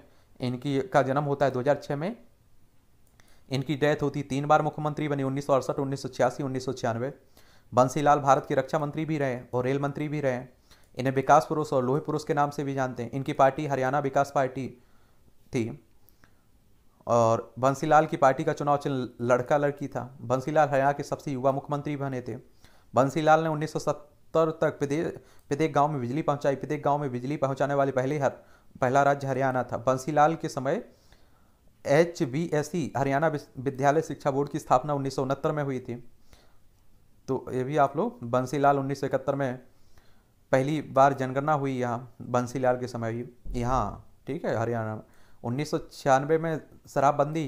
इनकी का जन्म होता है दो में इनकी डेथ होती तीन बार मुख्यमंत्री बने उन्नीस सौ अड़सठ उन्नीस सौ छियासी उन्नीस सौ छियानवे बंसीलाल भारत के रक्षा मंत्री भी रहे और रेल मंत्री भी रहे इन्हें विकास पुरुष और लोहे पुरुष के नाम से भी जानते हैं इनकी पार्टी हरियाणा विकास पार्टी थी और बंसीलाल की पार्टी का चुनाव चिन्ह लड़का लड़की था बंसीलाल हरियाणा के सबसे युवा मुख्यमंत्री बने थे बंसीलाल ने 1970 तक प्रदेश प्रत्येक गांव में बिजली पहुंचाई प्रत्येक गांव में बिजली पहुंचाने वाले पहले हर पहला राज्य हरियाणा था बंसीलाल के समय एच हरियाणा विद्यालय शिक्षा बोर्ड की स्थापना उन्नीस में हुई थी तो ये भी आप लोग बंसीलाल उन्नीस में पहली बार जनगणना हुई यहाँ बंसीलाल के समय भी यहाँ ठीक है हरियाणा में उन्नीस में शराबबंदी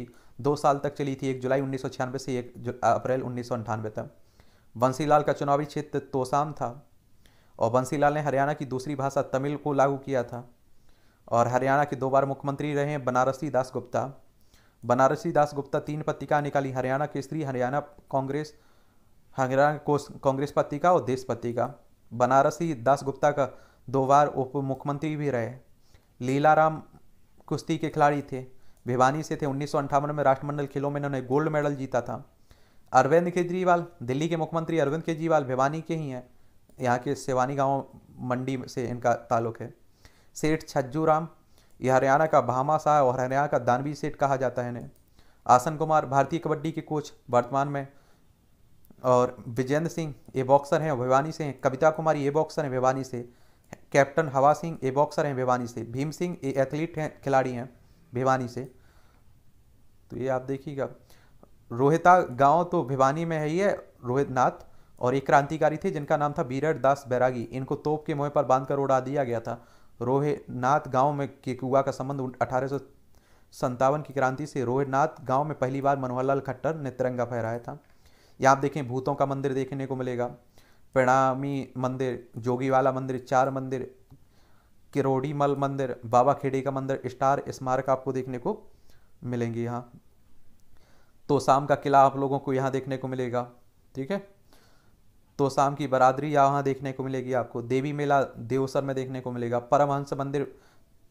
दो साल तक चली थी एक जुलाई उन्नीस से एक अप्रैल उन्नीस तक बंसीलाल का चुनावी क्षेत्र तोसाम था और बंसीलाल ने हरियाणा की दूसरी भाषा तमिल को लागू किया था और हरियाणा के दो बार मुख्यमंत्री रहे बनारसी दास गुप्ता बनारसी दास गुप्ता तीन पत्रिका निकाली हरियाणा केसरी हरियाणा कांग्रेस हंगरा कांग्रेस पति का और देश पति का बनारसी दास गुप्ता का दो बार उप मुख्यमंत्री भी रहे लीलाराम कुश्ती के खिलाड़ी थे भिवानी से थे उन्नीस में राष्ट्रमंडल खेलों में इन्होंने गोल्ड मेडल जीता था अरविंद केजरीवाल दिल्ली के मुख्यमंत्री अरविंद केजरीवाल भिवानी के ही हैं यहाँ के सेवानी गांव मंडी से इनका ताल्लुक है सेठ छज्जू राम यह हरियाणा का भामा शाह और हरियाणा का दानवी सेठ कहा जाता है इन्हें आसन कुमार भारतीय कबड्डी के कोच वर्तमान में और विजेंद्र सिंह ए बॉक्सर हैं भिवानी से हैं कविता कुमारी ए बॉक्सर हैं भिवानी से कैप्टन हवा सिंह ए बॉक्सर हैं भिवानी से भीम सिंह ए एथलीट हैं खिलाड़ी हैं भिवानी से तो ये आप देखिएगा रोहिता गांव तो भिवानी में है ही है रोहित नाथ और एक क्रांतिकारी थे जिनका नाम था बीरट दास बैरागी इनको तोप के मुँह पर बांधकर उड़ा दिया गया था रोहित गांव में केकुआ का संबंध अठारह की क्रांति से रोहित गांव में पहली बार मनोहर लाल खट्टर ने तिरंगा फहराया था या आप देखें भूतों का मंदिर देखने को मिलेगा प्रणामी मंदिर जोगीवाला मंदिर चार मंदिर किरोड़ी मल मंदिर बाबा खेड़ी का मंदिर स्टार स्मारक आपको देखने को मिलेंगे यहाँ तो शाम का किला आप लोगों को यहाँ देखने को मिलेगा ठीक है तो शाम की बरादरी यहाँ देखने को मिलेगी आपको देवी मेला देवसर में देखने को मिलेगा परमहंस मंदिर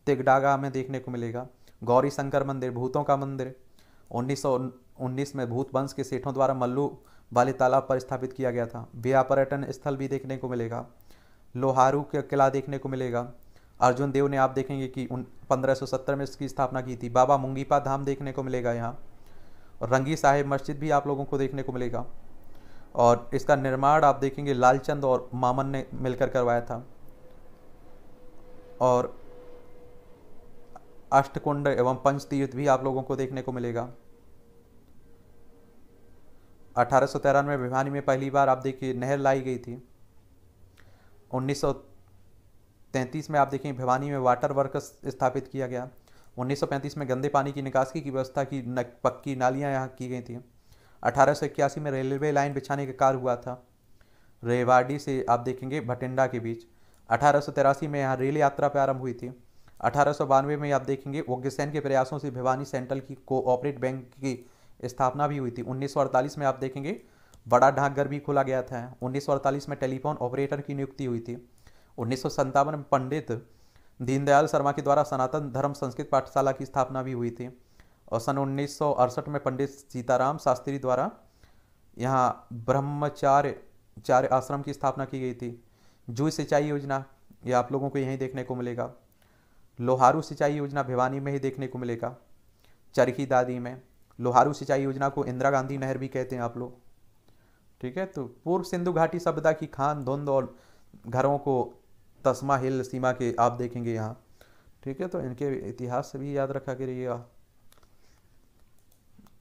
तिगडागा में देखने को मिलेगा गौरी शंकर मंदिर भूतों का मंदिर उन्नीस उन्नीस में भूत वंश के सेठों द्वारा मल्लू वाले तालाब पर स्थापित किया गया था बिया पर्यटन स्थल भी देखने को मिलेगा लोहारू का किला देखने को मिलेगा अर्जुन देव ने आप देखेंगे कि उन पंद्रह में इसकी स्थापना की थी बाबा मुंगीपा धाम देखने को मिलेगा यहाँ रंगी साहेब मस्जिद भी आप लोगों को देखने को मिलेगा और इसका निर्माण आप देखेंगे लालचंद और मामन ने मिलकर करवाया था और अष्टकुंड एवं पंचतीर्थ भी आप लोगों को देखने को मिलेगा अठारह सौ तिरानवे भिवानी में पहली बार आप देखिए नहर लाई गई थी उन्नीस सौ तैंतीस में आप देखिए भिवानी में वाटर वर्कस स्थापित किया गया 1935 में गंदे पानी की निकासी की व्यवस्था की न, पक्की नालियाँ यहाँ की गई थी अठारह में रेलवे लाइन बिछाने का कार्य हुआ था रेवाड़ी से आप देखेंगे भटिंडा के बीच अठारह में यहाँ रेल यात्रा प्रारंभ हुई थी अठारह में आप देखेंगे ओगसेन के प्रयासों से भिवानी सेंट्रल की कोऑपरेट बैंक की स्थापना भी हुई थी उन्नीस में आप देखेंगे बड़ा डाकघर भी खोला गया था उन्नीस में टेलीफोन ऑपरेटर की नियुक्ति हुई थी उन्नीस में पंडित दीनदयाल शर्मा के द्वारा सनातन धर्म संस्कृत पाठशाला की स्थापना भी हुई थी और सन उन्नीस में पंडित सीताराम शास्त्री द्वारा यहाँ ब्रह्मचार्य चार्य आश्रम की स्थापना की गई थी जू सिंचाई योजना ये आप लोगों को यहीं देखने को मिलेगा लोहारू सिंचाई योजना भिवानी में ही देखने को मिलेगा चरखी दादी में लोहारू सिंचाई योजना को इंदिरा गांधी नहर भी कहते हैं आप लोग ठीक है तो पूर्व सिंधु घाटी सभ्यता की खान धुंध और घरों को तस्मा हिल सीमा के आप देखेंगे यहाँ ठीक है तो इनके इतिहास से भी याद रखा करिएगा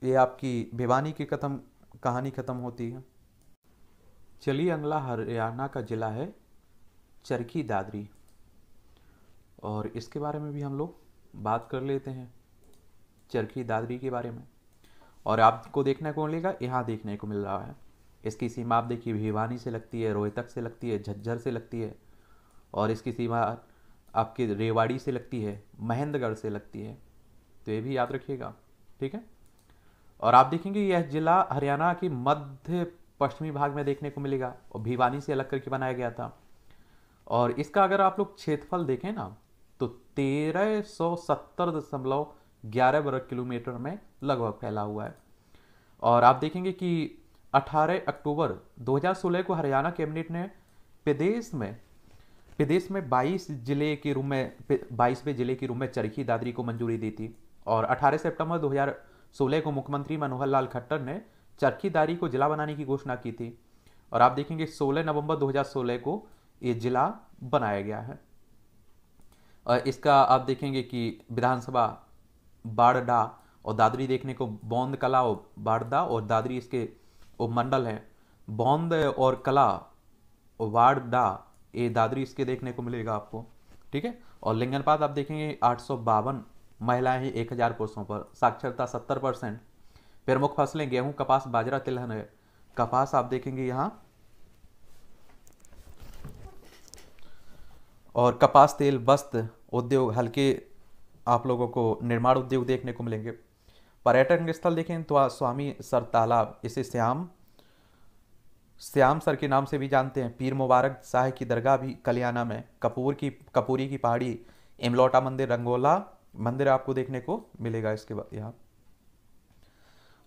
ये आपकी भिवानी की खत्म कहानी ख़त्म होती है चलिए अगला हरियाणा का ज़िला है चरखी दादरी और इसके बारे में भी हम लोग बात कर लेते हैं चरखी दादरी के बारे में और आपको देखने को मिलेगा यहाँ देखने को मिल रहा है इसकी सीमा आप देखिए भिवानी से लगती है रोहतक से लगती है झज्जर से लगती है और इसकी सीमा आपके रेवाड़ी से लगती है महेंद्रगढ़ से लगती है तो ये भी याद रखिएगा ठीक है और आप देखेंगे यह जिला हरियाणा के मध्य पश्चिमी भाग में देखने को मिलेगा और भिवानी से अलग करके बनाया गया था और इसका अगर आप लोग क्षेत्रफल देखें ना तो तेरह सौ सत्तर दशमलव ग्यारह वर्ग किलोमीटर में लगभग फैला हुआ है और आप देखेंगे कि 18 अक्टूबर 2016 को हरियाणा कैबिनेट ने प्रदेश में प्रदेश में 22 जिले के रूप में बाईसवें जिले के रूप में चरखी दादरी को मंजूरी दी थी और 18 सितंबर 2016 को मुख्यमंत्री मनोहर लाल खट्टर ने चरखी दादरी को जिला बनाने की घोषणा की थी और आप देखेंगे सोलह नवम्बर दो को ये जिला बनाया गया है इसका आप देखेंगे कि विधानसभा बाड़डा और दादरी देखने को बौंद कला और बाड़दा और दादरी इसके उपमंडल हैं बौंद और कला और वाड़डा ये दादरी इसके देखने को मिलेगा आपको ठीक है और लिंगनपात आप देखेंगे आठ सौ बावन महिलाएं ही एक हज़ार पुरुषों पर साक्षरता सत्तर परसेंट प्रमुख फसलें गेहूं कपास बाजरा तिलहन है कपास आप देखेंगे यहाँ और कपास तेल वस्त्र उद्योग हल्के आप लोगों को निर्माण उद्योग देखने को मिलेंगे पर्यटन स्थल देखें तो स्वामी सर तालाब इसे श्याम श्याम सर के नाम से भी जानते हैं पीर मुबारक शाह की दरगाह भी कलियाना में कपूर की कपूरी की पहाड़ी इमलौटा मंदिर रंगोला मंदिर आपको देखने को मिलेगा इसके बाद यहाँ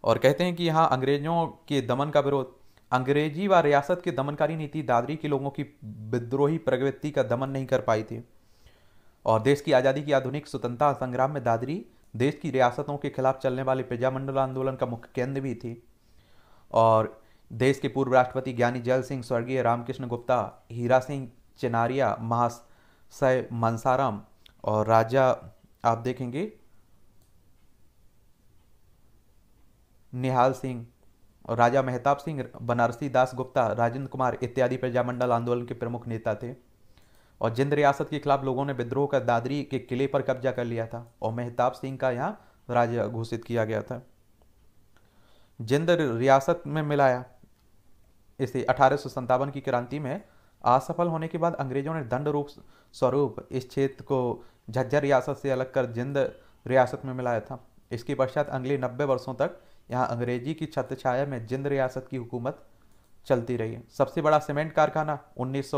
और कहते हैं कि यहाँ अंग्रेजों के दमन का विरोध अंग्रेजी व रियासत की दमनकारी नीति दादरी के लोगों की विद्रोही प्रगति का दमन नहीं कर पाई थी और देश की आज़ादी की आधुनिक स्वतंत्रता संग्राम में दादरी देश की रियासतों के खिलाफ चलने वाले प्रजामंडल आंदोलन का मुख्य केंद्र भी थी और देश के पूर्व राष्ट्रपति ज्ञानी जल सिंह स्वर्गीय रामकृष्ण गुप्ता हीरा सिंह चिनारिया महाशय मनसाराम और राजा आप देखेंगे निहाल सिंह और राजा मेहताब सिंह बनारसी दास गुप्ता राजेंद्र कुमार इत्यादि प्रजामंडल आंदोलन के प्रमुख नेता थे और जिंद रियासत के खिलाफ लोगों ने विद्रोह कर दादरी के किले पर कब्जा कर लिया था और मेहताब सिंह का यहाँ राज्य घोषित किया गया था जिंद रियासत में मिलाया इसे अठारह की क्रांति में असफल होने के बाद अंग्रेजों ने दंड रूप स्वरूप इस क्षेत्र को झज्जर रियासत से अलग कर जिंद रियासत में मिलाया था इसके पश्चात अगले नब्बे वर्षों तक यहाँ अंग्रेजी की छत छाया में जिंद रियासत की हुकूमत चलती रही सबसे बड़ा सीमेंट कारखाना उन्नीस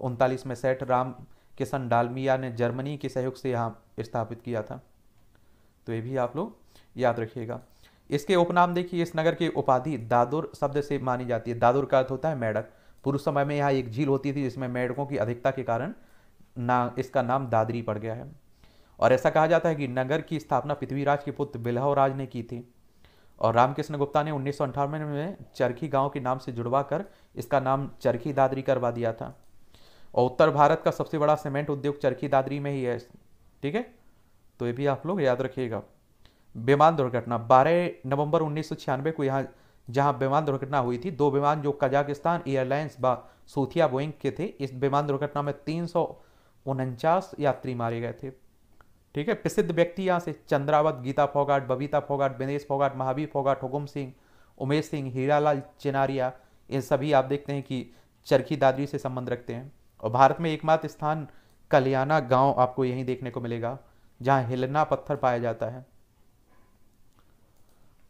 उनतालीस में सेठ राम किशन डालमिया ने जर्मनी के सहयोग से यहाँ स्थापित किया था तो ये भी आप लोग याद रखिएगा इसके उपनाम देखिए इस नगर की उपाधि दादुर शब्द से मानी जाती है दादुर का अर्थ होता है मेढक पूर्व समय में यहाँ एक झील होती थी जिसमें मेढकों की अधिकता के कारण ना इसका नाम दादरी पड़ गया है और ऐसा कहा जाता है कि नगर की स्थापना पृथ्वीराज के पुत्र बिल्हव राज ने की थी और रामकृष्ण गुप्ता ने उन्नीस में चरखी गांव के नाम से जुड़वा कर इसका नाम चरखी दादरी करवा दिया था और उत्तर भारत का सबसे बड़ा सीमेंट उद्योग चरखी दादरी में ही है ठीक है तो ये भी आप लोग याद रखिएगा विमान दुर्घटना 12 नवंबर उन्नीस को यहाँ जहाँ विमान दुर्घटना हुई थी दो विमान जो कजाकिस्तान एयरलाइंस व सूथिया बोइंग के थे इस विमान दुर्घटना में तीन यात्री मारे गए थे ठीक है प्रसिद्ध व्यक्ति यहाँ से चंद्रावत गीता फोगाट बबीता फोगाट विनेश फोगाट महावीर फोगाट हुकुम सिंह उमेश सिंह हीरालाल चिनारिया ये सभी आप देखते हैं कि चरखी दादरी से संबंध रखते हैं और भारत में एकमात्र स्थान कलियाना गांव आपको यहीं देखने को मिलेगा जहां हिलना पत्थर पाया जाता है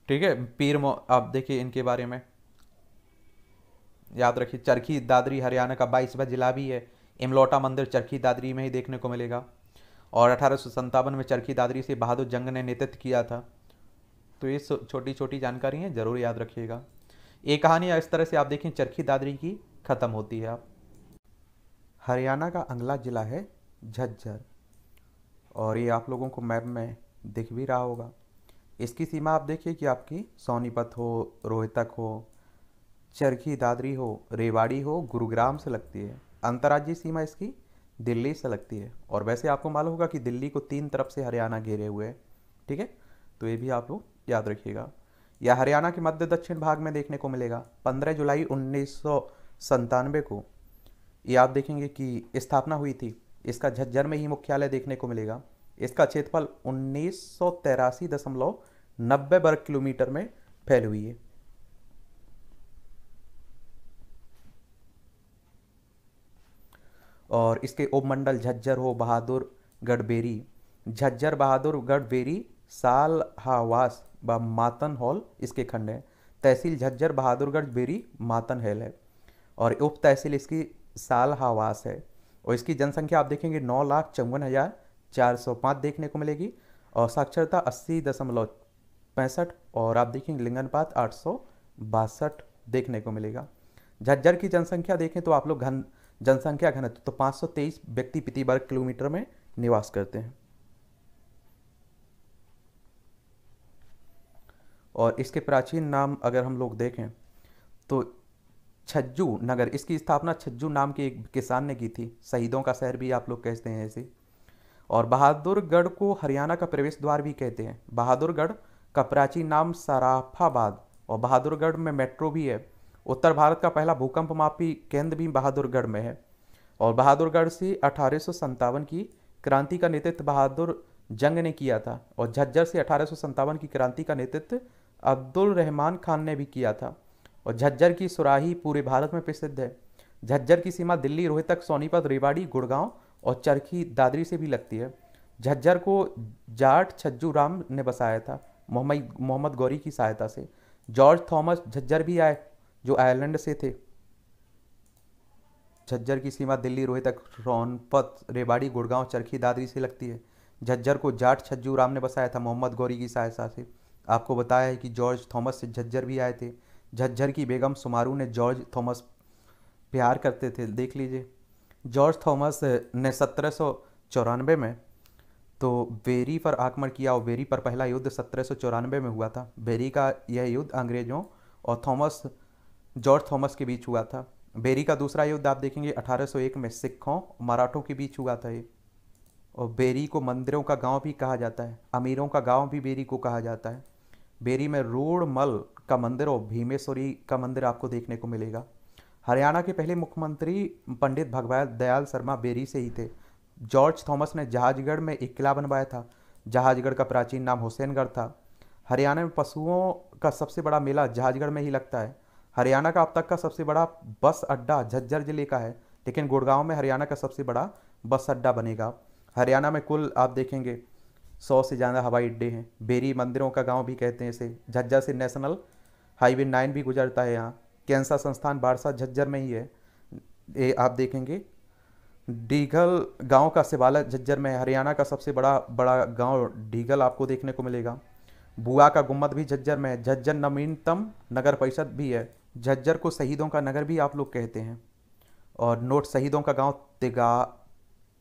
ठीक है पीर मो आप देखिए इनके बारे में याद रखिए चरखी दादरी हरियाणा का बाईसवा जिला भी है इमलोटा मंदिर चरखी दादरी में ही देखने को मिलेगा और अठारह में चरखी दादरी से बहादुर जंग ने नेतृत्व किया था तो ये छोटी छोटी जानकारी है ज़रूर याद रखिएगा ये कहानी इस तरह से आप देखें चरखी दादरी की ख़त्म होती है आप हरियाणा का अगला ज़िला है झज्जर और ये आप लोगों को मैप में दिख भी रहा होगा इसकी सीमा आप देखिए कि आपकी सोनीपत हो रोहतक हो चरखी दादरी हो रेवाड़ी हो गुरुग्राम से लगती है अंतर्राज्यीय सीमा इसकी दिल्ली से लगती है और वैसे आपको मालूम होगा कि दिल्ली को तीन तरफ से हरियाणा घेरे हुए हैं ठीक है तो ये भी आप लोग याद रखिएगा यह हरियाणा के मध्य दक्षिण भाग में देखने को मिलेगा 15 जुलाई उन्नीस को ये आप देखेंगे कि स्थापना हुई थी इसका झज्जर में ही मुख्यालय देखने को मिलेगा इसका क्षेत्रफल उन्नीस दशमलव नब्बे वर्ग किलोमीटर में फैल हुई है और इसके उपमंडल झज्जर हो बहादुर गढ़बेरी झज्जर बहादुर गढ़बेरी साल हावास व मातन हॉल इसके खंड है तहसील झज्जर बहादुरगढ़ बेरी मातन हेल है और उप तहसील इसकी साल हावास है और इसकी जनसंख्या आप देखेंगे नौ लाख चौवन हज़ार चार सौ पाँच देखने को मिलेगी और साक्षरता अस्सी दशमलव पैंसठ और आप देखेंगे लिंगनपात आठ सौ बासठ देखने को मिलेगा झज्जर की जनसंख्या देखें तो आप लोग घन जनसंख्या घनत्व तो सौ तेईस व्यक्ति प्रति वर्ग किलोमीटर में निवास करते हैं और इसके प्राचीन नाम अगर हम लोग देखें तो छज्जू नगर इसकी स्थापना छज्जू नाम के एक किसान ने की थी शहीदों का शहर भी आप लोग कहते हैं इसे और बहादुरगढ़ को हरियाणा का प्रवेश द्वार भी कहते हैं बहादुरगढ़ का प्राचीन नाम सराफाबाद और बहादुरगढ़ में मेट्रो भी है उत्तर भारत का पहला भूकंप मापी केंद्र भी बहादुरगढ़ में है और बहादुरगढ़ से अठारह की क्रांति का नेतृत्व बहादुर जंग ने किया था और झज्जर से अठारह की क्रांति का नेतृत्व अब्दुल रहमान खान ने भी किया था और झज्जर की सुराही पूरे भारत में प्रसिद्ध है झज्जर की सीमा दिल्ली रोहतक सोनीपत रेवाड़ी गुड़गांव और चरखी दादरी से भी लगती है झज्जर को जाट छज्जू राम ने बसाया था मोहम्मद मोहम्मद गौरी की सहायता से जॉर्ज थॉमस झज्जर भी आए जो आयरलैंड से थे झज्जर की सीमा दिल्ली रोहतक सोनपत रेवाड़ी गुड़गांव चरखी दादरी से लगती है झज्जर को जाट छज्जू राम ने बसाया था मोहम्मद गौरी की सहायता से आपको बताया है कि जॉर्ज थॉमस से झज्जर भी आए थे झज्जर की बेगम सुमारू ने जॉर्ज थॉमस प्यार करते थे देख लीजिए जॉर्ज थॉमस ने सत्रह में तो बेरी पर आक्रमण किया और बेरी पर पहला युद्ध सत्रह में हुआ था बेरी का यह युद्ध अंग्रेजों और थॉमस जॉर्ज थॉमस के बीच हुआ था बेरी का दूसरा युद्ध आप देखेंगे 1801 में सिखों मराठों के बीच हुआ था ये और बेरी को मंदिरों का गांव भी कहा जाता है अमीरों का गांव भी बेरी को कहा जाता है बेरी में रोड मल का मंदिर और भीमेश्वरी का मंदिर आपको देखने को मिलेगा हरियाणा के पहले मुख्यमंत्री पंडित भगवान दयाल शर्मा बेरी से ही थे जॉर्ज थॉमस ने जहाजगढ़ में एक किला बनवाया था जहाजगढ़ का प्राचीन नाम हुसैनगढ़ था हरियाणा में पशुओं का सबसे बड़ा मेला जहाजगढ़ में ही लगता है हरियाणा का अब तक का सबसे बड़ा बस अड्डा झज्जर जिले का है लेकिन गुड़गांव में हरियाणा का सबसे बड़ा बस अड्डा बनेगा हरियाणा में कुल आप देखेंगे सौ से ज़्यादा हवाई अड्डे हैं बेरी मंदिरों का गांव भी कहते हैं इसे झज्जर से नेशनल हाईवे नाइन भी गुजरता है यहाँ कैंसा संस्थान बारसा झज्जर में ही है ये आप देखेंगे डीघल गांव का सिवाला झज्जर में हरियाणा का सबसे बड़ा बड़ा गांव डीघल आपको देखने को मिलेगा बुआ का गुम्मत भी झज्जर में है झज्जर नवीनतम नगर परिषद भी है झज्जर को शहीदों का नगर भी आप लोग कहते हैं और नोट शहीदों का गांव तिगा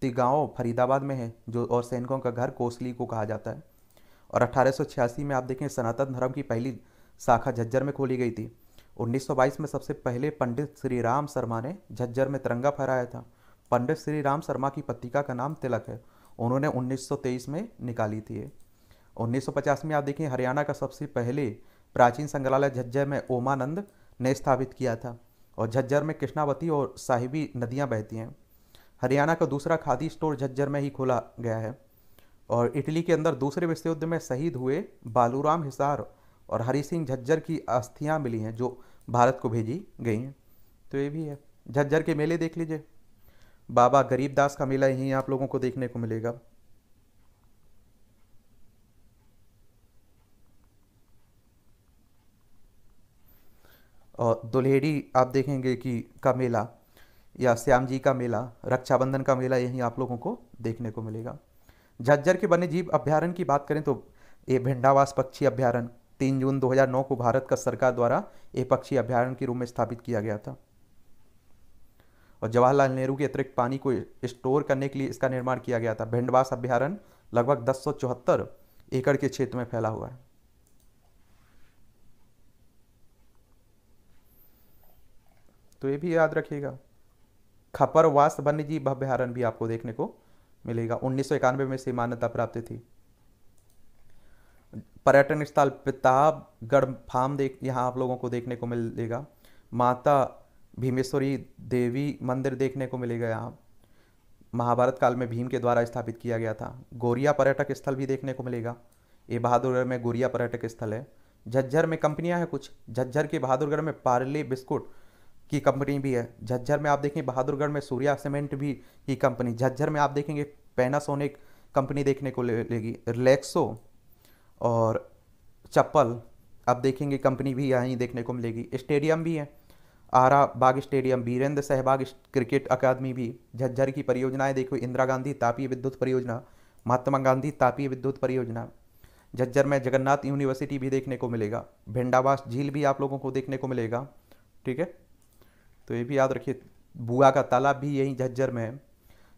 तिगाँव फरीदाबाद में है जो और सैनिकों का घर कोसली को कहा जाता है और अट्ठारह में आप देखें सनातन धर्म की पहली शाखा झज्जर में खोली गई थी 1922 में सबसे पहले पंडित श्री राम शर्मा ने झज्जर में तिरंगा फहराया था पंडित श्री राम शर्मा की पत्रिका का नाम तिलक है उन्होंने 1923 में निकाली थी 1950 में आप देखें हरियाणा का सबसे पहले प्राचीन संग्रहालय झज्जर में ओमानंद ने स्थापित किया था और झज्जर में कृष्णावती और साहिबी नदियाँ बहती हैं हरियाणा का दूसरा खादी स्टोर झज्जर में ही खोला गया है और इटली के अंदर दूसरे विश्व युद्ध में शहीद हुए बालूराम हिसार और हरी सिंह झज्जर की अस्थियाँ मिली हैं जो भारत को भेजी गई हैं तो ये भी है झज्जर के मेले देख लीजिए बाबा गरीबदास का मेला यहीं आप लोगों को देखने को मिलेगा और दुल्हेड़ी आप देखेंगे कि का मेला या श्याम जी का मेला रक्षाबंधन का मेला यहीं आप लोगों को देखने को मिलेगा झज्जर के वन्यजीव अभ्यारण की बात करें तो ये भिंडावास पक्षी अभ्यारण्य तीन जून 2009 को भारत का सरकार द्वारा एक पक्षी अभ्यारण्य के रूप में स्थापित किया गया था और जवाहरलाल नेहरू के अतिरिक्त पानी को स्टोर करने के लिए इसका निर्माण किया गया था भिंडवास अभ्यारण्य लगभग दस एकड़ के क्षेत्र में फैला हुआ है तो ये भी याद रखिएगा खपरवास वन्यजीव अभ्यारण भी आपको देखने को मिलेगा उन्नीस में इसे मान्यता प्राप्त थी पर्यटन स्थल प्रतापगढ़ फार्म देख यहाँ आप लोगों को देखने को मिलेगा माता भीमेश्वरी देवी मंदिर देखने को मिलेगा यहाँ महाभारत काल में भीम के द्वारा स्थापित किया गया था गोरिया पर्यटक स्थल भी देखने को मिलेगा ये बहादुरगढ़ में गोरिया पर्यटक स्थल है झज्जर में कंपनियाँ हैं कुछ झज्जर के बहादुरगढ़ में पार्ले बिस्कुट की कंपनी भी है झज्जर में आप देखें बहादुरगढ़ में सूर्या सीमेंट भी की कंपनी झज्जर में आप देखेंगे पैनासोनिक कंपनी देखने को मिलेगी रिलैक्सो और चप्पल आप देखेंगे कंपनी भी यहीं देखने को मिलेगी स्टेडियम भी है आरा बाग स्टेडियम वीरेंद्र सहबाग क्रिकेट अकादमी भी झज्जर की परियोजनाएं देखो इंदिरा गांधी तापीय विद्युत परियोजना महात्मा गांधी तापीय विद्युत परियोजना झज्जर में जगन्नाथ यूनिवर्सिटी भी देखने को मिलेगा भिंडावास झील भी आप लोगों को देखने को मिलेगा ठीक है तो ये भी याद रखिए बुआ का तालाब भी यहीं झज्जर में है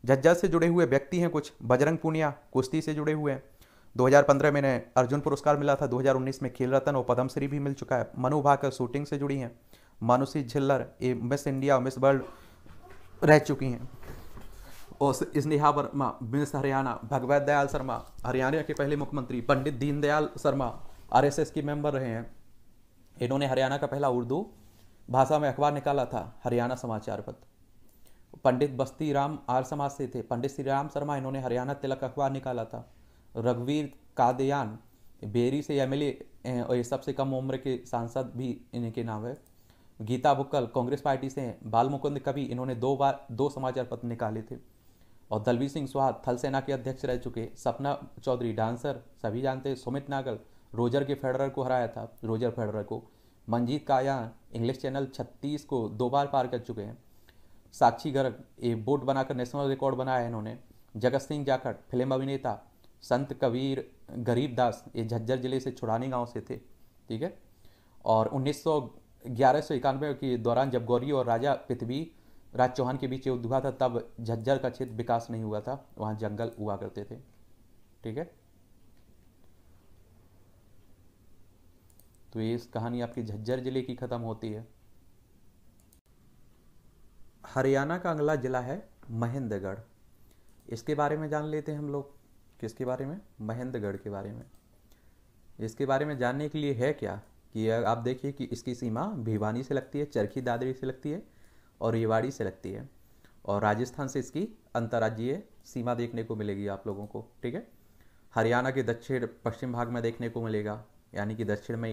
झज्जर से जुड़े हुए व्यक्ति हैं कुछ बजरंग पुनिया कुश्ती से जुड़े हुए हैं 2015 में इन्हें अर्जुन पुरस्कार मिला था 2019 में खेल रत्न और पद्मश्री भी मिल चुका है मनु भाकर शूटिंग से जुड़ी हैं मानुषी झिल्लर ये मिस इंडिया मिस वर्ल्ड रह चुकी हैं और स्नेहा वर्मा मिस हरियाणा भगवत दयाल शर्मा हरियाणा के पहले मुख्यमंत्री पंडित दीनदयाल शर्मा एस के मेंबर रहे हैं इन्होंने हरियाणा का पहला उर्दू भाषा में अखबार निकाला था हरियाणा समाचार पत्र पंडित बस्ती राम आर समाज से थे पंडित श्री राम शर्मा इन्होंने हरियाणा तिलक अखबार निकाला था रघुवीर कादयान बेरी से एम और ये सबसे कम उम्र के सांसद भी इनके नाम है गीता बुक्कल कांग्रेस पार्टी से हैं बाल मुकुंद कवि इन्होंने दो बार दो समाचार पत्र निकाले थे और दलवीर सिंह सुहाग थल सेना के अध्यक्ष रह चुके सपना चौधरी डांसर सभी जानते हैं सुमित नागल रोजर के फेडरर को हराया था रोजर फेडरर को मंजीत कायान इंग्लिश चैनल छत्तीस को दो बार पार कर चुके हैं साक्षी गर्ग ये बोट बनाकर नेशनल रिकॉर्ड बनाया है इन्होंने जगत सिंह जाखड़ फिल्म अभिनेता संत कबीर गरीबदास ये झज्जर जिले से छुड़ानी गांव से थे ठीक है और उन्नीस सौ ग्यारह सौ के दौरान जब गौरी और राजा पृथ्वी राज चौहान के बीच युद्ध हुआ था तब झज्जर का क्षेत्र विकास नहीं हुआ था वहाँ जंगल हुआ करते थे ठीक है तो ये इस कहानी आपकी झज्जर जिले की ख़त्म होती है हरियाणा का अगला ज़िला है महेंद्रगढ़ इसके बारे में जान लेते हैं हम लोग किसके बारे में महेंद्रगढ़ के बारे में इसके बारे में जानने के लिए है क्या कि आप देखिए कि इसकी सीमा भिवानी से लगती है चरखी दादरी से लगती है और रेवाड़ी से लगती है और राजस्थान से इसकी अंतर्राज्यीय सीमा देखने को मिलेगी आप लोगों को ठीक है हरियाणा के दक्षिण पश्चिम भाग में देखने को मिलेगा यानी कि दक्षिण में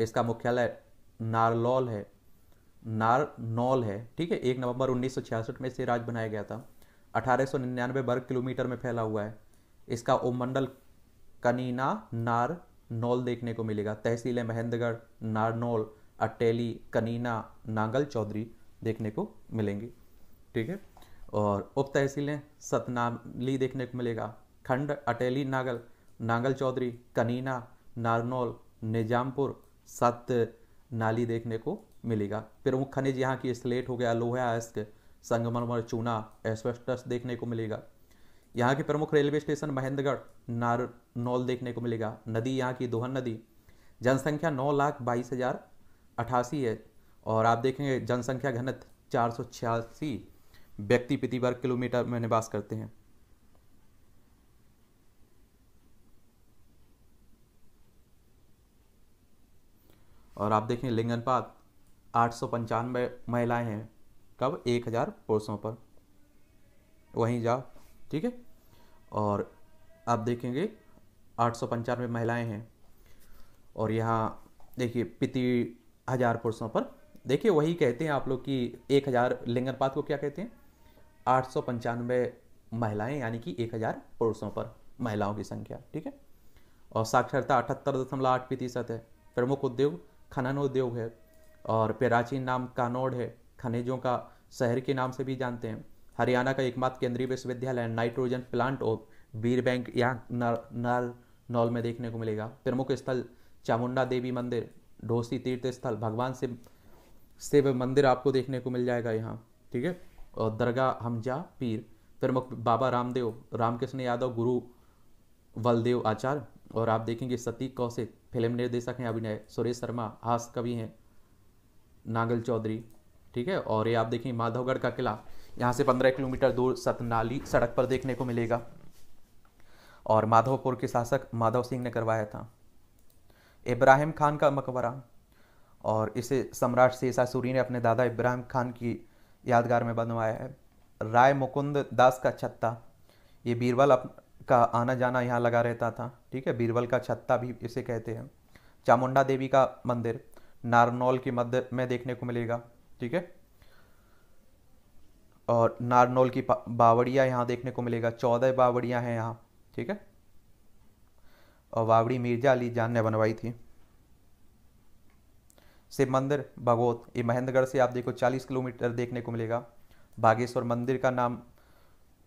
इसका मुख्यालय नारलौल है नारनौल है ठीक है एक नवंबर 1966 में इसे राज्य बनाया गया था निन्यानवे वर्ग किलोमीटर में फैला हुआ है इसका उपमंडल कनीना नार नौल देखने को मिलेगा तहसीलें महेंद्रगढ़ नारनौल अटेली कनीना नांगल चौधरी देखने को मिलेंगी ठीक है और उप तहसीलें सतनामली देखने को मिलेगा खंड अटेली नागल नांगल चौधरी कनीना नारनौल निजामपुर सत नाली देखने को मिलेगा प्रमुख खनिज यहाँ की स्लेट हो गया लोहा अयस्क संगमरमर चूना एस्वेस्टस देखने को मिलेगा यहाँ के प्रमुख रेलवे स्टेशन महेंद्रगढ़ नारनौल देखने को मिलेगा नदी यहाँ की दोहन नदी जनसंख्या नौ लाख बाईस हज़ार अठासी है और आप देखेंगे जनसंख्या घनत चार सौ छियासी व्यक्ति प्रति वर्ग किलोमीटर में निवास करते हैं और आप देखें लिंगनपात आठ सौ पंचानवे महिलाएँ हैं कब एक हज़ार पुरुषों पर वहीं जाओ ठीक है और आप देखेंगे आठ सौ पंचानवे महिलाएँ हैं और यहाँ देखिए पिति हजार पुरुषों पर देखिए वही कहते हैं आप लोग कि एक हजार लिंगनपात को क्या कहते हैं आठ सौ पंचानवे महिलाएँ यानी कि एक हजार पुरुषों पर महिलाओं की संख्या ठीक है और साक्षरता अठहत्तर दशमलव आठ प्रतिशत है प्रमुख उद्योग खनन उद्योग है और प्राचीन नाम कानोड़ है खनिजों का शहर के नाम से भी जानते हैं हरियाणा का एकमात्र केंद्रीय विश्वविद्यालय नाइट्रोजन प्लांट और वीर बैंक यहाँ नर नॉल में देखने को मिलेगा प्रमुख स्थल चामुंडा देवी मंदिर ढोसी तीर्थ स्थल भगवान शिव शिव मंदिर आपको देखने को मिल जाएगा यहाँ ठीक है और दरगाह हमजा पीर प्रमुख बाबा रामदेव रामकृष्ण यादव गुरु बलदेव आचार्य और आप देखेंगे सतीक कौशिक फिल्म निर्देशक हैं अभिनय सुरेश शर्मा हास कवि हैं नागल चौधरी ठीक है और ये आप देखेंगे माधवगढ़ का किला यहाँ से पंद्रह किलोमीटर दूर सतनाली सड़क पर देखने को मिलेगा और माधवपुर के शासक माधव सिंह ने करवाया था इब्राहिम खान का मकबरा और इसे सम्राट सूरी ने अपने दादा इब्राहिम खान की यादगार में बनवाया है राय मुकुंद दास का छत्ता ये बीरबल का आना जाना यहाँ लगा रहता था ठीक है बीरबल का छत्ता भी इसे कहते हैं चामुंडा देवी का मंदिर नारनौल के मध्य में देखने को मिलेगा ठीक है और नारनौल की बावड़िया यहाँ देखने को मिलेगा चौदह बावड़ियाँ हैं यहाँ ठीक है और बावड़ी मिर्जा अली जान ने बनवाई थी शिव मंदिर भगवत ये महेंद्रगढ़ से आप देखो 40 किलोमीटर देखने को मिलेगा बागेश्वर मंदिर का नाम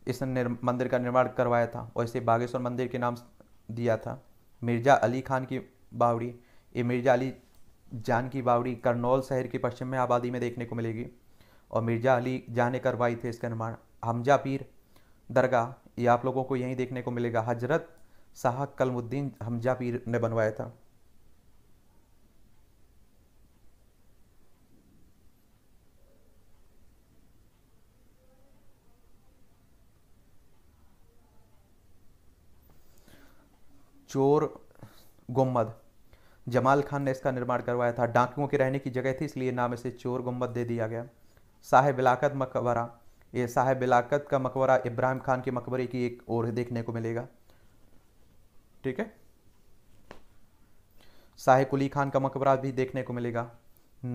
इस मंदिर का निर्माण करवाया था और इसे बागेश्वर मंदिर के नाम दिया था मिर्जा अली खान की बावड़ी ये मिर्जा अली जान की बावड़ी करनौल शहर की पश्चिम में आबादी में देखने को मिलेगी और मिर्जा अली जहाँ ने करवाई थी इसका निर्माण हमजा पीर दरगाह ये आप लोगों को यहीं देखने को मिलेगा हजरत शाह कलमुद्दीन हमजा पीर ने बनवाया था चोर गुम्मद जमाल खान ने इसका निर्माण करवाया था डाकुओं के रहने की जगह थी इसलिए नाम इसे चोर गुम्बद दे दिया गया साहेब इलाकत मकबरा ये साहेब इलाकत का मकबरा इब्राहिम खान के मकबरे की एक और देखने को मिलेगा ठीक है साहेब कुली खान का मकबरा भी देखने को मिलेगा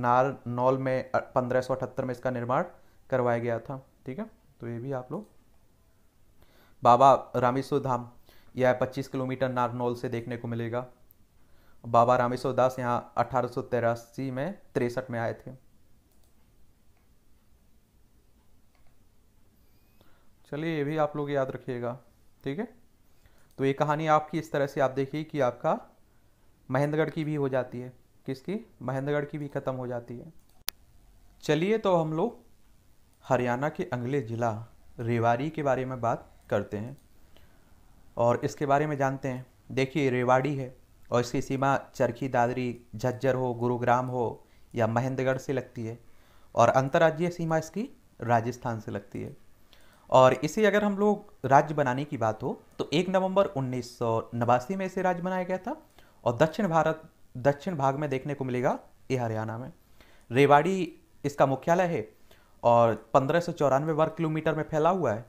नार नौल में पंद्रह में इसका निर्माण करवाया गया था ठीक है तो ये भी आप लोग बाबा रामेश्वर धाम यह 25 किलोमीटर नारनौल से देखने को मिलेगा बाबा रामेश्वर दास यहाँ अठारह में तिरसठ में आए थे चलिए ये भी आप लोग याद रखिएगा ठीक है तो ये कहानी आपकी इस तरह से आप देखिए कि आपका महेंद्रगढ़ की भी हो जाती है किसकी महेंद्रगढ़ की भी ख़त्म हो जाती है चलिए तो हम लोग हरियाणा के अगले ज़िला रेवाड़ी के बारे में बात करते हैं और इसके बारे में जानते हैं देखिए रेवाड़ी है और इसकी सीमा चरखी दादरी झज्जर हो गुरुग्राम हो या महेंद्रगढ़ से लगती है और अंतर्राज्यीय सीमा इसकी राजस्थान से लगती है और इसे अगर हम लोग राज्य बनाने की बात हो तो एक नवंबर उन्नीस में इसे राज्य बनाया गया था और दक्षिण भारत दक्षिण भाग में देखने को मिलेगा ये हरियाणा में रेवाड़ी इसका मुख्यालय है और पंद्रह सौ चौरानवे वर्ग किलोमीटर में फैला हुआ है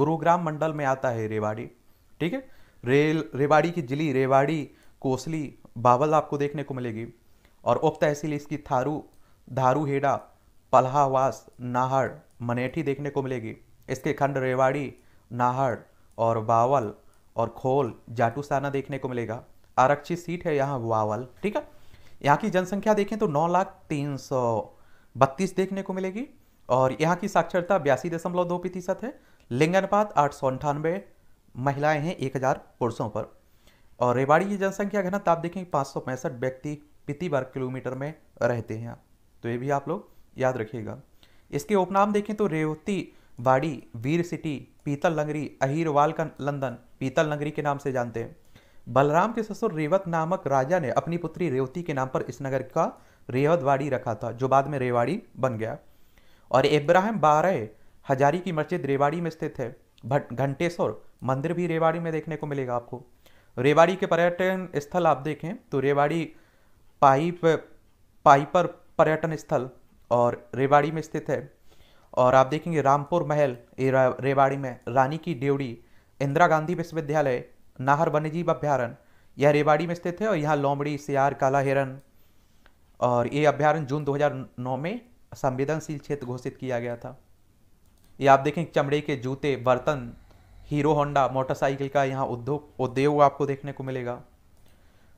गुरुग्राम मंडल में आता है रेवाड़ी ठीक है रेल रेवाड़ी की जिली रेवाड़ी कोसली बावल आपको देखने को मिलेगी और उप तहसील इसकी थारू धारू हेडा पल्हावास नाहर मनेठी देखने को मिलेगी इसके खंड रेवाड़ी नाहड़ और बावल और खोल जाटूसाना देखने को मिलेगा आरक्षित सीट है यहाँ बावल ठीक है यहाँ की जनसंख्या देखें तो नौ लाख तीन सौ बत्तीस देखने को मिलेगी और यहाँ की साक्षरता बयासी दशमलव दो प्रतिशत है लिंगनपात आठ सौ अंठानवे महिलाएँ हैं एक हज़ार पुरुषों पर और रेवाड़ी की जनसंख्या घनत्व आप देखेंगे पाँच सौ पैंसठ व्यक्ति प्रति वर्ग किलोमीटर में रहते हैं तो ये भी आप लोग याद रखिएगा इसके उपनाम देखें तो रेवती बाड़ी वीर सिटी पीतल नगरी अहिर का लंदन पीतल नगरी के नाम से जानते हैं बलराम के ससुर रेवत नामक राजा ने अपनी पुत्री रेवती के नाम पर इस नगर का रेवतवाड़ी रखा था जो बाद में रेवाड़ी बन गया और इब्राहिम बारह हजारी की मस्जिद रेवाड़ी में स्थित है भट घंटेश्वर मंदिर भी रेवाड़ी में देखने को मिलेगा आपको रेवाड़ी के पर्यटन स्थल आप देखें तो रेवाड़ी पाइप पाइपर पर्यटन स्थल और रेवाड़ी में स्थित है और आप देखेंगे रामपुर महल रेवाड़ी में रानी की डेवड़ी इंदिरा गांधी विश्वविद्यालय नाहर वन्यजीव अभ्यारण यह रेवाड़ी में स्थित है और यहाँ लोमड़ी सियार काला हिरन और ये अभ्यारण जून 2009 में संवेदनशील क्षेत्र घोषित किया गया था ये आप देखें चमड़े के जूते बर्तन हीरो होंडा मोटरसाइकिल का यहाँ उद्योग उद्योग आपको देखने को मिलेगा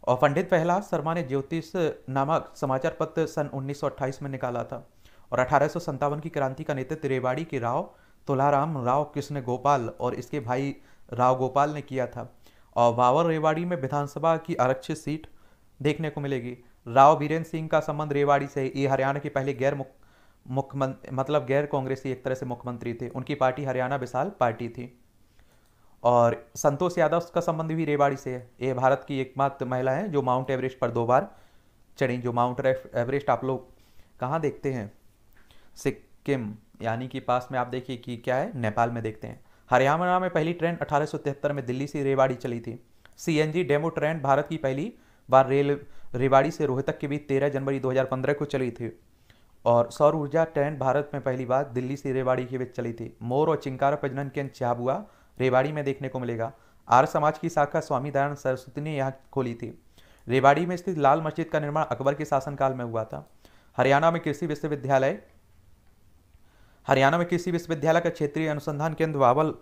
और पंडित प्रहलाद शर्मा ने ज्योतिष नामक समाचार पत्र सन 1928 में निकाला था और अठारह की क्रांति का नेतृत्व रेवाड़ी के राव तुलाराम राव कृष्ण गोपाल और इसके भाई राव गोपाल ने किया था और बावर रेवाड़ी में विधानसभा की आरक्षित सीट देखने को मिलेगी राव वीरेंद्र सिंह का संबंध रेवाड़ी से ये हरियाणा के पहले गैर मुख्य मुख्यमंत्री मतलब गैर कांग्रेसी एक तरह से मुख्यमंत्री थे उनकी पार्टी हरियाणा विशाल पार्टी थी और संतोष यादव का संबंध भी रेवाड़ी से है ये भारत की एकमात्र महिला है जो माउंट एवरेस्ट पर दो बार चढ़ी जो माउंट एवरेस्ट आप लोग कहाँ देखते हैं सिक्किम यानी कि पास में आप देखिए कि क्या है नेपाल में देखते हैं हरियाणा में पहली ट्रेन अठारह में दिल्ली से रेवाड़ी चली थी सी डेमो ट्रेन भारत की पहली बार रेल रेवाड़ी से रोहतक के बीच तेरह जनवरी दो को चली थी और सौर ऊर्जा ट्रेन भारत में पहली बार दिल्ली से रेवाड़ी के बीच चली थी मोर और चिंकारा प्रजनन केंद्र चाबुआ रेवाड़ी में देखने को मिलेगा आर समाज की शाखा स्वामी दयान सरस्वती ने यहाँ खोली थी रेवाड़ी में स्थित लाल मस्जिद का निर्माण अकबर के शासनकाल में हुआ था हरियाणा में कृषि विश्वविद्यालय हरियाणा में कृषि विश्वविद्यालय का क्षेत्रीय अनुसंधान केंद्र वावल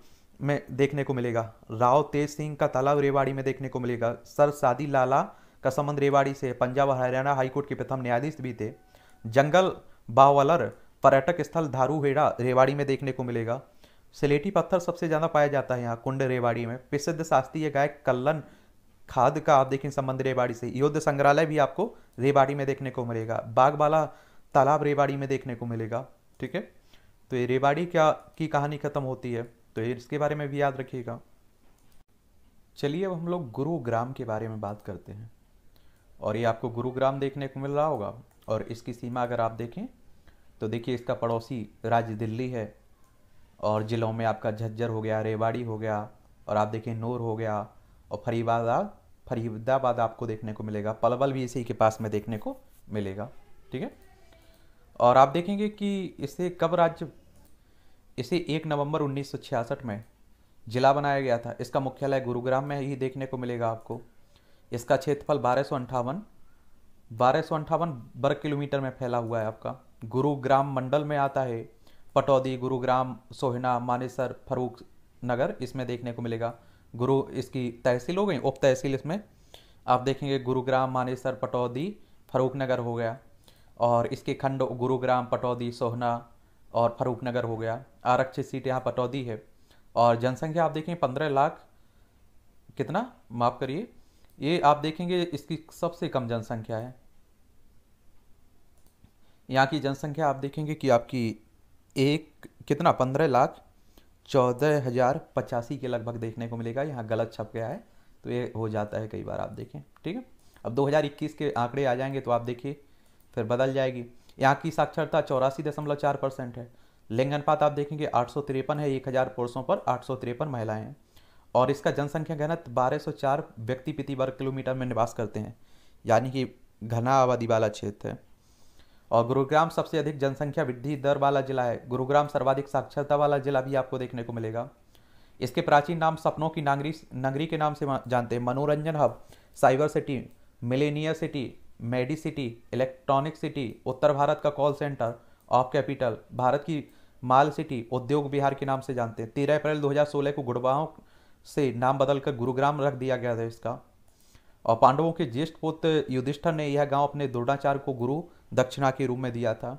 में देखने को मिलेगा राव तेज सिंह का तालाब रेवाड़ी में देखने को मिलेगा सर सादी लाला का संबंध रेवाड़ी से पंजाब और हरियाणा हाईकोर्ट के प्रथम न्यायाधीश भी थे जंगल बावलर पर्यटक स्थल धारूहेड़ा रेवाड़ी में देखने को मिलेगा सिलेटी पत्थर सबसे ज़्यादा पाया जाता है यहाँ कुंड रेवाड़ी में प्रसिद्ध शास्त्रीय गायक कल्लन खाद का आप देखें संबंध रेवाड़ी से युद्ध संग्रहालय भी आपको रेवाड़ी में देखने को मिलेगा बागबाला तालाब रेवाड़ी में देखने को मिलेगा ठीक है तो ये रेवाड़ी क्या की कहानी ख़त्म होती है तो ये इसके बारे में भी याद रखिएगा चलिए अब हम लोग गुरुग्राम के बारे में बात करते हैं और ये आपको गुरुग्राम देखने को मिल रहा होगा और इसकी सीमा अगर आप देखें तो देखिए इसका पड़ोसी राज्य दिल्ली है और ज़िलों में आपका झज्जर हो गया रेवाड़ी हो गया और आप देखें नूर हो गया और फरीदाबाद फरीदाबाद आपको देखने को मिलेगा पलवल भी इसी के पास में देखने को मिलेगा ठीक है और आप देखेंगे कि इसे कब राज्य इसे एक नवंबर 1966 में जिला बनाया गया था इसका मुख्यालय गुरुग्राम में ही देखने को मिलेगा आपको इसका क्षेत्रफल बारह सौ अंठावन बारह सौ अंठावन वर्ग किलोमीटर में फैला हुआ है आपका गुरुग्राम मंडल में आता है पटौदी गुरुग्राम सोहना मानेसर फरूख नगर इसमें देखने को मिलेगा गुरु इसकी तहसील हो गई उप तहसील इसमें आप देखेंगे गुरुग्राम मानेसर पटौदी फरूख नगर हो गया और इसके खंड गुरुग्राम पटौदी सोहना और फरूखनगर हो गया आरक्षित सीट यहाँ पटौदी है और जनसंख्या आप देखें पंद्रह लाख कितना माफ़ करिए ये आप देखेंगे इसकी सबसे कम जनसंख्या है यहाँ की जनसंख्या आप देखेंगे कि आपकी एक कितना पंद्रह लाख चौदह हज़ार पचासी के लगभग देखने को मिलेगा यहाँ गलत छप गया है तो ये हो जाता है कई बार आप देखें ठीक है अब 2021 के आंकड़े आ जाएंगे तो आप देखिए फिर बदल जाएगी यहाँ की साक्षरता चौरासी दशमलव चार परसेंट है लिंगनपात आप देखेंगे आठ सौ तिरपन है एक हज़ार पुरुषों पर आठ सौ तिरपन महिलाएँ हैं और इसका जनसंख्या घनत्व बारह सौ चार व्यक्ति प्रति वर्ग किलोमीटर में निवास करते हैं यानी कि घना आबादी वाला क्षेत्र है और गुरुग्राम सबसे अधिक जनसंख्या वृद्धि दर वाला जिला है गुरुग्राम सर्वाधिक साक्षरता वाला जिला भी आपको देखने को मिलेगा इसके प्राचीन नाम सपनों की नागरी नगरी के नाम से जानते हैं मनोरंजन hub cyber city millennium city medicity electronic city उत्तर भारत का कॉल सेंटर ऑफ कैपिटल भारत की माल सिटी उद्योग बिहार के नाम से जानते हैं तेरह अप्रैल 2016 को गुड़गांव से नाम बदलकर गुरुग्राम रख दिया गया था इसका और पांडवों के ज्येष्ठ पुत्र युधिष्ठर ने यह गांव अपने द्रोणाचार्य को गुरु दक्षिणा के रूप में दिया था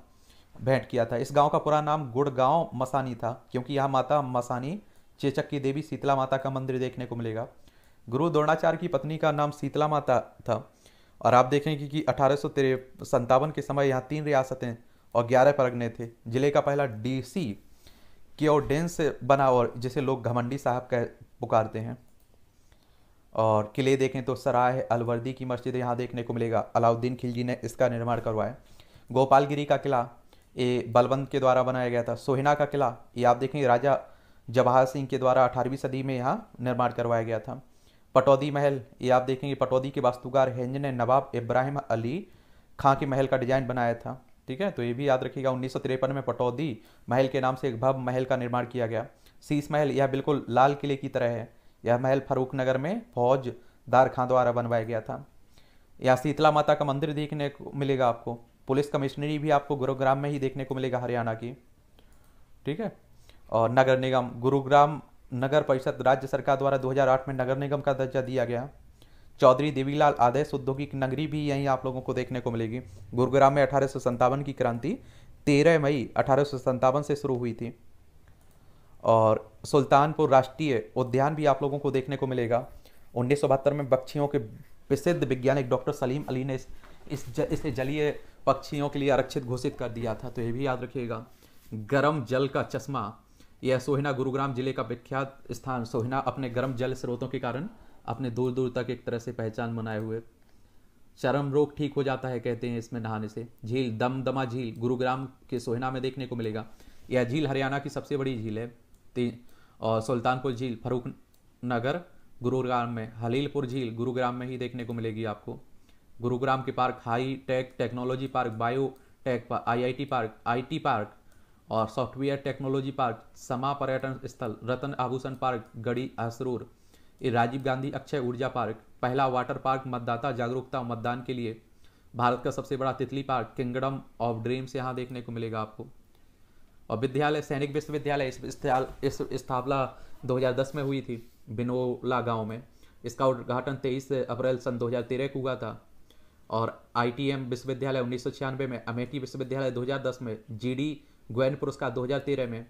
भेंट किया था इस गांव का पूरा नाम गुड़गांव मसानी था क्योंकि यह माता मसानी चेचक की देवी शीतला माता का मंदिर देखने को मिलेगा गुरु द्रोणाचार्य की पत्नी का नाम शीतला माता था और आप देखेंगे कि अठारह सौ के समय यहाँ तीन रियासतें और ग्यारह परगने थे जिले का पहला डीसी क्योडेन से बना और जिसे लोग घमंडी साहब कह पुकारते हैं और किले देखें तो सराय अलवर्दी की मस्जिद यहाँ देखने को मिलेगा अलाउद्दीन खिलजी ने इसका निर्माण करवाया गोपालगिरी का किला ये बलवंत के द्वारा बनाया गया था सोहिना का किला ये आप देखेंगे राजा जवाहर सिंह के द्वारा अठारहवीं सदी में यहाँ निर्माण करवाया गया था पटौदी महल ये आप देखेंगे पटौदी के वास्तुकार हेंज ने नवाब इब्राहिम अली खां के महल का डिजाइन बनाया था ठीक है तो ये भी याद रखिएगा उन्नीस में पटौदी महल के नाम से एक भव्य महल का निर्माण किया गया शीस महल यह बिल्कुल लाल किले की तरह है यह महल फारूक नगर में फौजदार खां द्वारा बनवाया गया था यहाँ शीतला माता का मंदिर देखने को मिलेगा आपको पुलिस कमिश्नरी भी आपको गुरुग्राम में ही देखने को मिलेगा हरियाणा की ठीक है और नगर निगम गुरुग्राम नगर परिषद राज्य सरकार द्वारा 2008 में नगर निगम का दर्जा दिया गया चौधरी देवीलाल आदेश औद्योगिक नगरी भी यहीं आप लोगों को देखने को मिलेगी गुरुग्राम में अठारह की क्रांति तेरह मई अठारह से शुरू हुई थी और सुल्तानपुर राष्ट्रीय उद्यान भी आप लोगों को देखने को मिलेगा उन्नीस में पक्षियों के प्रसिद्ध वैज्ञानिक डॉक्टर सलीम अली ने इस इसे जलीय पक्षियों के लिए आरक्षित घोषित कर दिया था तो ये भी याद रखिएगा गर्म जल का चश्मा यह सोहिना गुरुग्राम जिले का विख्यात स्थान सोहिना अपने गर्म जल स्रोतों के कारण अपने दूर दूर तक एक तरह से पहचान बनाए हुए चरम रोग ठीक हो जाता है कहते हैं इसमें नहाने से झील दमदमा झील गुरुग्राम के सोहिना में देखने को मिलेगा यह झील हरियाणा की सबसे बड़ी झील है तीन और सुल्तानपुर झील फरूख नगर गुरुग्राम में हलीलपुर झील गुरुग्राम में ही देखने को मिलेगी आपको गुरुग्राम के park high tech technology park biotech park I park I park और सॉफ्टवेयर टेक्नोलॉजी पार्क समा पर्यटन स्थल रतन आभूषण पार्क गढ़ी असरूर राजीव गांधी अक्षय ऊर्जा पार्क पहला वाटर पार्क मतदाता जागरूकता मतदान के लिए भारत का सबसे बड़ा तितली पार्क किंगडम ऑफ ड्रीम्स यहाँ देखने को मिलेगा आपको और विद्यालय सैनिक विश्वविद्यालय इस स्थापना 2010 में हुई थी बिनोला गांव में इसका उद्घाटन 23 अप्रैल सन 2013 को हुआ था और आईटीएम विश्वविद्यालय उन्नीस में अमेठी विश्वविद्यालय 2010 में जीडी गोयन पुरस्कार 2013 में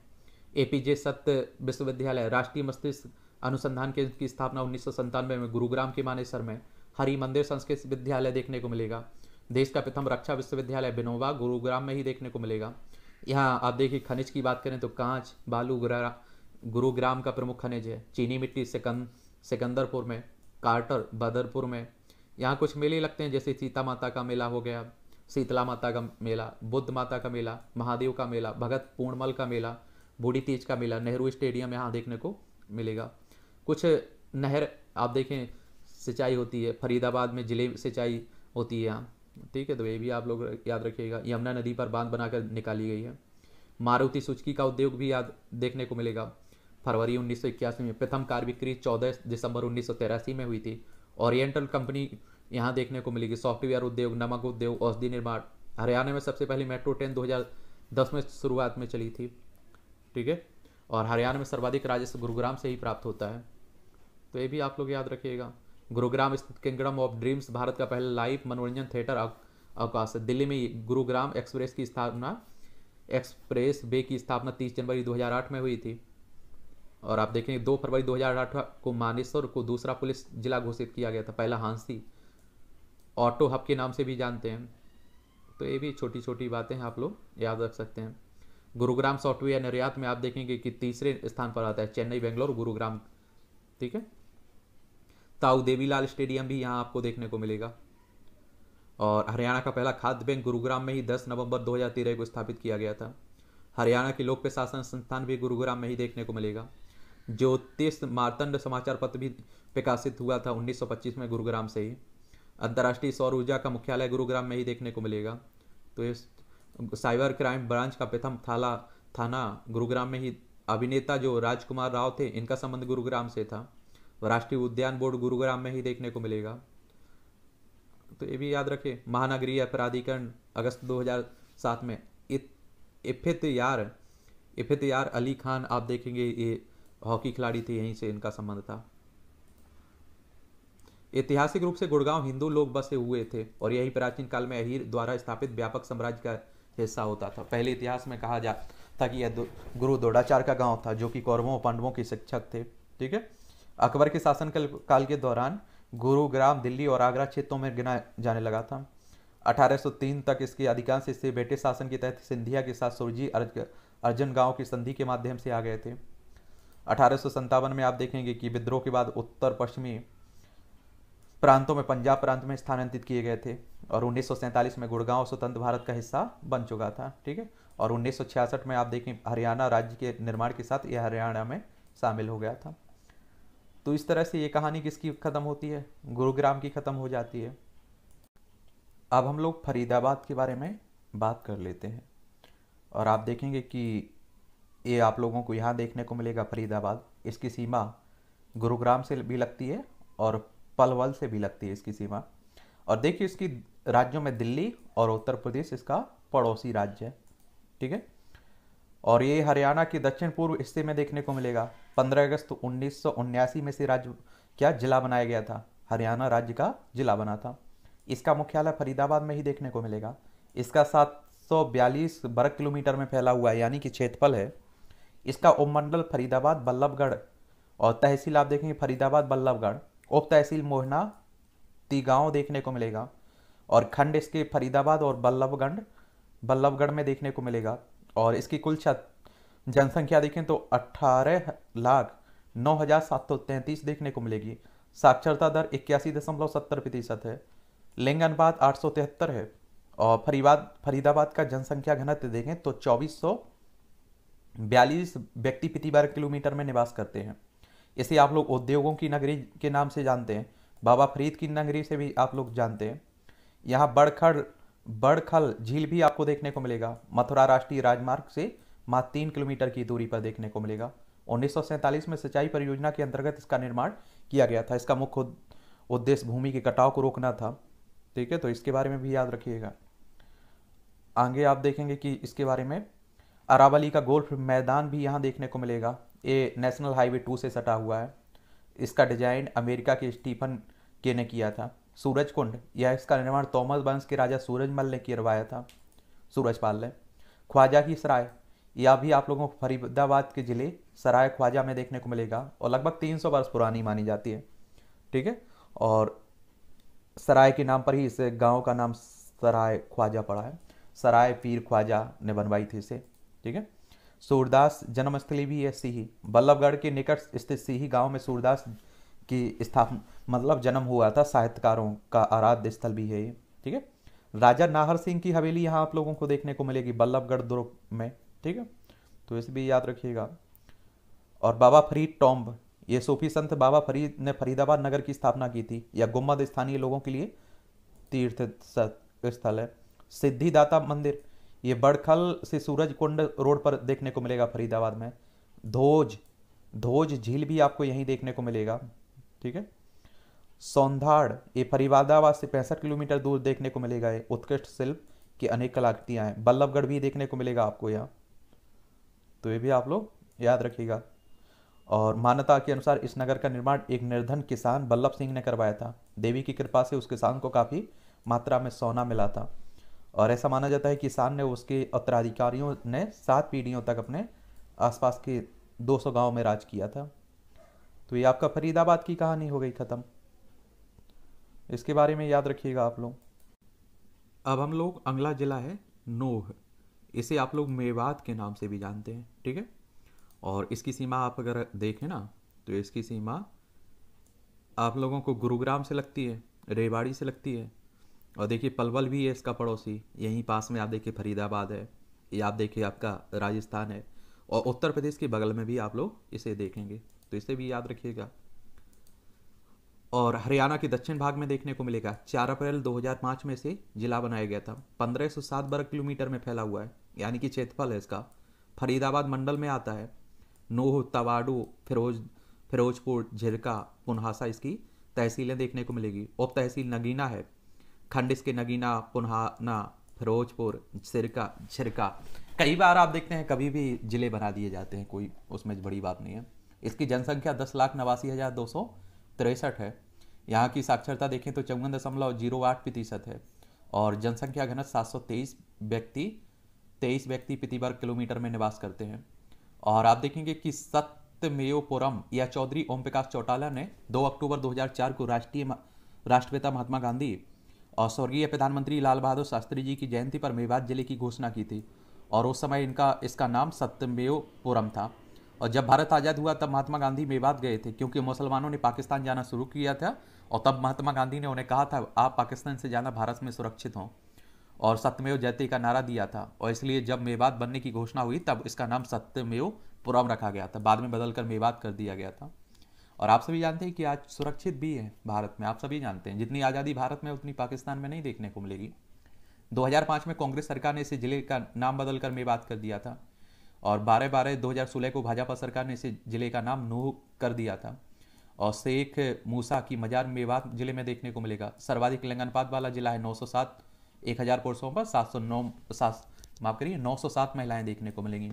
ए पी जे सत्य विश्वविद्यालय राष्ट्रीय मस्तिष्क अनुसंधान केंद्र की स्थापना उन्नीस में गुरुग्राम के मानेसर में हरि मंदिर संस्कृत विद्यालय देखने को मिलेगा देश का प्रथम रक्षा विश्वविद्यालय बिनोवा गुरुग्राम में ही देखने को मिलेगा यहाँ आप देखिए खनिज की बात करें तो कांच बालू गुरुग्राम का प्रमुख खनिज है चीनी मिट्टी सिकंद सिकंदरपुर में कार्टर बदरपुर में यहाँ कुछ मेले लगते हैं जैसे सीता माता का मेला हो गया शीतला माता का मेला बुद्ध माता का मेला महादेव का मेला भगत पूर्णमल का मेला बूढ़ी तीज का मेला नेहरू स्टेडियम यहाँ देखने को मिलेगा कुछ नहर आप देखें सिंचाई होती है फरीदाबाद में ज़िले सिंचाई होती है यहाँ ठीक है तो ये भी आप लोग याद रखिएगा यमुना नदी पर बांध बनाकर निकाली गई है मारुति सुचकी का उद्योग भी याद देखने को मिलेगा फरवरी उन्नीस में प्रथम कार बिक्री चौदह दिसंबर उन्नीस में हुई थी ओरिएंटल कंपनी यहाँ देखने को मिलेगी सॉफ्टवेयर उद्योग नमक उद्योग औषधि निर्माण हरियाणा में सबसे पहली मेट्रो ट्रेन 2010 में शुरुआत में चली थी ठीक है और हरियाणा में सर्वाधिक राजस्व गुरुग्राम से ही प्राप्त होता है तो ये भी आप लोग याद रखिएगा गुरुग्राम स्थित किंगडम ऑफ ड्रीम्स भारत का पहला लाइव मनोरंजन थिएटर अवकाश है दिल्ली में गुरुग्राम एक्सप्रेस की स्थापना एक्सप्रेस वे की स्थापना 30 जनवरी 2008 में हुई थी और आप देखेंगे 2 फरवरी 2008 को मानेसर को दूसरा पुलिस जिला घोषित किया गया था पहला हांसी ऑटो हब के नाम से भी जानते हैं तो ये भी छोटी छोटी बातें आप लोग याद रख सकते हैं गुरुग्राम सॉफ्टवेयर निर्यात में आप देखेंगे कि तीसरे स्थान पर आता है चेन्नई बेंगलोर गुरुग्राम ठीक है ताऊ देवीलाल स्टेडियम भी यहाँ आपको देखने को मिलेगा और हरियाणा का पहला खाद्य बैंक गुरुग्राम में ही 10 नवंबर 2013 को स्थापित किया गया था हरियाणा के लोक प्रशासन संस्थान भी गुरुग्राम में ही देखने को मिलेगा ज्योतिष मारतंड समाचार पत्र भी प्रकाशित हुआ था 1925 में गुरुग्राम से ही अंतर्राष्ट्रीय सौर ऊर्जा का मुख्यालय गुरुग्राम में ही देखने को मिलेगा तो इस साइबर क्राइम ब्रांच का प्रथम थाला थाना गुरुग्राम में ही अभिनेता जो राजकुमार राव थे इनका संबंध गुरुग्राम से था राष्ट्रीय उद्यान बोर्ड गुरुग्राम में ही देखने को मिलेगा तो ये भी याद रखे महानगरीय प्राधिकरण अगस्त 2007 में इफित यार इफित यार अली खान आप देखेंगे ये हॉकी खिलाड़ी थे यहीं से इनका संबंध था ऐतिहासिक रूप से गुड़गांव हिंदू लोग बसे हुए थे और यही प्राचीन काल में अहिर द्वारा स्थापित व्यापक साम्राज्य का हिस्सा होता था पहले इतिहास में कहा जा था कि यह दो, गुरु दोडाचार का गांव था जो कि कौरवों और पांडवों के शिक्षक थे ठीक है अकबर के शासन काल के दौरान गुरुग्राम दिल्ली और आगरा क्षेत्रों में गिना जाने लगा था 1803 तक इसके अधिकांश हिस्से ब्रिटिश शासन के तहत सिंधिया के साथ सुरजी अर्ज अर्जन गांव की संधि के माध्यम से आ गए थे अठारह में आप देखेंगे कि विद्रोह के बाद उत्तर पश्चिमी प्रांतों में पंजाब प्रांत में स्थानांतरित किए गए थे और उन्नीस में गुड़गांव स्वतंत्र भारत का हिस्सा बन चुका था ठीक है और उन्नीस में आप देखें हरियाणा राज्य के निर्माण के साथ यह हरियाणा में शामिल हो गया था तो इस तरह से ये कहानी किसकी ख़त्म होती है गुरुग्राम की ख़त्म हो जाती है अब हम लोग फरीदाबाद के बारे में बात कर लेते हैं और आप देखेंगे कि ये आप लोगों को यहाँ देखने को मिलेगा फरीदाबाद इसकी सीमा गुरुग्राम से भी लगती है और पलवल से भी लगती है इसकी सीमा और देखिए इसकी राज्यों में दिल्ली और उत्तर प्रदेश इसका पड़ोसी राज्य है ठीक है और ये हरियाणा के दक्षिण पूर्व हिस्से में देखने को मिलेगा 15 अगस्त उन्नीस में से राज्य क्या जिला बनाया गया था हरियाणा राज्य का जिला बना था इसका मुख्यालय फरीदाबाद में ही देखने को मिलेगा इसका बयालीस वर्ग किलोमीटर में फैला हुआ है यानी कि क्षेत्रफल है इसका उपमंडल फरीदाबाद बल्लभगढ़ और तहसील आप देखेंगे फरीदाबाद बल्लभगढ़ उप तहसील मोहना तीगांव देखने को मिलेगा और खंड इसके फरीदाबाद और बल्लभगढ़ बल्लभगढ़ में देखने को मिलेगा और इसकी कुल छत जनसंख्या देखें तो अट्ठारह लाख नौ हज़ार सात सौ तैंतीस देखने को मिलेगी साक्षरता दर इक्यासी दशमलव सत्तर प्रतिशत है लिंग अनुपात आठ सौ तिहत्तर है और फरीबाद फरीदाबाद का जनसंख्या घनत्व देखें तो चौबीस सौ बयालीस व्यक्ति प्रति वर्ग किलोमीटर में निवास करते हैं इसे आप लोग उद्योगों की नगरी के नाम से जानते हैं बाबा फरीद की नगरी से भी आप लोग जानते हैं यहाँ बड़खड़ बड़खल झील भी आपको देखने को मिलेगा मथुरा राष्ट्रीय राजमार्ग से मात्र तीन किलोमीटर की दूरी पर देखने को मिलेगा उन्नीस में सिंचाई परियोजना के अंतर्गत इसका निर्माण किया गया था इसका मुख्य उद्देश्य भूमि के कटाव को रोकना था ठीक है तो इसके बारे में भी याद रखिएगा आगे आप देखेंगे कि इसके बारे में अरावली का गोल्फ मैदान भी यहाँ देखने को मिलेगा ये नेशनल हाईवे टू से सटा हुआ है इसका डिजाइन अमेरिका के स्टीफन के ने किया था सूरज कुंड यह इसका निर्माण तोमस वंश के राजा सूरजमल ने करवाया था सूरजपाल ने ख्वाजा की सराय यह भी आप लोगों को फरीदाबाद के ज़िले सराय ख्वाजा में देखने को मिलेगा और लगभग 300 वर्ष पुरानी मानी जाती है ठीक है और सराय के नाम पर ही इस गांव का नाम सराय ख्वाजा पड़ा है सराय पीर ख्वाजा ने बनवाई थी इसे ठीक है सूरदास जन्मस्थली भी है ही बल्लभगढ़ के निकट स्थित सीही गांव में सूरदास की स्थापना मतलब जन्म हुआ था साहित्यकारों का आराध्य स्थल भी है ये ठीक है राजा नाहर सिंह की हवेली यहाँ आप लोगों को देखने को मिलेगी बल्लभगढ़ दुर्ग में ठीक है तो इसे भी याद रखिएगा और बाबा फरीद टॉम्ब ये सूफी संत बाबा फरीद ने फरीदाबाद नगर की स्थापना की थी यह गुम्मद स्थानीय लोगों के लिए तीर्थ स्थल है सिद्धिदाता मंदिर ये बड़खल से सूरज कुंड रोड पर देखने को मिलेगा फरीदाबाद में धोज धोज झील भी आपको यहीं देखने को मिलेगा ठीक है सौंधाड़ ये फरीदाबाद से पैंसठ किलोमीटर दूर देखने को मिलेगा ये उत्कृष्ट शिल्प की अनेक कलाकृतियाँ हैं बल्लभगढ़ भी देखने को मिलेगा आपको यहाँ तो ये भी आप लोग याद रखिएगा और मान्यता के अनुसार इस नगर का निर्माण एक निर्धन किसान बल्लभ सिंह ने करवाया था देवी की कृपा से उस किसान को काफ़ी मात्रा में सोना मिला था और ऐसा माना जाता है किसान ने उसके उत्तराधिकारियों ने सात पीढ़ियों तक अपने आसपास के 200 गांव में राज किया था तो ये आपका फरीदाबाद की कहानी हो गई ख़त्म इसके बारे में याद रखिएगा आप लोग अब हम लोग अगला ज़िला है नोह इसे आप लोग मेवात के नाम से भी जानते हैं ठीक है और इसकी सीमा आप अगर देखें ना तो इसकी सीमा आप लोगों को गुरुग्राम से लगती है रेवाड़ी से लगती है और देखिए पलवल भी है इसका पड़ोसी यहीं पास में आप देखिए फरीदाबाद है ये आप देखिए आपका राजस्थान है और उत्तर प्रदेश के बगल में भी आप लोग इसे देखेंगे तो इसे भी याद रखिएगा और हरियाणा के दक्षिण भाग में देखने को मिलेगा चार अप्रैल 2005 में इसे जिला बनाया गया था 1507 वर्ग किलोमीटर में फैला हुआ है यानी कि क्षेत्रफल है इसका फरीदाबाद मंडल में आता है नोह तवाडू फिरोज फिरोजपुर झिरका पुनहासा इसकी तहसीलें देखने को मिलेगी उप तहसील नगीना है खंडिस के नगीना पुनहाना फिरोजपुर सिरका छिरका कई बार आप देखते हैं कभी भी ज़िले बना दिए जाते हैं कोई उसमें बड़ी बात नहीं है इसकी जनसंख्या दस लाख नवासी हज़ार दो सौ तिरसठ है यहाँ की साक्षरता देखें तो चौवन दशमलव जीरो आठ प्रतिशत है और जनसंख्या घनत सात सौ तेईस व्यक्ति तेईस व्यक्ति प्रति वर्ग किलोमीटर में निवास करते हैं और आप देखेंगे कि सत्यमेयपुरम या चौधरी ओम प्रकाश चौटाला ने दो अक्टूबर दो को राष्ट्रीय राष्ट्रपिता महात्मा गांधी और स्वर्गीय प्रधानमंत्री लाल बहादुर शास्त्री जी की जयंती पर मेवात जिले की घोषणा की थी और उस समय इनका इसका नाम सत्यमेव पुरम था और जब भारत आज़ाद हुआ तब महात्मा गांधी मेवात गए थे क्योंकि मुसलमानों ने पाकिस्तान जाना शुरू किया था और तब महात्मा गांधी ने उन्हें कहा था आप पाकिस्तान से जाना भारत में सुरक्षित हों और सत्यमेव जयते का नारा दिया था और इसलिए जब मेवात बनने की घोषणा हुई तब इसका नाम सत्यमेव पुरम रखा गया था बाद में बदलकर मेवात कर दिया गया था और आप सभी जानते हैं कि आज सुरक्षित भी है भारत में आप सभी जानते हैं जितनी आज़ादी भारत में उतनी पाकिस्तान में नहीं देखने को मिलेगी 2005 में कांग्रेस सरकार ने इसे जिले का नाम बदल कर मेवात कर दिया था और बारह बारह 2016 को भाजपा सरकार ने इसे जिले का नाम नूह कर दिया था और शेख मूसा की मजार मेवात जिले में देखने को मिलेगा सर्वाधिक लिंगनपात वाला जिला है 907 1000 पुरुषों पर सात सौ नौ सात माफ करिए सात महिलाएं देखने को मिलेंगी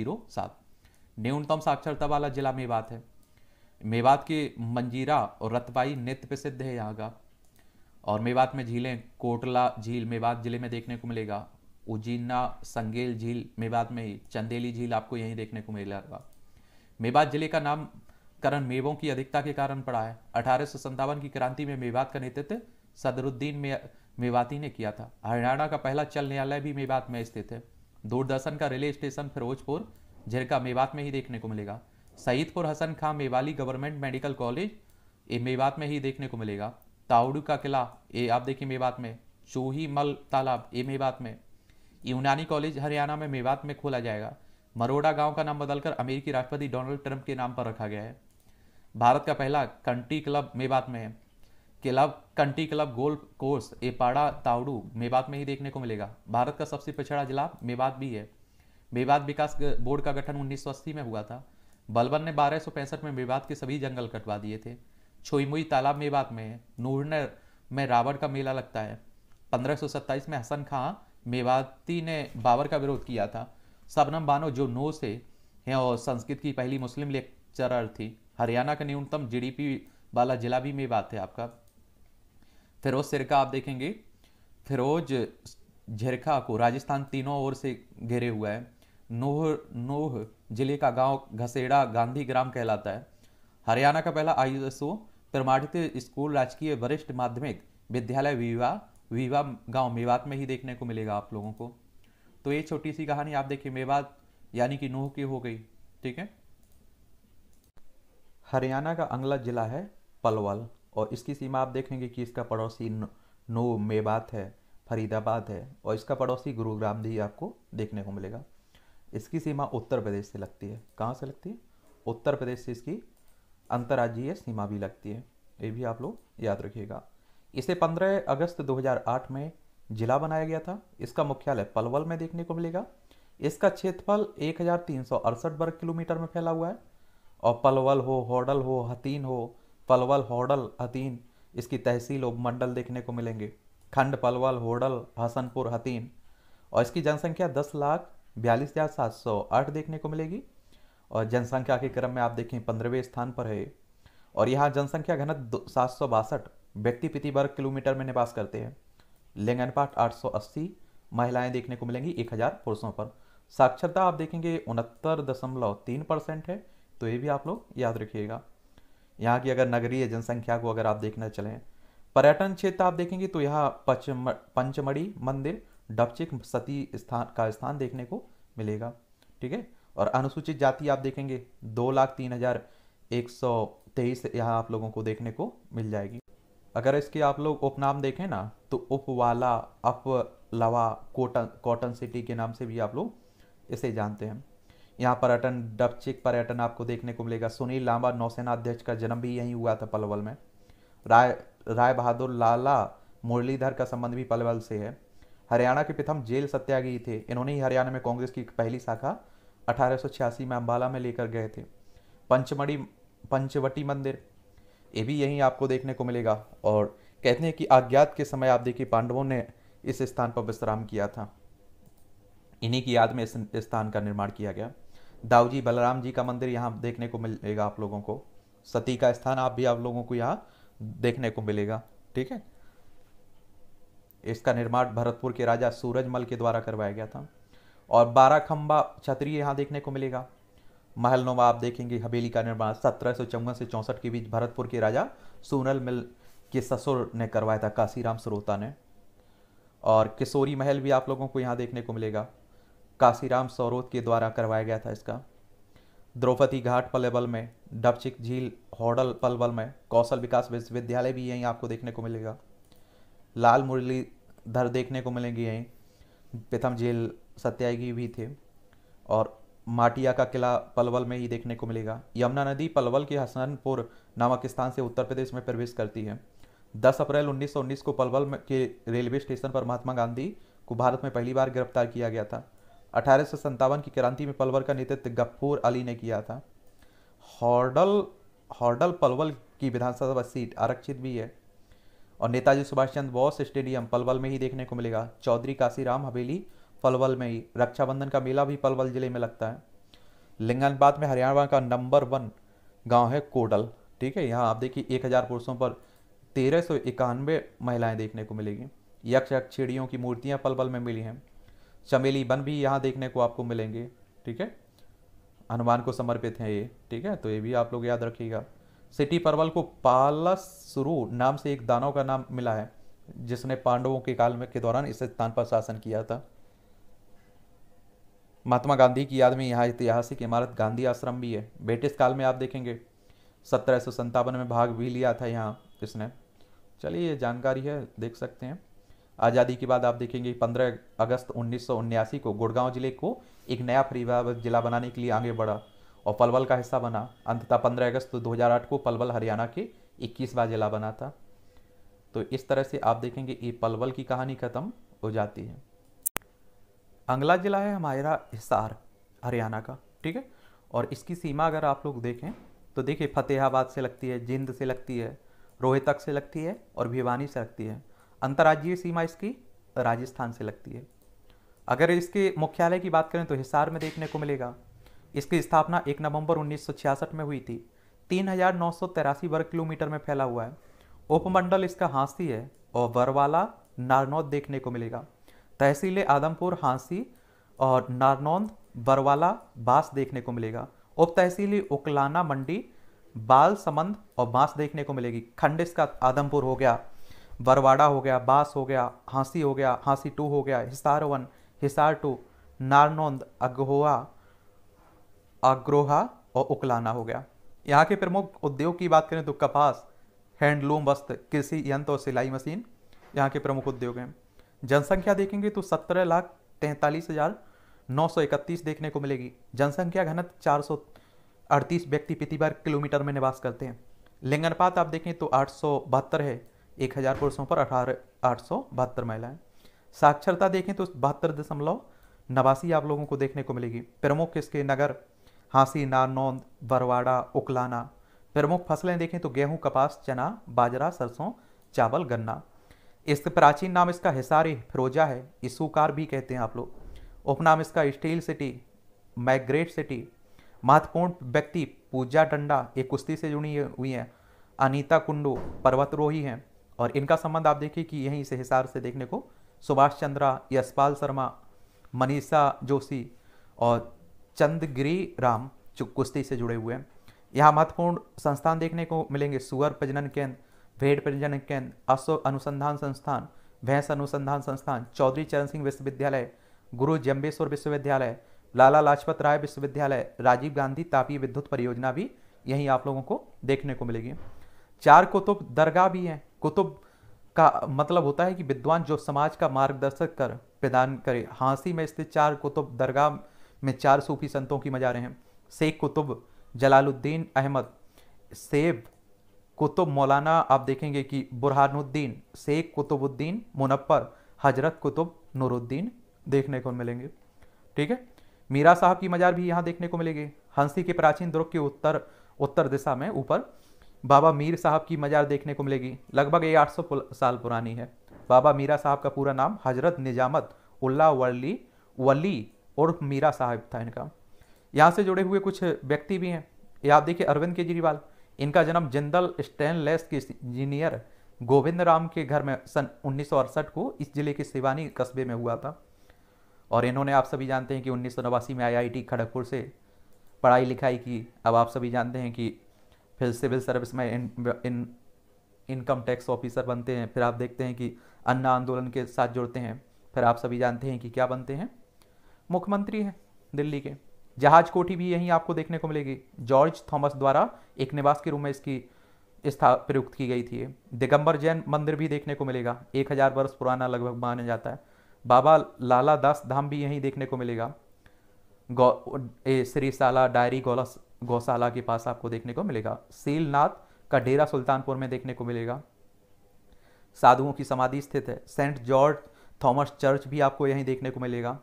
जीरो सात न्यूनतम साक्षरता वाला जिला मेवात है मेवात की मंजीरा और रतबाई नृत्य प्रसिद्ध है यहाँ का और मेवात में झीलें कोटला झील मेवात जिले में देखने को मिलेगा उजीना संगेल झील मेवात में ही चंदेली झील आपको यहीं देखने को मिलेगा मेवात जिले का नाम करण मेवों की अधिकता के कारण पड़ा है अठारह की क्रांति में मेवात का नेतृत्व सदरुद्दीन मे, मेवाती ने किया था हरियाणा का पहला चल न्यायालय भी मेवात में स्थित है दूरदर्शन का रेलवे स्टेशन फिरोजपुर झिरका मेवात में ही देखने को मिलेगा Saidpur Hasan Khan Mewali government medical college ये मेवात में ही देखने को मिलेगा ताउडू का किला ये आप देखिए मेवात में चूही मल तालाब ये मेवात में यूनानी कॉलेज हरियाणा में मेवात में खोला जाएगा मरोड़ा गांव का नाम बदलकर अमेरिकी राष्ट्रपति डोनाल्ड ट्रंप के नाम पर रखा गया है भारत का पहला कंटी क्लब मेवात में है club country club golf course ए पाड़ा ताउडू मेवात में ही देखने को मिलेगा भारत का सबसे पिछड़ा जिला मेवात भी है मेवात विकास बोर्ड का गठन उन्नीस में हुआ था बलबन ने बारह में मेवात के सभी जंगल कटवा दिए थे छोईमुई तालाब मेवात में नूरनर में रावण का मेला लगता है 1527 में हसन खां मेवाती ने बाबर का विरोध किया था सबनम बानो जो नो से हैं और संस्कृत की पहली मुस्लिम लेक्चरर थी हरियाणा का न्यूनतम जीडीपी वाला जिला भी मेवात है आपका फिरोज सिरका आप देखेंगे फिरोज झिरखा को राजस्थान तीनों ओर से घेरे हुआ है नोह नोह जिले का गांव घसेड़ा गांधी ग्राम कहलाता है हरियाणा का पहला आई एस ओ प्रमाणित स्कूल राजकीय वरिष्ठ माध्यमिक विद्यालय विवा विवा गांव मेवात में ही देखने को मिलेगा आप लोगों को तो ये छोटी सी कहानी आप देखिए मेवात यानी कि नूह की हो गई ठीक है हरियाणा का अगला जिला है पलवल और इसकी सीमा आप देखेंगे कि इसका पड़ोसी नो मेवात है फरीदाबाद है और इसका पड़ोसी गुरुग्राम भी आपको देखने को मिलेगा इसकी सीमा उत्तर प्रदेश से लगती है कहाँ से लगती है उत्तर प्रदेश से इसकी अंतर्राज्यीय सीमा भी लगती है ये भी आप लोग याद रखिएगा इसे 15 अगस्त 2008 में जिला बनाया गया था इसका मुख्यालय पलवल में देखने को मिलेगा इसका क्षेत्रफल एक वर्ग किलोमीटर में फैला हुआ है और पलवल हो होडल हो हतीन हो पलवल होडल हतीन इसकी तहसील उपमंडल देखने को मिलेंगे खंड पलवल होडल हसनपुर हतीन और इसकी जनसंख्या दस लाख बयालीस हज़ार सात सौ आठ देखने को मिलेगी और जनसंख्या के क्रम में आप देखें पंद्रहवें स्थान पर है और यहाँ जनसंख्या घनत सात सौ बासठ व्यक्ति प्रति वर्ग किलोमीटर में निवास करते हैं सौ अस्सी महिलाएं देखने को मिलेंगी हजार पुरुषों पर साक्षरता आप देखेंगे उनहत्तर दशमलव तीन परसेंट है तो ये भी आप लोग याद रखिएगा यहाँ की अगर नगरीय जनसंख्या को अगर आप देखना चलें पर्यटन क्षेत्र आप देखेंगे तो यहाँ पंचमढ़ी मंदिर डबचिक सती स्थान का स्थान देखने को मिलेगा ठीक है और अनुसूचित जाति आप देखेंगे दो लाख तीन हज़ार एक सौ तेईस यहाँ आप लोगों को देखने को मिल जाएगी अगर इसके आप लोग उपनाम देखें ना तो उपवाला लवा कोटन कॉटन सिटी के नाम से भी आप लोग इसे जानते हैं यहाँ पर्यटन डबचिक पर्यटन आपको देखने को मिलेगा सुनील लांबा नौसेना अध्यक्ष का जन्म भी यहीं हुआ था पलवल में राय राय बहादुर लाला मुरलीधर का संबंध भी पलवल से है हरियाणा के प्रथम जेल सत्याग्रही थे इन्होंने ही हरियाणा में कांग्रेस की पहली शाखा अठारह में अम्बाला में लेकर गए थे पंचमढ़ी पंचवटी मंदिर ये भी यहीं आपको देखने को मिलेगा और कहते हैं कि अज्ञात के समय आप देखिए पांडवों ने इस स्थान पर विश्राम किया था इन्हीं की याद में इस स्थान का निर्माण किया गया दाऊजी बलराम जी का मंदिर यहाँ देखने को मिलेगा आप लोगों को सती का स्थान आप भी आप लोगों को यहाँ देखने को मिलेगा ठीक है इसका निर्माण भरतपुर के राजा सूरजमल के द्वारा करवाया गया था और बारह खम्बा छतरी यहाँ देखने को मिलेगा महल नोवा आप देखेंगे हवेली का निर्माण सत्रह से चौंसठ के बीच भरतपुर के राजा सोनल मिल के ससुर ने करवाया था काशीराम सरोता ने और किशोरी महल भी आप लोगों को यहाँ देखने को मिलेगा काशीराम सरोत के द्वारा करवाया गया था इसका द्रौपदी घाट पलेबल में डबचिक झील होडल पलबल में कौशल विकास विश्वविद्यालय भी यहीं आपको देखने को मिलेगा लाल मुरली धर देखने को मिलेंगे यहीं प्रथम जेल सत्यागी भी थे और माटिया का किला पलवल में ही देखने को मिलेगा यमुना नदी पलवल के हसनपुर नामक स्थान से उत्तर प्रदेश में प्रवेश करती है 10 अप्रैल 1919 को पलवल के रेलवे स्टेशन पर महात्मा गांधी को भारत में पहली बार गिरफ्तार किया गया था अठारह की क्रांति में पलवल का नेतृत्व गफ्फूर अली ने किया था हॉर्डल हॉर्डल पलवल की विधानसभा सीट आरक्षित भी है और नेताजी सुभाष चंद्र बोस स्टेडियम पलवल में ही देखने को मिलेगा चौधरी काशीराम हवेली पलवल में ही रक्षाबंधन का मेला भी पलवल जिले में लगता है लिंगानबाद में हरियाणा का नंबर वन गाँव है कोडल ठीक है यहाँ आप देखिए एक हज़ार पुरुषों पर तेरह सौ इक्यानवे महिलाएँ देखने को मिलेगी यक्ष यक्षेड़ियों की मूर्तियाँ पलवल में मिली हैं चमेली वन भी यहाँ देखने को आपको मिलेंगे ठीक है हनुमान को समर्पित हैं ये ठीक है तो ये भी आप लोग याद रखिएगा सिटी परवल को पालसुरु नाम से एक दानव का नाम मिला है जिसने पांडवों के काल में के दौरान इस स्थान पर शासन किया था महात्मा गांधी की याद में यहाँ ऐतिहासिक इमारत गांधी आश्रम भी है ब्रिटिश काल में आप देखेंगे सत्रह में भाग भी लिया था यहाँ इसने चलिए ये जानकारी है देख सकते हैं आज़ादी के बाद आप देखेंगे 15 अगस्त उन्नीस को गुड़गांव जिले को एक नया फरीदाबाद जिला बनाने के लिए आगे बढ़ा और पलवल का हिस्सा बना अंततः 15 अगस्त 2008 को पलवल हरियाणा के इक्कीसवा जिला बना था तो इस तरह से आप देखेंगे ये पलवल की कहानी खत्म हो जाती है अंगला जिला है हमारा हिसार हरियाणा का ठीक है और इसकी सीमा अगर आप लोग देखें तो देखिए फतेहाबाद से लगती है जिंद से लगती है रोहतक से लगती है और भिवानी से लगती है अंतर्राज्यीय सीमा इसकी राजस्थान से लगती है अगर इसके मुख्यालय की बात करें तो हिसार में देखने को मिलेगा इसकी स्थापना 1 नवंबर उन्नीस में हुई थी तीन वर्ग किलोमीटर में फैला हुआ है उपमंडल इसका हांसी है और बरवाला नारनौद देखने को मिलेगा तहसील आदमपुर हांसी और नारनौंद बरवाला बांस देखने को मिलेगा उप तहसील उकलाना मंडी बाल समंद और बांस देखने को मिलेगी खंड इसका आदमपुर हो गया बरवाड़ा हो गया बांस हो गया हांसी हो गया हांसी टू हो गया हिसार वन हिसार टू नारनौंद अगहोआ अग्रोहा और उकलाना हो गया यहाँ के प्रमुख उद्योग की बात करें तो कपास हैंडलूम वस्त्र कृषि यंत्र और सिलाई मशीन यहाँ के प्रमुख उद्योग हैं जनसंख्या देखेंगे तो सत्रह लाख तैंतालीस हज़ार नौ सौ इकतीस देखने को मिलेगी जनसंख्या घनत्व चार सौ अड़तीस व्यक्ति प्रति बार किलोमीटर में निवास करते हैं लिंगनपात आप देखें तो आठ सौ बहत्तर है एक हज़ार पुरुषों पर अठारह आठ सौ बहत्तर महिलाएँ साक्षरता देखें तो बहत्तर दशमलव नवासी आप लोगों को देखने को मिलेगी प्रमुख इसके नगर हाँसी नारनौंद बरवाड़ा उकलाना प्रमुख फसलें देखें तो गेहूं कपास चना बाजरा सरसों चावल गन्ना इस प्राचीन नाम इसका हिसारी फिरोजा है इसुकार भी कहते हैं आप लोग उपनाम इसका स्टील सिटी मैग्रेट सिटी महत्वपूर्ण व्यक्ति पूजा डंडा ये कुश्ती से जुड़ी हुई हैं अनीता कुंडू पर्वतरोही हैं और इनका संबंध आप देखिए कि यहीं से हिसार से देखने को सुभाष चंद्रा यशपाल शर्मा मनीषा जोशी और चंदगिरी राम जो कुश्ती से जुड़े हुए हैं यहाँ महत्वपूर्ण संस्थान देखने को मिलेंगे सुअर प्रजनन केंद्र भेड़ प्रजनन केंद्र अश्व अनुसंधान संस्थान भैंस अनुसंधान संस्थान चौधरी चरण सिंह विश्वविद्यालय गुरु जम्बेश्वर विश्वविद्यालय लाला लाजपत राय विश्वविद्यालय राजीव गांधी तापी विद्युत परियोजना भी यहीं आप लोगों को देखने को मिलेगी चार कुतुब दरगाह भी हैं कुतुब का मतलब होता है कि विद्वान जो समाज का मार्गदर्शक कर प्रदान करे हांसी में स्थित चार कुतुब दरगाह में चार सूफी संतों की मजारें हैं शेख कुतुब जलालुद्दीन अहमद सेब कुतुब मौलाना आप देखेंगे कि बुरहानुद्दीन शेख कुतुबुद्दीन मुनप्पर हजरत कुतुब नूरुद्दीन देखने को मिलेंगे ठीक है मीरा साहब की मजार भी यहाँ देखने को मिलेगी हंसी के प्राचीन दुर्ग के उत्तर उत्तर दिशा में ऊपर बाबा मीर साहब की मजार देखने को मिलेगी लगभग ये सौ साल पुरानी है बाबा मीरा साहब का पूरा नाम हजरत निजामत उल्ला वली और मीरा साहब था इनका यहाँ से जुड़े हुए कुछ व्यक्ति भी हैं ये आप देखिए अरविंद केजरीवाल इनका जन्म जनरल स्टेनलेस के इंजीनियर गोविंद राम के घर में सन उन्नीस को इस जिले के सिवानी कस्बे में हुआ था और इन्होंने आप सभी जानते हैं कि उन्नीस में आईआईटी खड़गपुर से पढ़ाई लिखाई की अब आप सभी जानते हैं कि फिर सिविल सर्विस में इन इन इनकम टैक्स ऑफिसर बनते हैं फिर आप देखते हैं कि अन्ना आंदोलन के साथ जुड़ते हैं फिर आप सभी जानते हैं कि क्या बनते हैं मुख्यमंत्री है दिल्ली के जहाज कोठी भी यहीं आपको देखने को मिलेगी जॉर्ज थॉमस द्वारा एक निवास के रूप में इसकी स्था प्रयुक्त की गई थी दिगंबर जैन मंदिर भी देखने को मिलेगा एक हज़ार वर्ष पुराना लगभग माना जाता है बाबा लाला दास धाम भी यहीं देखने को मिलेगा गौ श्रीशाला डायरी गौला गौशाला के पास आपको देखने को मिलेगा सीलनाथ का डेरा सुल्तानपुर में देखने को मिलेगा साधुओं की समाधि स्थित है सेंट जॉर्ज थॉमस चर्च भी आपको यहीं देखने को मिलेगा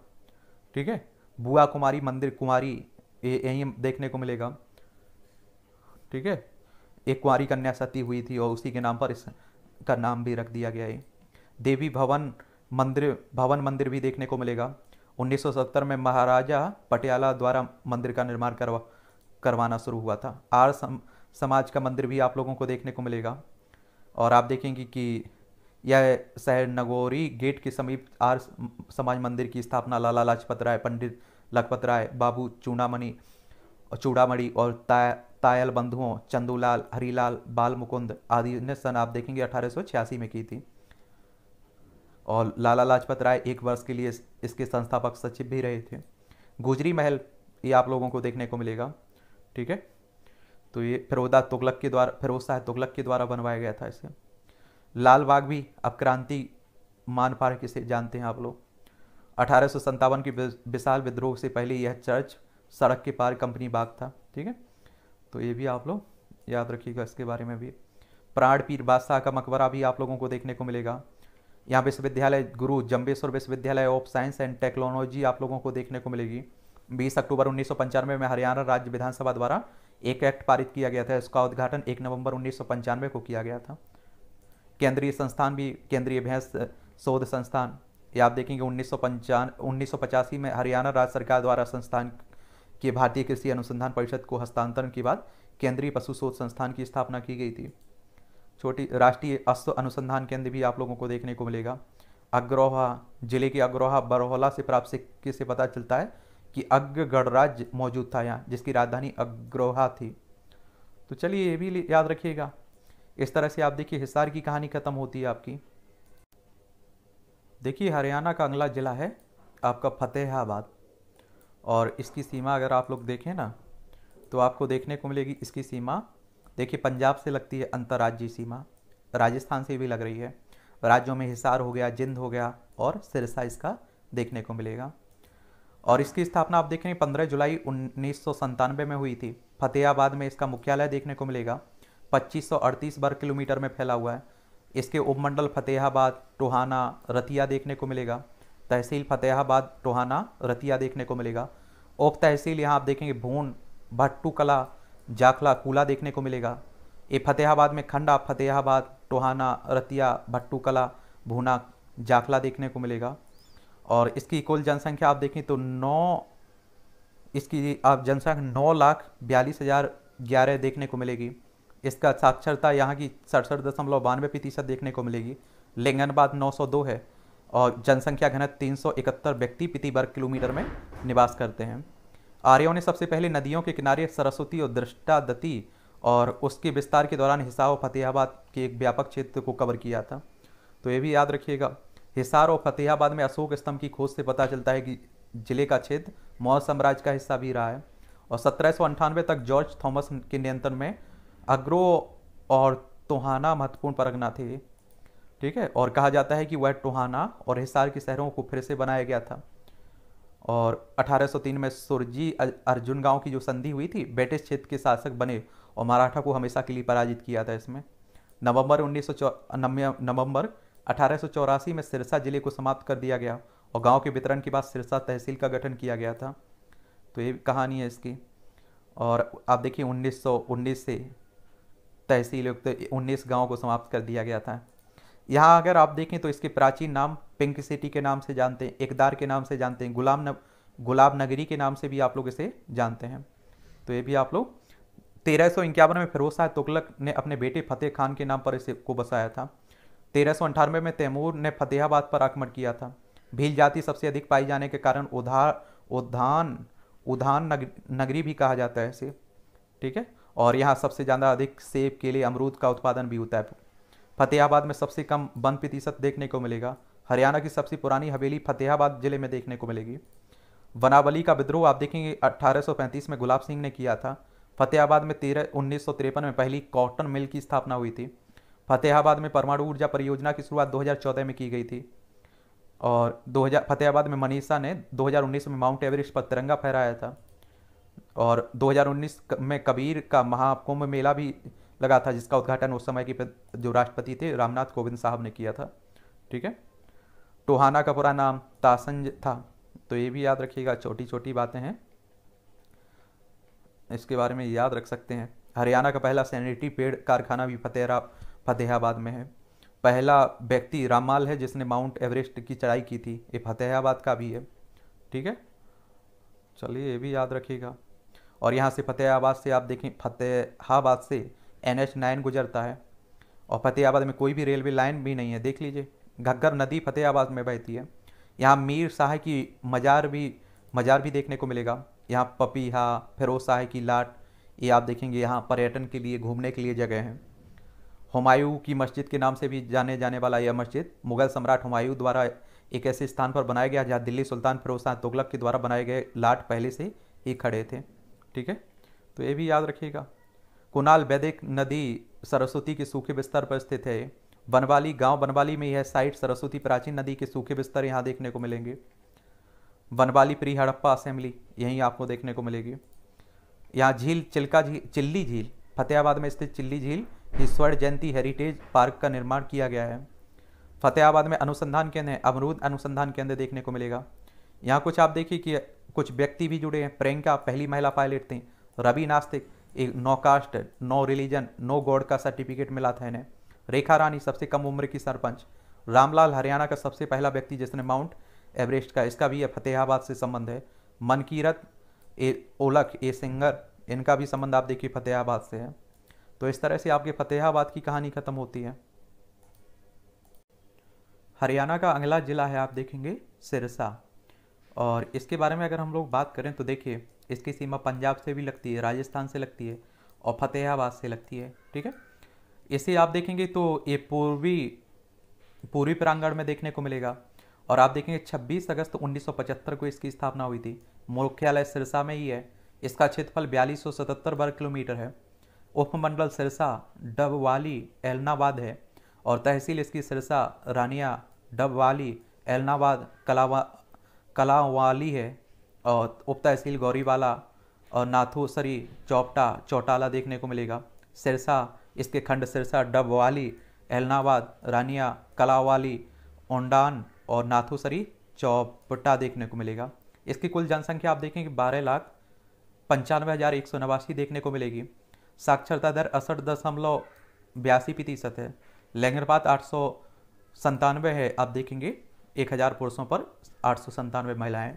ठीक है बुआ कुमारी मंदिर कुमारी यहीं देखने को मिलेगा ठीक है एक कुंवारी कन्या सती हुई थी और उसी के नाम पर इसका नाम भी रख दिया गया है देवी भवन मंदिर भवन मंदिर भी देखने को मिलेगा 1970 में महाराजा पटियाला द्वारा मंदिर का निर्माण करवा करवाना शुरू हुआ था आर सम, समाज का मंदिर भी आप लोगों को देखने को मिलेगा और आप देखेंगे कि या शहर नगोरी गेट के समीप आर समाज मंदिर की स्थापना लाला लाजपत राय पंडित लखपत राय बाबू चूड़ामणि चूड़ामणि और ता, तायल बंधुओं चंदूलाल हरीलाल बाल मुकुंद आदि ने सन आप देखेंगे अठारह में की थी और लाला लाजपत राय एक वर्ष के लिए इसके संस्थापक सचिव भी रहे थे गुजरी महल ये आप लोगों को देखने को मिलेगा ठीक है तो ये फिरोदा तुगलक के द्वारा फिरोज शाह तुगलक के द्वारा बनवाया गया था इसे लाल बाग भी अब क्रांति मान पार्क किसे जानते हैं आप लोग अठारह की विशाल विद्रोह से पहले यह चर्च सड़क के पार कंपनी बाग था ठीक है तो ये भी आप लोग याद रखिएगा इसके बारे में भी प्राण पीर बादशाह का मकबरा भी आप लोगों को देखने को मिलेगा यहाँ विश्वविद्यालय गुरु जम्बेश्वर विश्वविद्यालय ऑफ साइंस एंड टेक्नोलॉजी आप लोगों को देखने को मिलेगी 20 अक्टूबर उन्नीस में हरियाणा राज्य विधानसभा द्वारा एक एक्ट पारित किया गया था इसका उद्घाटन 1 नवंबर उन्नीस को किया गया था केंद्रीय संस्थान भी केंद्रीय भैंस शोध संस्थान ये आप देखेंगे उन्नीस सौ पचासी में हरियाणा राज्य सरकार द्वारा संस्थान के भारतीय कृषि अनुसंधान परिषद को हस्तांतरण के बाद केंद्रीय पशु शोध संस्थान की स्थापना की गई थी छोटी राष्ट्रीय अश्व अनुसंधान केंद्र भी आप लोगों को देखने को मिलेगा अग्रोहा जिले के अग्रोहा बरहोला से प्राप्त सिक्के से पता चलता है कि अग्र गणराज्य मौजूद था यहाँ जिसकी राजधानी अग्रोहा थी तो चलिए ये भी याद रखिएगा इस तरह से आप देखिए हिसार की कहानी ख़त्म होती है आपकी देखिए हरियाणा का अगला ज़िला है आपका फतेहाबाद और इसकी सीमा अगर आप लोग देखें ना तो आपको देखने को मिलेगी इसकी सीमा देखिए पंजाब से लगती है अंतर्राज्यीय सीमा राजस्थान से भी लग रही है राज्यों में हिसार हो गया जिंद हो गया और सिरसा इसका देखने को मिलेगा और इसकी स्थापना आप हैं पंद्रह जुलाई उन्नीस में हुई थी फतेहाबाद में इसका मुख्यालय देखने को मिलेगा 2538 वर्ग किलोमीटर में फैला हुआ है इसके उपमंडल फतेहाबाद टोहाना रतिया देखने को मिलेगा तहसील फतेहाबाद टोहाना रतिया देखने को मिलेगा उप तहसील यहाँ आप देखेंगे भून भट्टू कला जाखला कूला देखने को मिलेगा ये फतेहाबाद में खंडा फतेहाबाद टोहाना रतिया भट्टू कला भूना जाखला देखने को मिलेगा और इसकी कुल जनसंख्या आप देखें तो नौ इसकी आप जनसंख्या नौ लाख बयालीस हज़ार ग्यारह देखने को मिलेगी इसका साक्षरता यहाँ की सड़सठ दशमलव बानवे प्रतिशत देखने को मिलेगी लिंगनबाद 902 है और जनसंख्या घनत 371 व्यक्ति प्रति वर्ग किलोमीटर में निवास करते हैं आर्यों ने सबसे पहले नदियों के किनारे सरस्वती और दृष्टादती और उसके विस्तार के दौरान हिसार और फतेहाबाद के एक व्यापक क्षेत्र को कवर किया था तो ये भी याद रखिएगा हिसार और फतेहाबाद में अशोक स्तंभ की खोज से पता चलता है कि जिले का क्षेत्र मौर्य साम्राज्य का हिस्सा भी रहा है और सत्रह तक जॉर्ज थॉमस के नियंत्रण में अग्रो और तोहाना महत्वपूर्ण परगना थे ठीक है और कहा जाता है कि वह टोहाना और हिसार के शहरों को फिर से बनाया गया था और 1803 में सुरजी अर्जुन गांव की जो संधि हुई थी ब्रिटिश क्षेत्र के शासक बने और मराठा को हमेशा के लिए पराजित किया था इसमें नवंबर उन्नीस नवंबर अठारह में सिरसा जिले को समाप्त कर दिया गया और गांव के वितरण के बाद सिरसा तहसील का गठन किया गया था तो ये कहानी है इसकी और आप देखिए 1919 से तहसील युक्त उन्नीस गाँव को समाप्त कर दिया गया था यहाँ अगर आप देखें तो इसके प्राचीन नाम पिंक सिटी के नाम से जानते हैं एकदार के नाम से जानते हैं गुलाम न गुलाब नगरी के नाम से भी आप लोग इसे जानते हैं तो ये भी आप लोग तेरह में फिरोज शाह तुगलक ने अपने बेटे फतेह खान के नाम पर इसे को बसाया था तेरह में तैमूर ने फतेहाबाद पर आक्रमण किया था भील जाति सबसे अधिक पाई जाने के कारण उधार उद्धान उधान नगरी भी कहा जाता है इसे ठीक है और यहाँ सबसे ज़्यादा अधिक सेब केले अमरूद का उत्पादन भी होता है फतेहाबाद में सबसे कम वन प्रतिशत देखने को मिलेगा हरियाणा की सबसे पुरानी हवेली फतेहाबाद जिले में देखने को मिलेगी वनावली का विद्रोह आप देखेंगे 1835 में गुलाब सिंह ने किया था फतेहाबाद में तेरह उन्नीस में पहली कॉटन मिल की स्थापना हुई थी फतेहाबाद में परमाणु ऊर्जा परियोजना की शुरुआत दो में की गई थी और दो फतेहाबाद में मनीषा ने दो में माउंट एवरेस्ट पर तिरंगा फहराया था और 2019 में कबीर का महाकुंभ मेला भी लगा था जिसका उद्घाटन उस समय के जो राष्ट्रपति थे रामनाथ कोविंद साहब ने किया था ठीक है टोहाना का पूरा नाम तासंज था तो ये भी याद रखिएगा छोटी छोटी बातें हैं इसके बारे में याद रख सकते हैं हरियाणा का पहला सैनिटरी पेड़ कारखाना भी फतेहरा फतेहाबाद में है पहला व्यक्ति रामाल है जिसने माउंट एवरेस्ट की चढ़ाई की थी ये फतेहाबाद का भी है ठीक है चलिए ये भी याद रखिएगा और यहाँ से फतेहाबाद से आप देखें फतेहाबाद से एन एच नाइन गुजरता है और फतेहाबाद में कोई भी रेलवे लाइन भी नहीं है देख लीजिए घग्गर नदी फतेहाबाद में बहती है यहाँ मीर शाह की मज़ार भी मज़ार भी देखने को मिलेगा यहाँ पपीहा फिरोज शाह की लाट ये आप देखेंगे यहाँ पर्यटन के लिए घूमने के लिए जगह हैं हुमायूं की मस्जिद के नाम से भी जाने जाने वाला यह मस्जिद मुगल सम्राट हुमायूं द्वारा एक ऐसे स्थान पर बनाया गया जहाँ दिल्ली सुल्तान फिरोज शाह तुगलक के द्वारा बनाए गए लाट पहले से ही खड़े थे ठीक है तो ये भी याद रखिएगा कुणाल वैदिक नदी सरस्वती के सूखे बिस्तर पर स्थित है बनवाली गांव बनवाली में यह साइट सरस्वती प्राचीन नदी के सूखे बिस्तर यहाँ देखने को मिलेंगे बनवाली प्री हड़प्पा असेंबली यहीं आपको देखने को मिलेगी यहाँ झील चिल्का झील चिल्ली झील फतेहाबाद में स्थित चिल्ली झील जिस स्वर्ण जयंती हेरिटेज पार्क का निर्माण किया गया है फतेहाबाद में अनुसंधान केंद्र है अमरूद अनुसंधान केंद्र देखने को मिलेगा यहाँ कुछ आप देखिए कि कुछ व्यक्ति भी जुड़े हैं प्रियंका पहली महिला पायलट थी रवि नास्तिक एक no caste no religion no God का सर्टिफिकेट मिला था इन्हें रेखा रानी सबसे कम उम्र की सरपंच रामलाल हरियाणा का सबसे पहला व्यक्ति जिसने माउंट एवरेस्ट का इसका भी फतेहाबाद से संबंध है मनकीरत ए ओलख ए सिंगर इनका भी संबंध आप देखिए फतेहाबाद से है तो इस तरह से आपके फतेहाबाद की कहानी खत्म होती है हरियाणा का अगला जिला है आप देखेंगे सिरसा और इसके बारे में अगर हम लोग बात करें तो देखिए इसकी सीमा पंजाब से भी लगती है राजस्थान से लगती है और फतेहाबाद से लगती है ठीक है इसे आप देखेंगे तो ये पूर्वी पूर्वी प्रांगण में देखने को मिलेगा और आप देखेंगे 26 अगस्त 1975 को इसकी स्थापना हुई थी मुख्यालय सिरसा में ही है इसका क्षेत्रफल बयालीस वर्ग किलोमीटर है उपमंडल सिरसा डबवाली एलनाबाद है और तहसील इसकी सिरसा रानिया डबवाली एलनाबाद कलावा कला वाली है और उपता तहसील गौरीवाला और नाथूसरी चौपटा चौटाला देखने को मिलेगा सिरसा इसके खंड सिरसा डबवाली एलनाबाद रानिया कलावाली ओंडान और नाथूसरी चौपटा देखने को मिलेगा इसकी कुल जनसंख्या आप देखेंगे बारह लाख पंचानवे हज़ार एक सौ नवासी देखने को मिलेगी साक्षरता दर अड़सठ दशमलव बयासी प्रतिशत है लैंगरपात आठ सौ संतानवे है आप देखेंगे एक हज़ार पुरुषों पर आठ सौ संतानवे महिलाएँ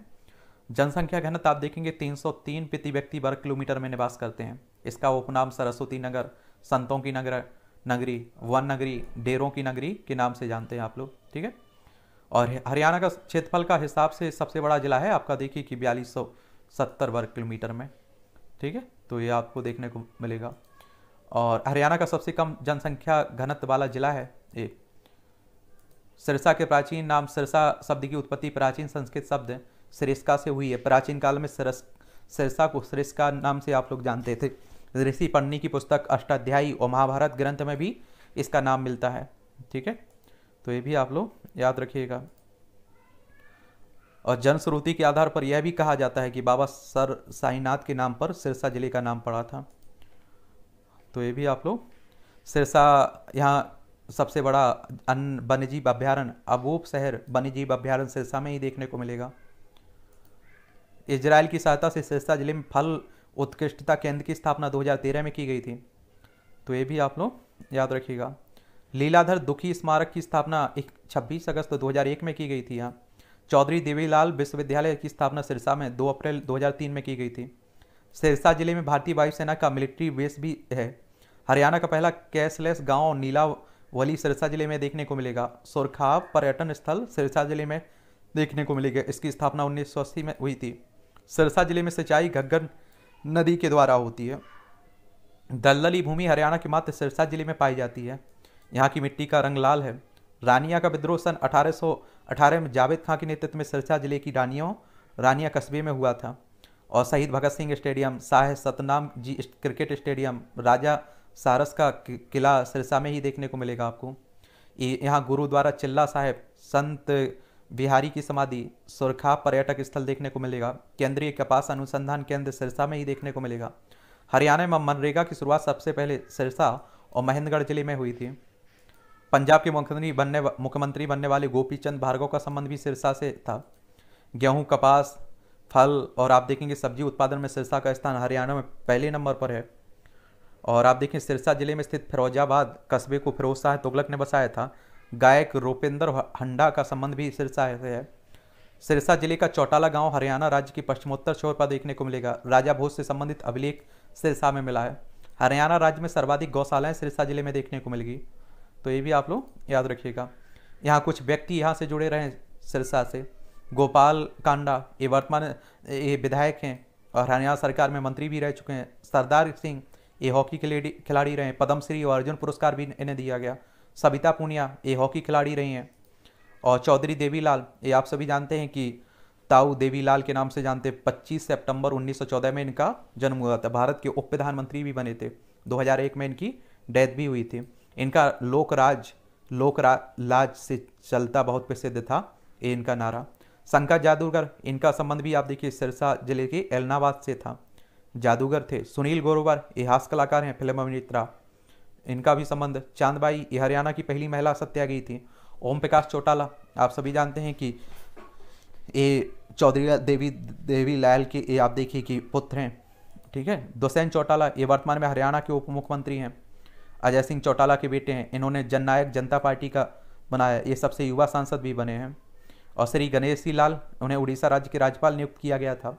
जनसंख्या घनत्व आप देखेंगे 303 प्रति व्यक्ति वर्ग किलोमीटर में निवास करते हैं इसका उपनाम सरस्वती नगर संतों की नगर नगरी वन नगरी डेरों की नगरी के नाम से जानते हैं आप लोग ठीक है और हरियाणा का क्षेत्रफल का हिसाब से सबसे बड़ा जिला है आपका देखिए कि बयालीस वर्ग किलोमीटर में ठीक है तो ये आपको देखने को मिलेगा और हरियाणा का सबसे कम जनसंख्या घनत्व वाला जिला है ये सिरसा के प्राचीन नाम सिरसा शब्द की उत्पत्ति प्राचीन संस्कृत शब्द सिरिस्का से हुई है प्राचीन काल में सरस सिरसा को सिरिस्का नाम से आप लोग जानते थे ऋषि पन्नी की पुस्तक अष्टाध्यायी और महाभारत ग्रंथ में भी इसका नाम मिलता है ठीक है तो ये भी आप लोग याद रखिएगा और जनश्रुति के आधार पर यह भी कहा जाता है कि बाबा सर साईनाथ के नाम पर सिरसा जिले का नाम पड़ा था तो ये भी आप लोग सिरसा यहाँ सबसे बड़ा अन वन्यजीव अभ्यारण अबूब शहर वन्यजीव अभ्यारण सिरसा में ही देखने को मिलेगा इसराइल की सहायता से सिरसा जिले में फल उत्कृष्टता केंद्र की स्थापना 2013 में की गई थी तो ये भी आप लोग याद रखिएगा लीलाधर दुखी स्मारक की स्थापना एक छब्बीस अगस्त 2001 में की गई थी यहाँ चौधरी देवीलाल विश्वविद्यालय की स्थापना सिरसा में 2 अप्रैल 2003 में की गई थी सिरसा जिले में भारतीय वायुसेना का मिलिट्री बेस भी है हरियाणा का पहला कैशलेस गांव नीला वली सिरसा जिले में देखने को मिलेगा सुरखाव पर्यटन स्थल सिरसा जिले में देखने को मिलेगा इसकी स्थापना उन्नीस में हुई थी सिरसा जिले में सिंचाई घग्गर नदी के द्वारा होती है दलदली भूमि हरियाणा के मात्र सिरसा जिले में पाई जाती है यहाँ की मिट्टी का रंग लाल है रानिया का विद्रोह सन 1818 में जावेद खां के नेतृत्व में सिरसा जिले की रानियों रानिया कस्बे में हुआ था और शहीद Bhagat Singh stadium Shah Satnam ji cricket stadium Raja Saras का किला सिरसा में ही देखने को मिलेगा आपको यहाँ गुरुद्वारा चिल्ला साहेब संत बिहारी की समाधि सुरखा पर्यटक स्थल देखने को मिलेगा केंद्रीय कपास अनुसंधान केंद्र सिरसा में ही देखने को मिलेगा हरियाणा में मनरेगा की शुरुआत सबसे पहले सिरसा और महेंद्रगढ़ जिले में हुई थी पंजाब के मुख्यमंत्री बनने मुख्यमंत्री बनने वाले गोपी चंद भार्गव का संबंध भी सिरसा से था गेहूं कपास फल और आप देखेंगे सब्जी उत्पादन में सिरसा का स्थान हरियाणा में पहले नंबर पर है और आप देखें सिरसा जिले में स्थित फिरोजाबाद कस्बे को फिरोज शाह तुगलक ने बसाया था गायक रूपेंद्र हंडा का संबंध भी सिरसा से है सिरसा जिले का चौटाला गांव हरियाणा राज्य की पश्चिमोत्तर छोर पर देखने को मिलेगा राजा भोज से संबंधित अभिलेख सिरसा में मिला है हरियाणा राज्य में सर्वाधिक गौशालाएँ सिरसा जिले में देखने को मिलेगी तो ये भी आप लोग याद रखिएगा यहाँ कुछ व्यक्ति यहाँ से जुड़े रहे सिरसा से गोपाल कांडा ये वर्तमान ये विधायक हैं और हरियाणा सरकार में मंत्री भी रह चुके हैं सरदार सिंह ये हॉकी खिलाड़ी रहे हैं पद्मश्री और अर्जुन पुरस्कार भी इन्हें दिया गया सविता पुनिया ये हॉकी खिलाड़ी रही हैं और चौधरी देवीलाल ये आप सभी जानते हैं कि ताऊ देवीलाल के नाम से जानते 25 सितंबर 1914 में इनका जन्म हुआ था भारत के उप प्रधानमंत्री भी बने थे 2001 में इनकी डेथ भी हुई थी इनका लोकराज लोकरा लाज से चलता बहुत प्रसिद्ध था ये इनका नारा शंकर जादूगर इनका संबंध भी आप देखिए सिरसा जिले के एलनाबाद से था जादूगर थे सुनील गोरोवर ये कलाकार हैं फिल्म अभिनेत्रा इनका भी संबंध चांदबाई ये हरियाणा की पहली महिला सत्याग्रही थी ओम प्रकाश चौटाला आप सभी जानते हैं कि ये चौधरी देवी देवी लाल के ये आप देखिए कि पुत्र हैं ठीक है दुसैन चौटाला ये वर्तमान में हरियाणा के उप मुख्यमंत्री हैं अजय सिंह चौटाला के बेटे हैं इन्होंने जननायक जनता पार्टी का बनाया ये सबसे युवा सांसद भी बने हैं और श्री गणेश लाल उन्हें उड़ीसा राज्य के राज्यपाल नियुक्त किया गया था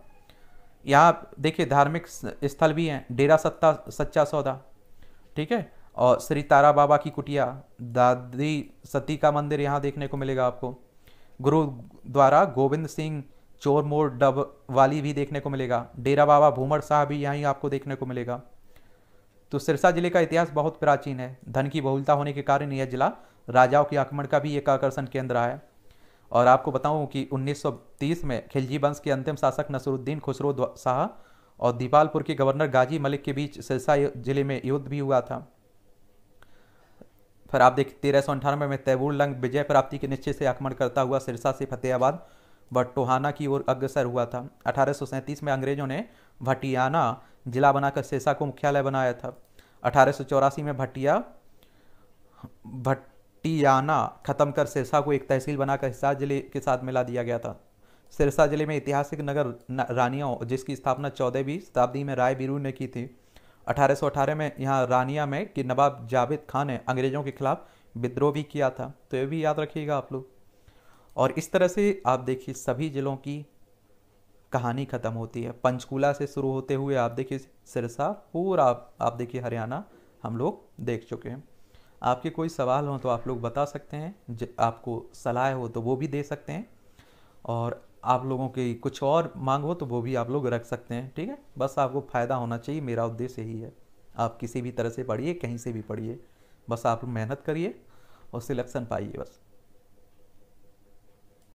यहाँ देखिए धार्मिक स्थल भी हैं डेरा सत्ता सच्चा सौदा ठीक है और श्री तारा बाबा की कुटिया दादी सती का मंदिर यहाँ देखने को मिलेगा आपको गुरु द्वारा गोविंद सिंह चोर मोर डब वाली भी देखने को मिलेगा डेरा बाबा भूमर शाह भी यहाँ आपको देखने को मिलेगा तो सिरसा जिले का इतिहास बहुत प्राचीन है धन की बहुलता होने के कारण यह जिला राजाओं के आक्रमण का भी एक आकर्षण केंद्र है और आपको बताऊं कि 1930 में खिलजी वंश के अंतिम शासक नसरुद्दीन खुसरो शाह और दीपालपुर के गवर्नर गाजी मलिक के बीच सिरसा जिले में युद्ध भी हुआ था फिर आप देख तेरह सौ अंठानवे में तैबूर लंग विजय प्राप्ति के निश्चय से आक्रमण करता हुआ सिरसा से फतेहाबाद व टोहाना की ओर अग्रसर हुआ था अठारह में अंग्रेजों ने भटियाना जिला बनाकर सिरसा को मुख्यालय बनाया था अठारह में भटिया भट टियाना खत्म कर सिरसा को एक तहसील बनाकर हिसार जिले के साथ मिला दिया गया था सिरसा जिले में ऐतिहासिक नगर रानिया जिसकी स्थापना चौदहवीं शताब्दी में राय बीरू ने की थी 1818 में यहाँ रानिया में कि नवाब जावेद खान ने अंग्रेज़ों के खिलाफ विद्रोह भी किया था तो ये भी याद रखिएगा आप लोग और इस तरह से आप देखिए सभी ज़िलों की कहानी ख़त्म होती है पंचकूला से शुरू होते हुए आप देखिए सिरसा पूरा आप, आप देखिए हरियाणा हम लोग देख चुके हैं आपके कोई सवाल हो तो आप लोग बता सकते हैं आपको सलाह हो तो वो भी दे सकते हैं और आप लोगों की कुछ और मांग हो तो वो भी आप लोग रख सकते हैं ठीक है बस आपको फ़ायदा होना चाहिए मेरा उद्देश्य यही है आप किसी भी तरह से पढ़िए कहीं से भी पढ़िए बस आप मेहनत करिए और सिलेक्शन पाइए बस